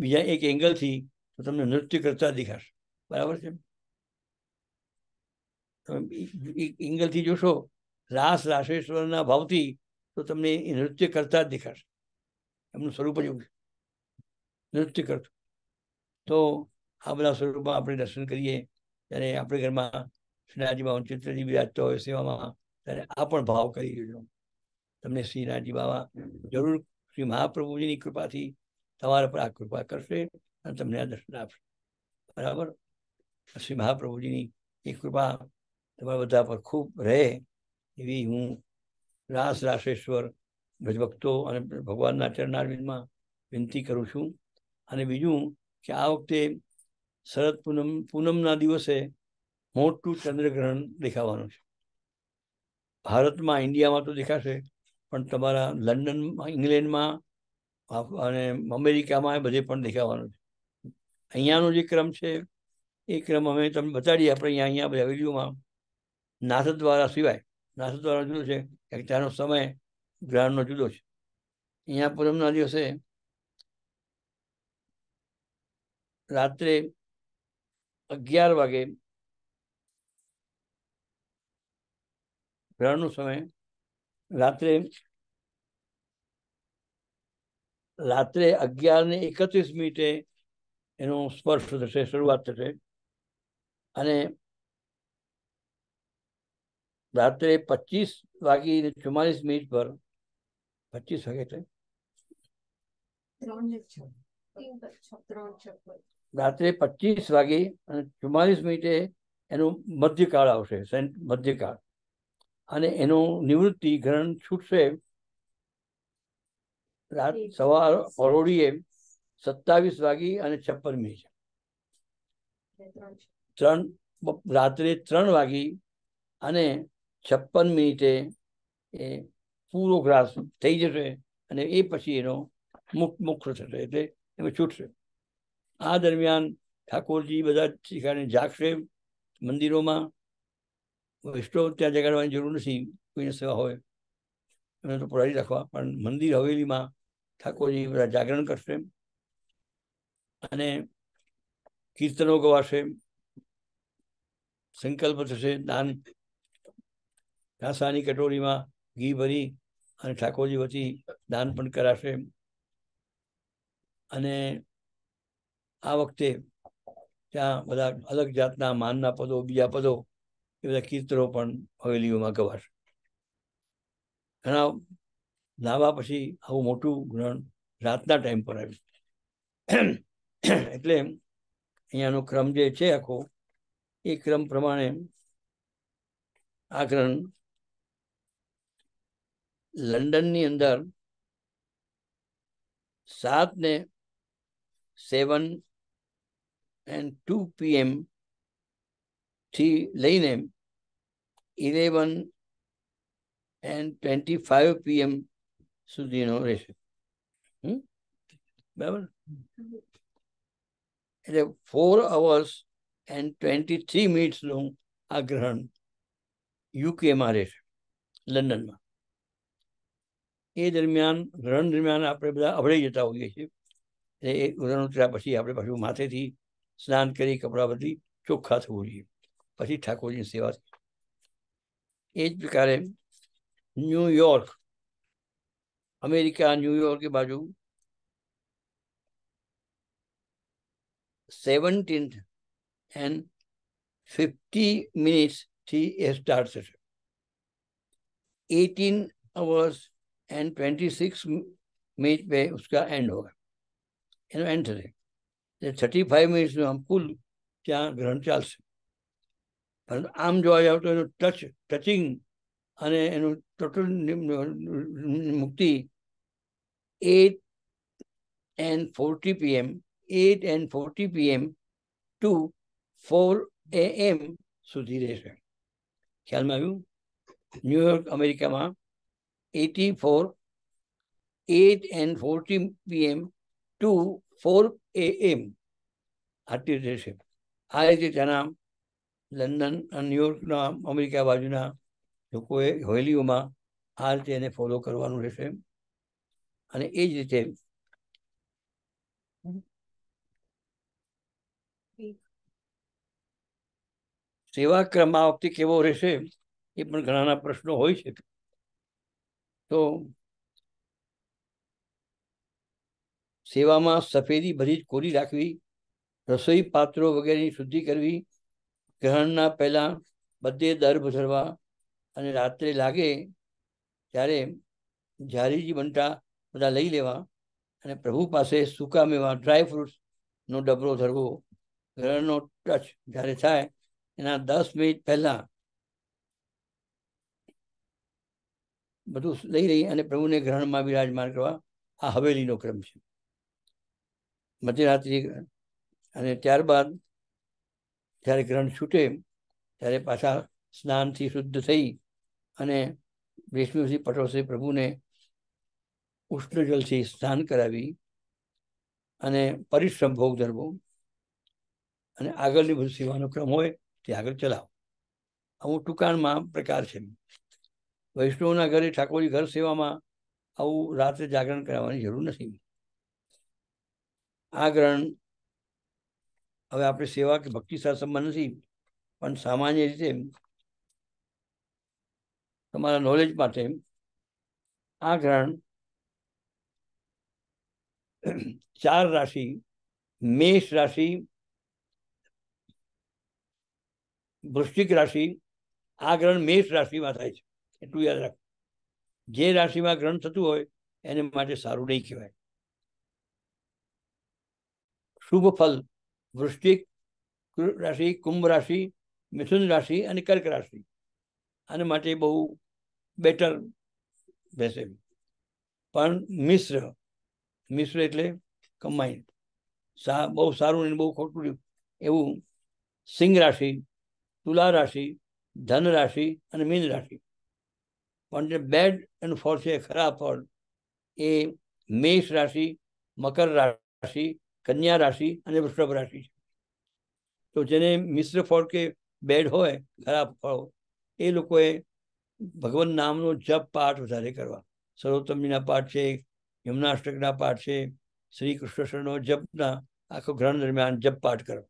બીજા એક એંગલથી તો તમને નૃત્ય કરતા દેખાશે બરાબર છે તમે એક એંગલથી જોશો રાસ રાસેશ્વરના ભાવથી તો તમને એ નૃત્ય કરતા જ દેખાશે એમનું સ્વરૂપ જ એવું નૃત્ય કરતું તો આ બધા સ્વરૂપમાં આપણે દર્શન કરીએ ત્યારે આપણે ઘરમાં શ્રીનાજી બાબા ચિત્રજી બિરાજતા હોય સેવામાં ત્યારે આ પણ ભાવ કરી દેજો તમને શ્રીનાજી બાબા જરૂર શ્રી મહાપ્રભુજીની કૃપાથી તમારા પર આ કૃપા કરશે અને તમને આ દર્શન આપશે બરાબર શ્રી મહાપ્રભુજીની એ કૃપા તમારા બધા પર ખૂબ રહે એવી હું રાસ રાસેશ્વર ભજભક્તો અને ભગવાનના ચરણારવિંદમાં વિનંતી કરું છું અને બીજું કે આ વખતે શરદ પૂનમ પૂનમના દિવસે મોટું ચંદ્રગ્રહણ દેખાવાનું છે ભારતમાં ઇન્ડિયામાં તો દેખાશે પણ તમારા લંડનમાં ઇંગ્લેન્ડમાં અને અમેરિકામાં બધે પણ દેખાવાનું છે અહીંયાનો જે ક્રમ છે એ ક્રમ અમે તમને બતાડીએ આપણે અહીંયા અહીંયા નાથ દ્વારા સિવાય રાસુ જુદો છે કે ત્યાંનો સમય ગ્રહણનો જુદો છે અહીંયા પૂનમના દિવસે રાત્રે અગિયાર વાગે ગ્રહણનો સમય રાત્રે રાત્રે અગિયાર ને એકત્રીસ મિનિટે એનો સ્પર્શ થશે શરૂઆત થશે અને રાત્રે પચીસ વાગી ચુમ્માલીસ મિનિટ પર પચીસ વાગે રાત્રે પચીસ વાગે અને ચુમ્માલીસ મિનિટે એનું મધ્યકાળ આવશે મધ્યકાળ અને એનું નિવૃત્તિ ગ્રહણ છૂટશે રાત સવાર પરોડીએ સત્તાવીસ વાગી અને છપ્પન મિનિટ ત્રણ રાત્રે ત્રણ વાગી અને છપ્પન મિનિટે એ પૂરો ગ્રાસ થઈ જશે અને એ પછી એનો મુખ મુખ્ય થશે એટલે એમાં છૂટશે આ દરમિયાન ઠાકોરજી બધા શિખાને જાગશે મંદિરોમાં વૈષ્ણવ ત્યાં જગાડવાની જરૂર નથી કોઈને સેવા હોય એને તો પડાવી રાખવા પણ મંદિર હવેલીમાં ઠાકોરજી બધા જાગરણ કરશે અને કીર્તનો ગવાશે સંકલ્પ થશે દાન ઢાસાની કટોરીમાં ઘી ભરી અને ઠાકોરજી વચ્ચે દાન પણ કરાશે અને આ વખતે ત્યાં બધા અલગ જાતના માનના પદો બીજા પદો એ બધા કીર્તનો પણ હવેલીઓમાં ગવાશે ઘણા લાવા પછી આવું મોટું ગ્રહણ રાતના ટાઈમ પર આવ્યું એટલે અહીંયાનો ક્રમ જે છે આખો એ ક્રમ પ્રમાણે આ ગ્રહણ લંડનની અંદર સાત ને સેવન એન્ડ ટુ પીએમ થી લઈને eleven and twenty five PM સુધીનો રહેશે બરાબર એટલે four hours and twenty three મિનિટ્સનું આ ગ્રહણ યુકેમાં રહેશે લંડનમાં એ દરમિયાન રણ દરમિયાન આપણે બધા અભળાઈ જતા હોઈએ છીએ એટલે એ રણ ઉતર્યા પછી આપણે પાછું માથેથી સ્નાન કરી કપડાં બધી ચોખ્ખા થવું જોઈએ પછી ઠાકોરજીની સેવા એ જ પ્રકારે ન્યુયોર્ક અમેરિકા ન્યુયોર્ક એ બાજુ સેવન્ટીન્થ એન્ડ ફિફ્ટી મિનિટ્સથી એ સ્ટાર્ટ થશે eighteen hours and twenty six minute पे उसका एंड होगा एंड થશે થર્ટી ફાઈવ મિનિટ્સનું આમ કુલ ત્યાં ગ્રહણ ચાલશે પરંતુ આમ જોવા જાવ તો એનું ટચ ટચિંગ અને એનું ટોટલ મુક્તિ eight and forty PM eight and forty PM two four A M સુધી રહેશે ખ્યાલમાં આવ્યું ન્યુયોર્ક અમેરિકામાં 84, 8 and 40 p.m. to 4 a.m. હાથી રહેશે આ રીતે તેના લંડન ન્યુયોર્કના અમેરિકા બાજુના લોકોએ હવેલીઓમાં આ રીતે એને ફોલો કરવાનું રહેશે અને એ જ રીતે સેવા ક્રમ આ વખતે કેવો રહેશે એ પણ ઘણાના પ્રશ્નો હોય છે તો સેવામાં સફેદી ભરી કોરી રાખવી રસોઈ પાત્રો વગેરેની શુદ્ધિ કરવી ગ્રહણના પહેલાં બધે દર્ભ ધરવા અને રાત્રે લાગે ત્યારે ઝારીજી બંટા બધા લઈ લેવા અને પ્રભુ પાસે સૂકા મેવા ડ્રાય ફ્રૂટ્સનો ડબરો ધરવો ગ્રહણનો ટચ જ્યારે થાય એના દસ મિનિટ પહેલાં બધું લઈ રહી અને પ્રભુને ગ્રહણમાં બિરાજમાન કરવા આ હવેલીનો ક્રમ છે મધ્યરાત્રિ અને ત્યારબાદ જ્યારે ગ્રહણ છૂટે ત્યારે પાછા સ્નાનથી શુદ્ધ થઈ અને વિષ્ણુથી પટોશ્રી પ્રભુને ઉષ્ણ જલથી સ્નાન કરાવી અને પરિશ્રમ ભોગ ધરવો અને આગળની બધું સેવાનો ક્રમ હોય તે આગળ ચલાવો અમુક ટૂંકાણમાં પ્રકાર છે વૈષ્ણવના ઘરે ઠાકોરજી ઘર સેવામાં આવું રાત્રે જાગરણ કરાવવાની જરૂર નથી આ ગ્રહણ હવે આપણે સેવા કે ભક્તિ સાથે નથી પણ સામાન્ય રીતે તમારા નોલેજ માટે આ ગ્રહણ ચાર રાશિ મેષ રાશિ વૃશ્ચિક રાશિ આ ગ્રહણ મેષ રાશિમાં થાય છે એટલું યાદ રાખ જે રાશિમાં ગ્રહણ થતું હોય એને માટે સારું નહીં કહેવાય શુભ ફલ વૃષ્ટિક રાશિ કુંભ રાશિ મિથુન રાશિ અને કર્ક રાશિ આને માટે બહુ બેટર બેસે પણ મિશ્ર મિશ્ર એટલે કમ્બાઈન સા બહુ સારું અને બહુ ખોટું એવું સિંહ રાશિ તુલા રાશિ ધન રાશિ અને મીન રાશિ પણ જે બેડ એન્ડ ફોર છે ખરાબ ફળ એ મેષ રાશિ મકર રાશિ કન્યા રાશિ અને વૃષભ રાશિ છે તો જેને મિશ્ર ફળ કે બેડ હોય ખરાબ ફળો એ લોકોએ ભગવાન નામનો જપ પાઠ વધારે કરવા સર્વોત્તમજીના પાઠ છે યમુનાષ્ટકના પાઠ છે શ્રી કૃષ્ણનો જપના આખો ગ્રહણ દરમિયાન જપ પાઠ કરો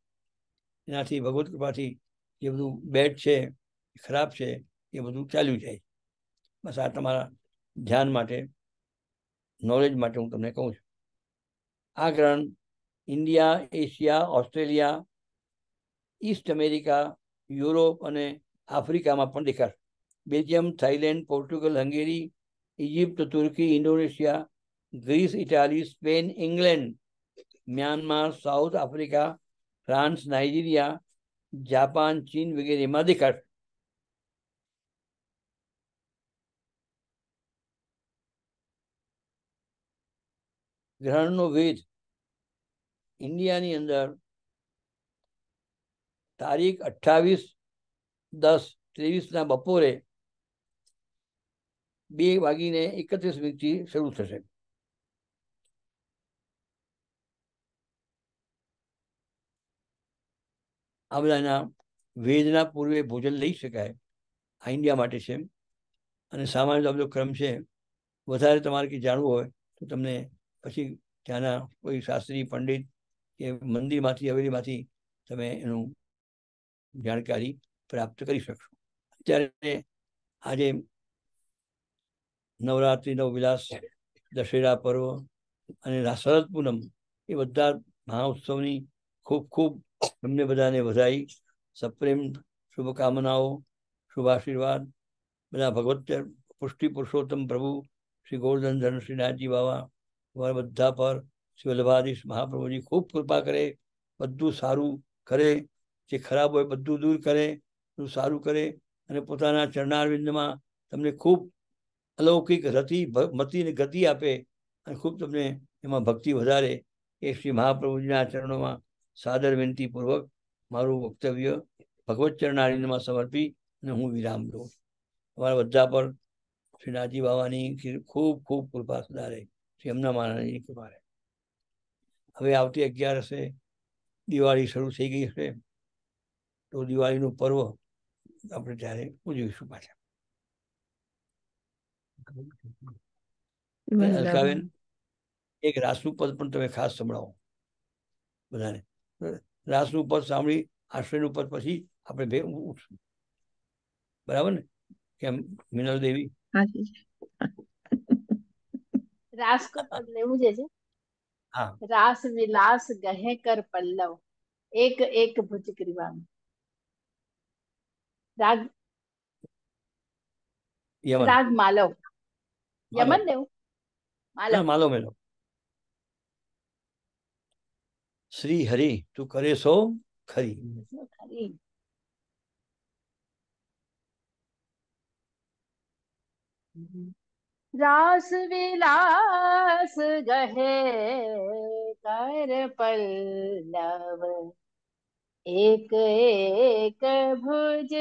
એનાથી ભગવત કૃપાથી જે બધું બેડ છે ખરાબ છે એ બધું ચાલ્યું જાય બસ આ તમારા ધ્યાન માટે નોલેજ માટે હું તમને કહું છું આ ગ્રંથ India Asia Australia East America Europe અને આફ્રિકામાં પણ દેખાશે Belgium Thailand Portugal Hungary Egypt Turkey Indonesia Greece Italy Spain England Myanmar South Africa France Nigeria Japan ચીન વગેરેમાં દેખાશે ગ્રહણનો વેદ ઇન્ડિયાની અંદર તારીખ અઠ્ઠાવીસ દસ ત્રેવીસના બપોરે બે વાગીને એકત્રીસ મિનિટથી શરૂ થશે આ બધાના વેદના પૂર્વે ભોજન લઈ શકાય આ ઇન્ડિયા માટે છે અને સામાન્ય આ બધો ક્રમ છે વધારે તમારે કંઈ જાણવું હોય તો તમને પછી ત્યાંના કોઈ શાસ્ત્રી પંડિત કે મંદિરમાંથી હવેલીમાંથી તમે એનું જાણકારી પ્રાપ્ત કરી શકશો અત્યારે આજે નવરાત્રિનો વિલાસ દશેરા પર્વ અને શરદ પૂનમ એ બધા મહાઉત્સવની ખૂબ ખૂબ તમને બધાને વધાઈ સપ્રેમ શુભકામનાઓ શુભાશીર્વાદ બધા ભગવત પુષ્ટિ પુરુષોત્તમ પ્રભુ શ્રી ગોવર્ધન ધન શ્રીનાથજી બાવા તમારા બધા પર શ્રી વલ્લભાધીશ મહાપ્રભુજી ખૂબ કૃપા કરે બધું સારું કરે જે ખરાબ હોય બધું દૂર કરે બધું સારું કરે અને પોતાના ચરણારવિંદમાં તમને ખૂબ અલૌકિક રતિ મતિને ગતિ આપે અને ખૂબ તમને એમાં ભક્તિ વધારે એ શ્રી મહાપ્રભુજીના ચરણોમાં સાદર વિનંતીપૂર્વક મારું વક્તવ્ય ભગવત ચરણારિંદમાં સમર્પી અને હું વિરામ લઉં તમારા બધા પર શ્રી નાજી બાવાની ખૂબ ખૂબ કૃપા સુધારે એમના માનાની કે હવે આવતી અગિયાર હશે દિવાળી શરૂ થઈ ગઈ હશે તો દિવાળીનું પર્વ આપણે ત્યારે ઉજવીશું પાછા અલકાબેન એક રાસનું પદ પણ તમે ખાસ સંભળાવો બધાને રાસનું પદ સાંભળી આશ્રયનું પદ પછી આપણે બે ઉઠશું બરાબર ને કેમ મિનલ દેવી रास को पढ़ने मुझे जी हाँ रास विलास गहे कर पल्लव एक एक भुज ग्रीवाम राग यमन राग मालव यमन देव मालव हाँ, मालव मेलो श्री हरि तू करे सो खरी खरी mm-hmm. रास विलास गहे कर पल्लव एक एक भुज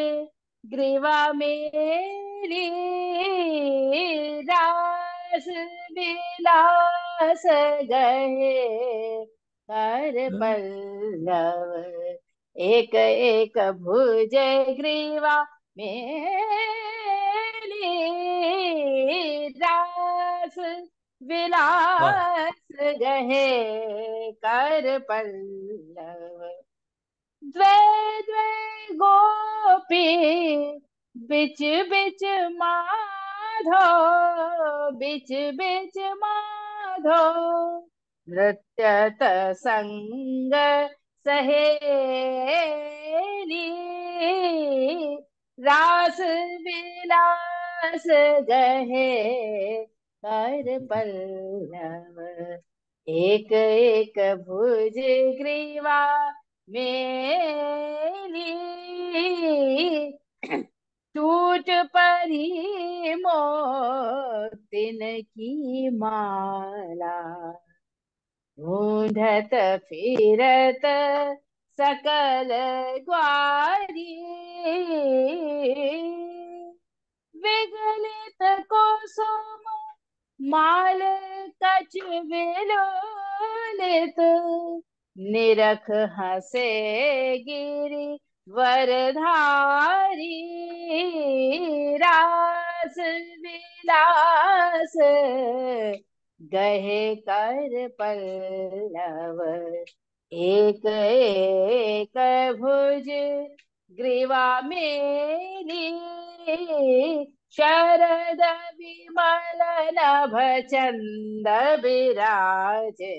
ग्रीवा मेरी रास विलास गहे कर हाँ। पल्लव एक एक भुज ग्रीवा मेरी रास विलास गहे कर पल्लव द्वे द्वे गोपी बिच बिच माधो बिच बिच माधो नृत्य संग सहेली रास विलास बस गहे कर पल्लव एक एक भुज ग्रीवा मेली टूट परी मोतिन की माला ढूंढत फिरत सकल ग्वारी విగలిత కోసము మాల కచవేలోలిత నిరఖ హసే గిరి वरधारी रास विलास गहे कर पल्लव एक एक भुज ग्रीवा ग्रीवामेनि शरद विमल नभ चंद विराजे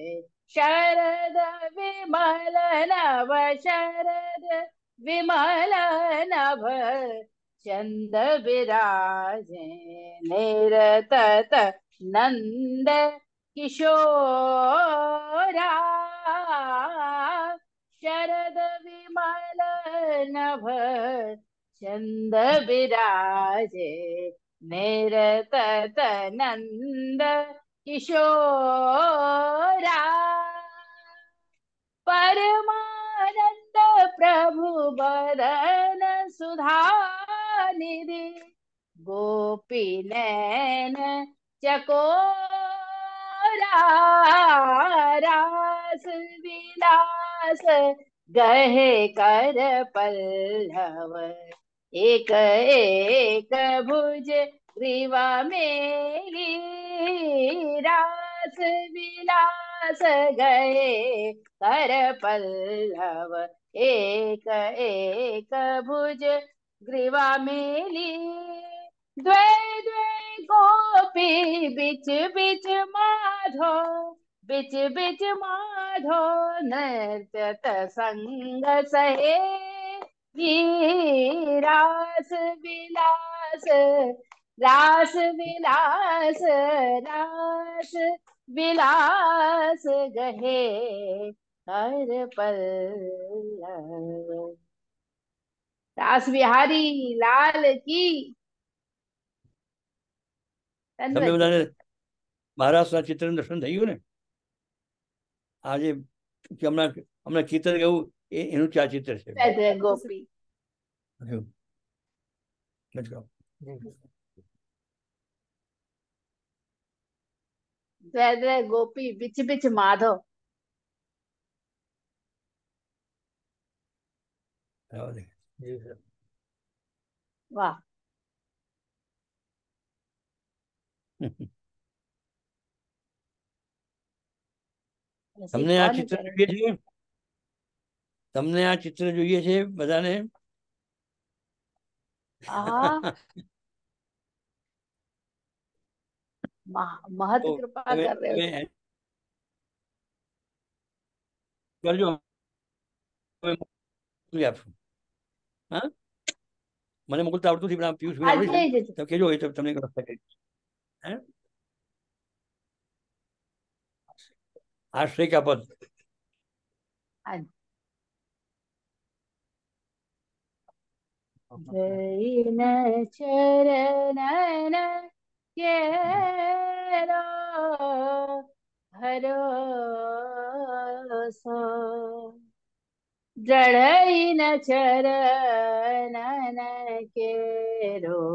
शरद विमल नभ शरद विमल नभ चंद विराजे निरतत नंद किशोरा शरद विमल नभ चंद विराजे नेर तत नंद किशोरा परमानंद प्रभु बदन सुधा निधि गोपी नैन चकोरा रास विला दास गहे कर पल्लव एक एक भुज ग्रीवा मेली रास विलास गए कर पल्लव एक एक भुज ग्रीवा मेली द्वे द्वे गोपी बिच बिच माधो बिच बिच माधो नृत्य संग सहे रास विलास रास विलास रास विलास गहे हर पल रास बिहारी लाल की મહારાષ્ટ્રના ચિત્રનું દર્શન થઈ ને આજે હમણાં હમણાં ચિત્ર ગયું એનું ચા ચિત્ર છે ગોપી ગોપી બિચ બિચ માધવ વાહ તમને આ ચિત્ર જોઈએ છે તમને આ ચિત્ર જોઈએ છે બધાને મહત કૃપા કરજો આપશું હા મને મોકલતા આવડતું નથી પણ આ પીયુષ તો કેજો હોય તો તમને હે આશ્રિકા પદ જૈન ચરણ કેરો હરો જળૈન ચરણ કેરો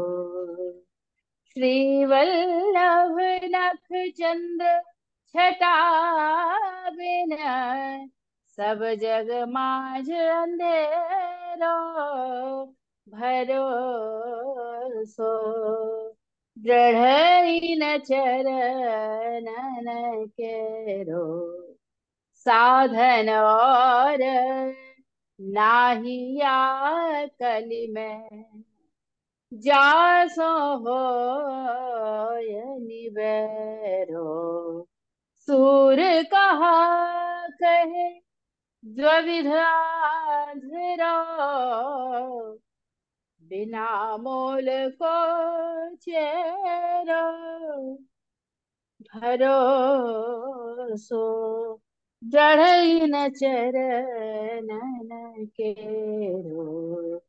શ્રી વલ્લભ નખ ચંદ્ર છટા બિન સબ જગ માં જ અંધેરો ભરો સો દ્રઢરીન ચરણન કેરો સાધન ઓર નાહિયા કલી મેં જાસો હોય નિવેરો सूर कहा कहे द्विधाधरो बिना मोल को चेरो भरो सो जड़ई न चरण के रो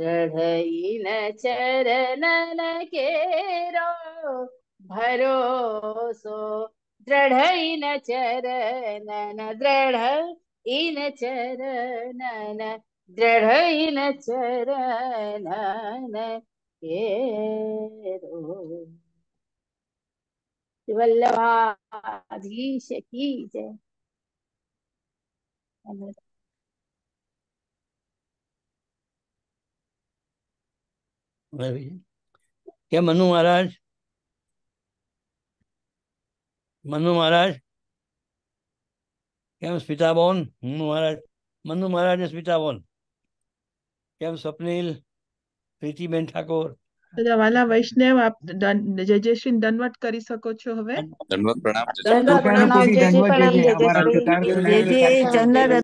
चढ़ई न चर न के रो भरोसो દ્રઢ ઇન ચરણ દ્રઢ ઇન ચરણ દ્રઢ ઇન ચરણ હે વલ્લભાધીશ કી જય કેમ અનુ મહારાજ મનુ મહારાજ કેમ સ્મિતાબોન મનુ મહારાજ મનુ મહારાજ ને સ્મિતાબોન કેમ સ્વપ્નિલ પ્રીતિબેન ઠાકોર વાલા વૈષ્ણવ આપ જયજયશ્રી દંડવત કરી શકો છો હવે દંડવત પ્રણામ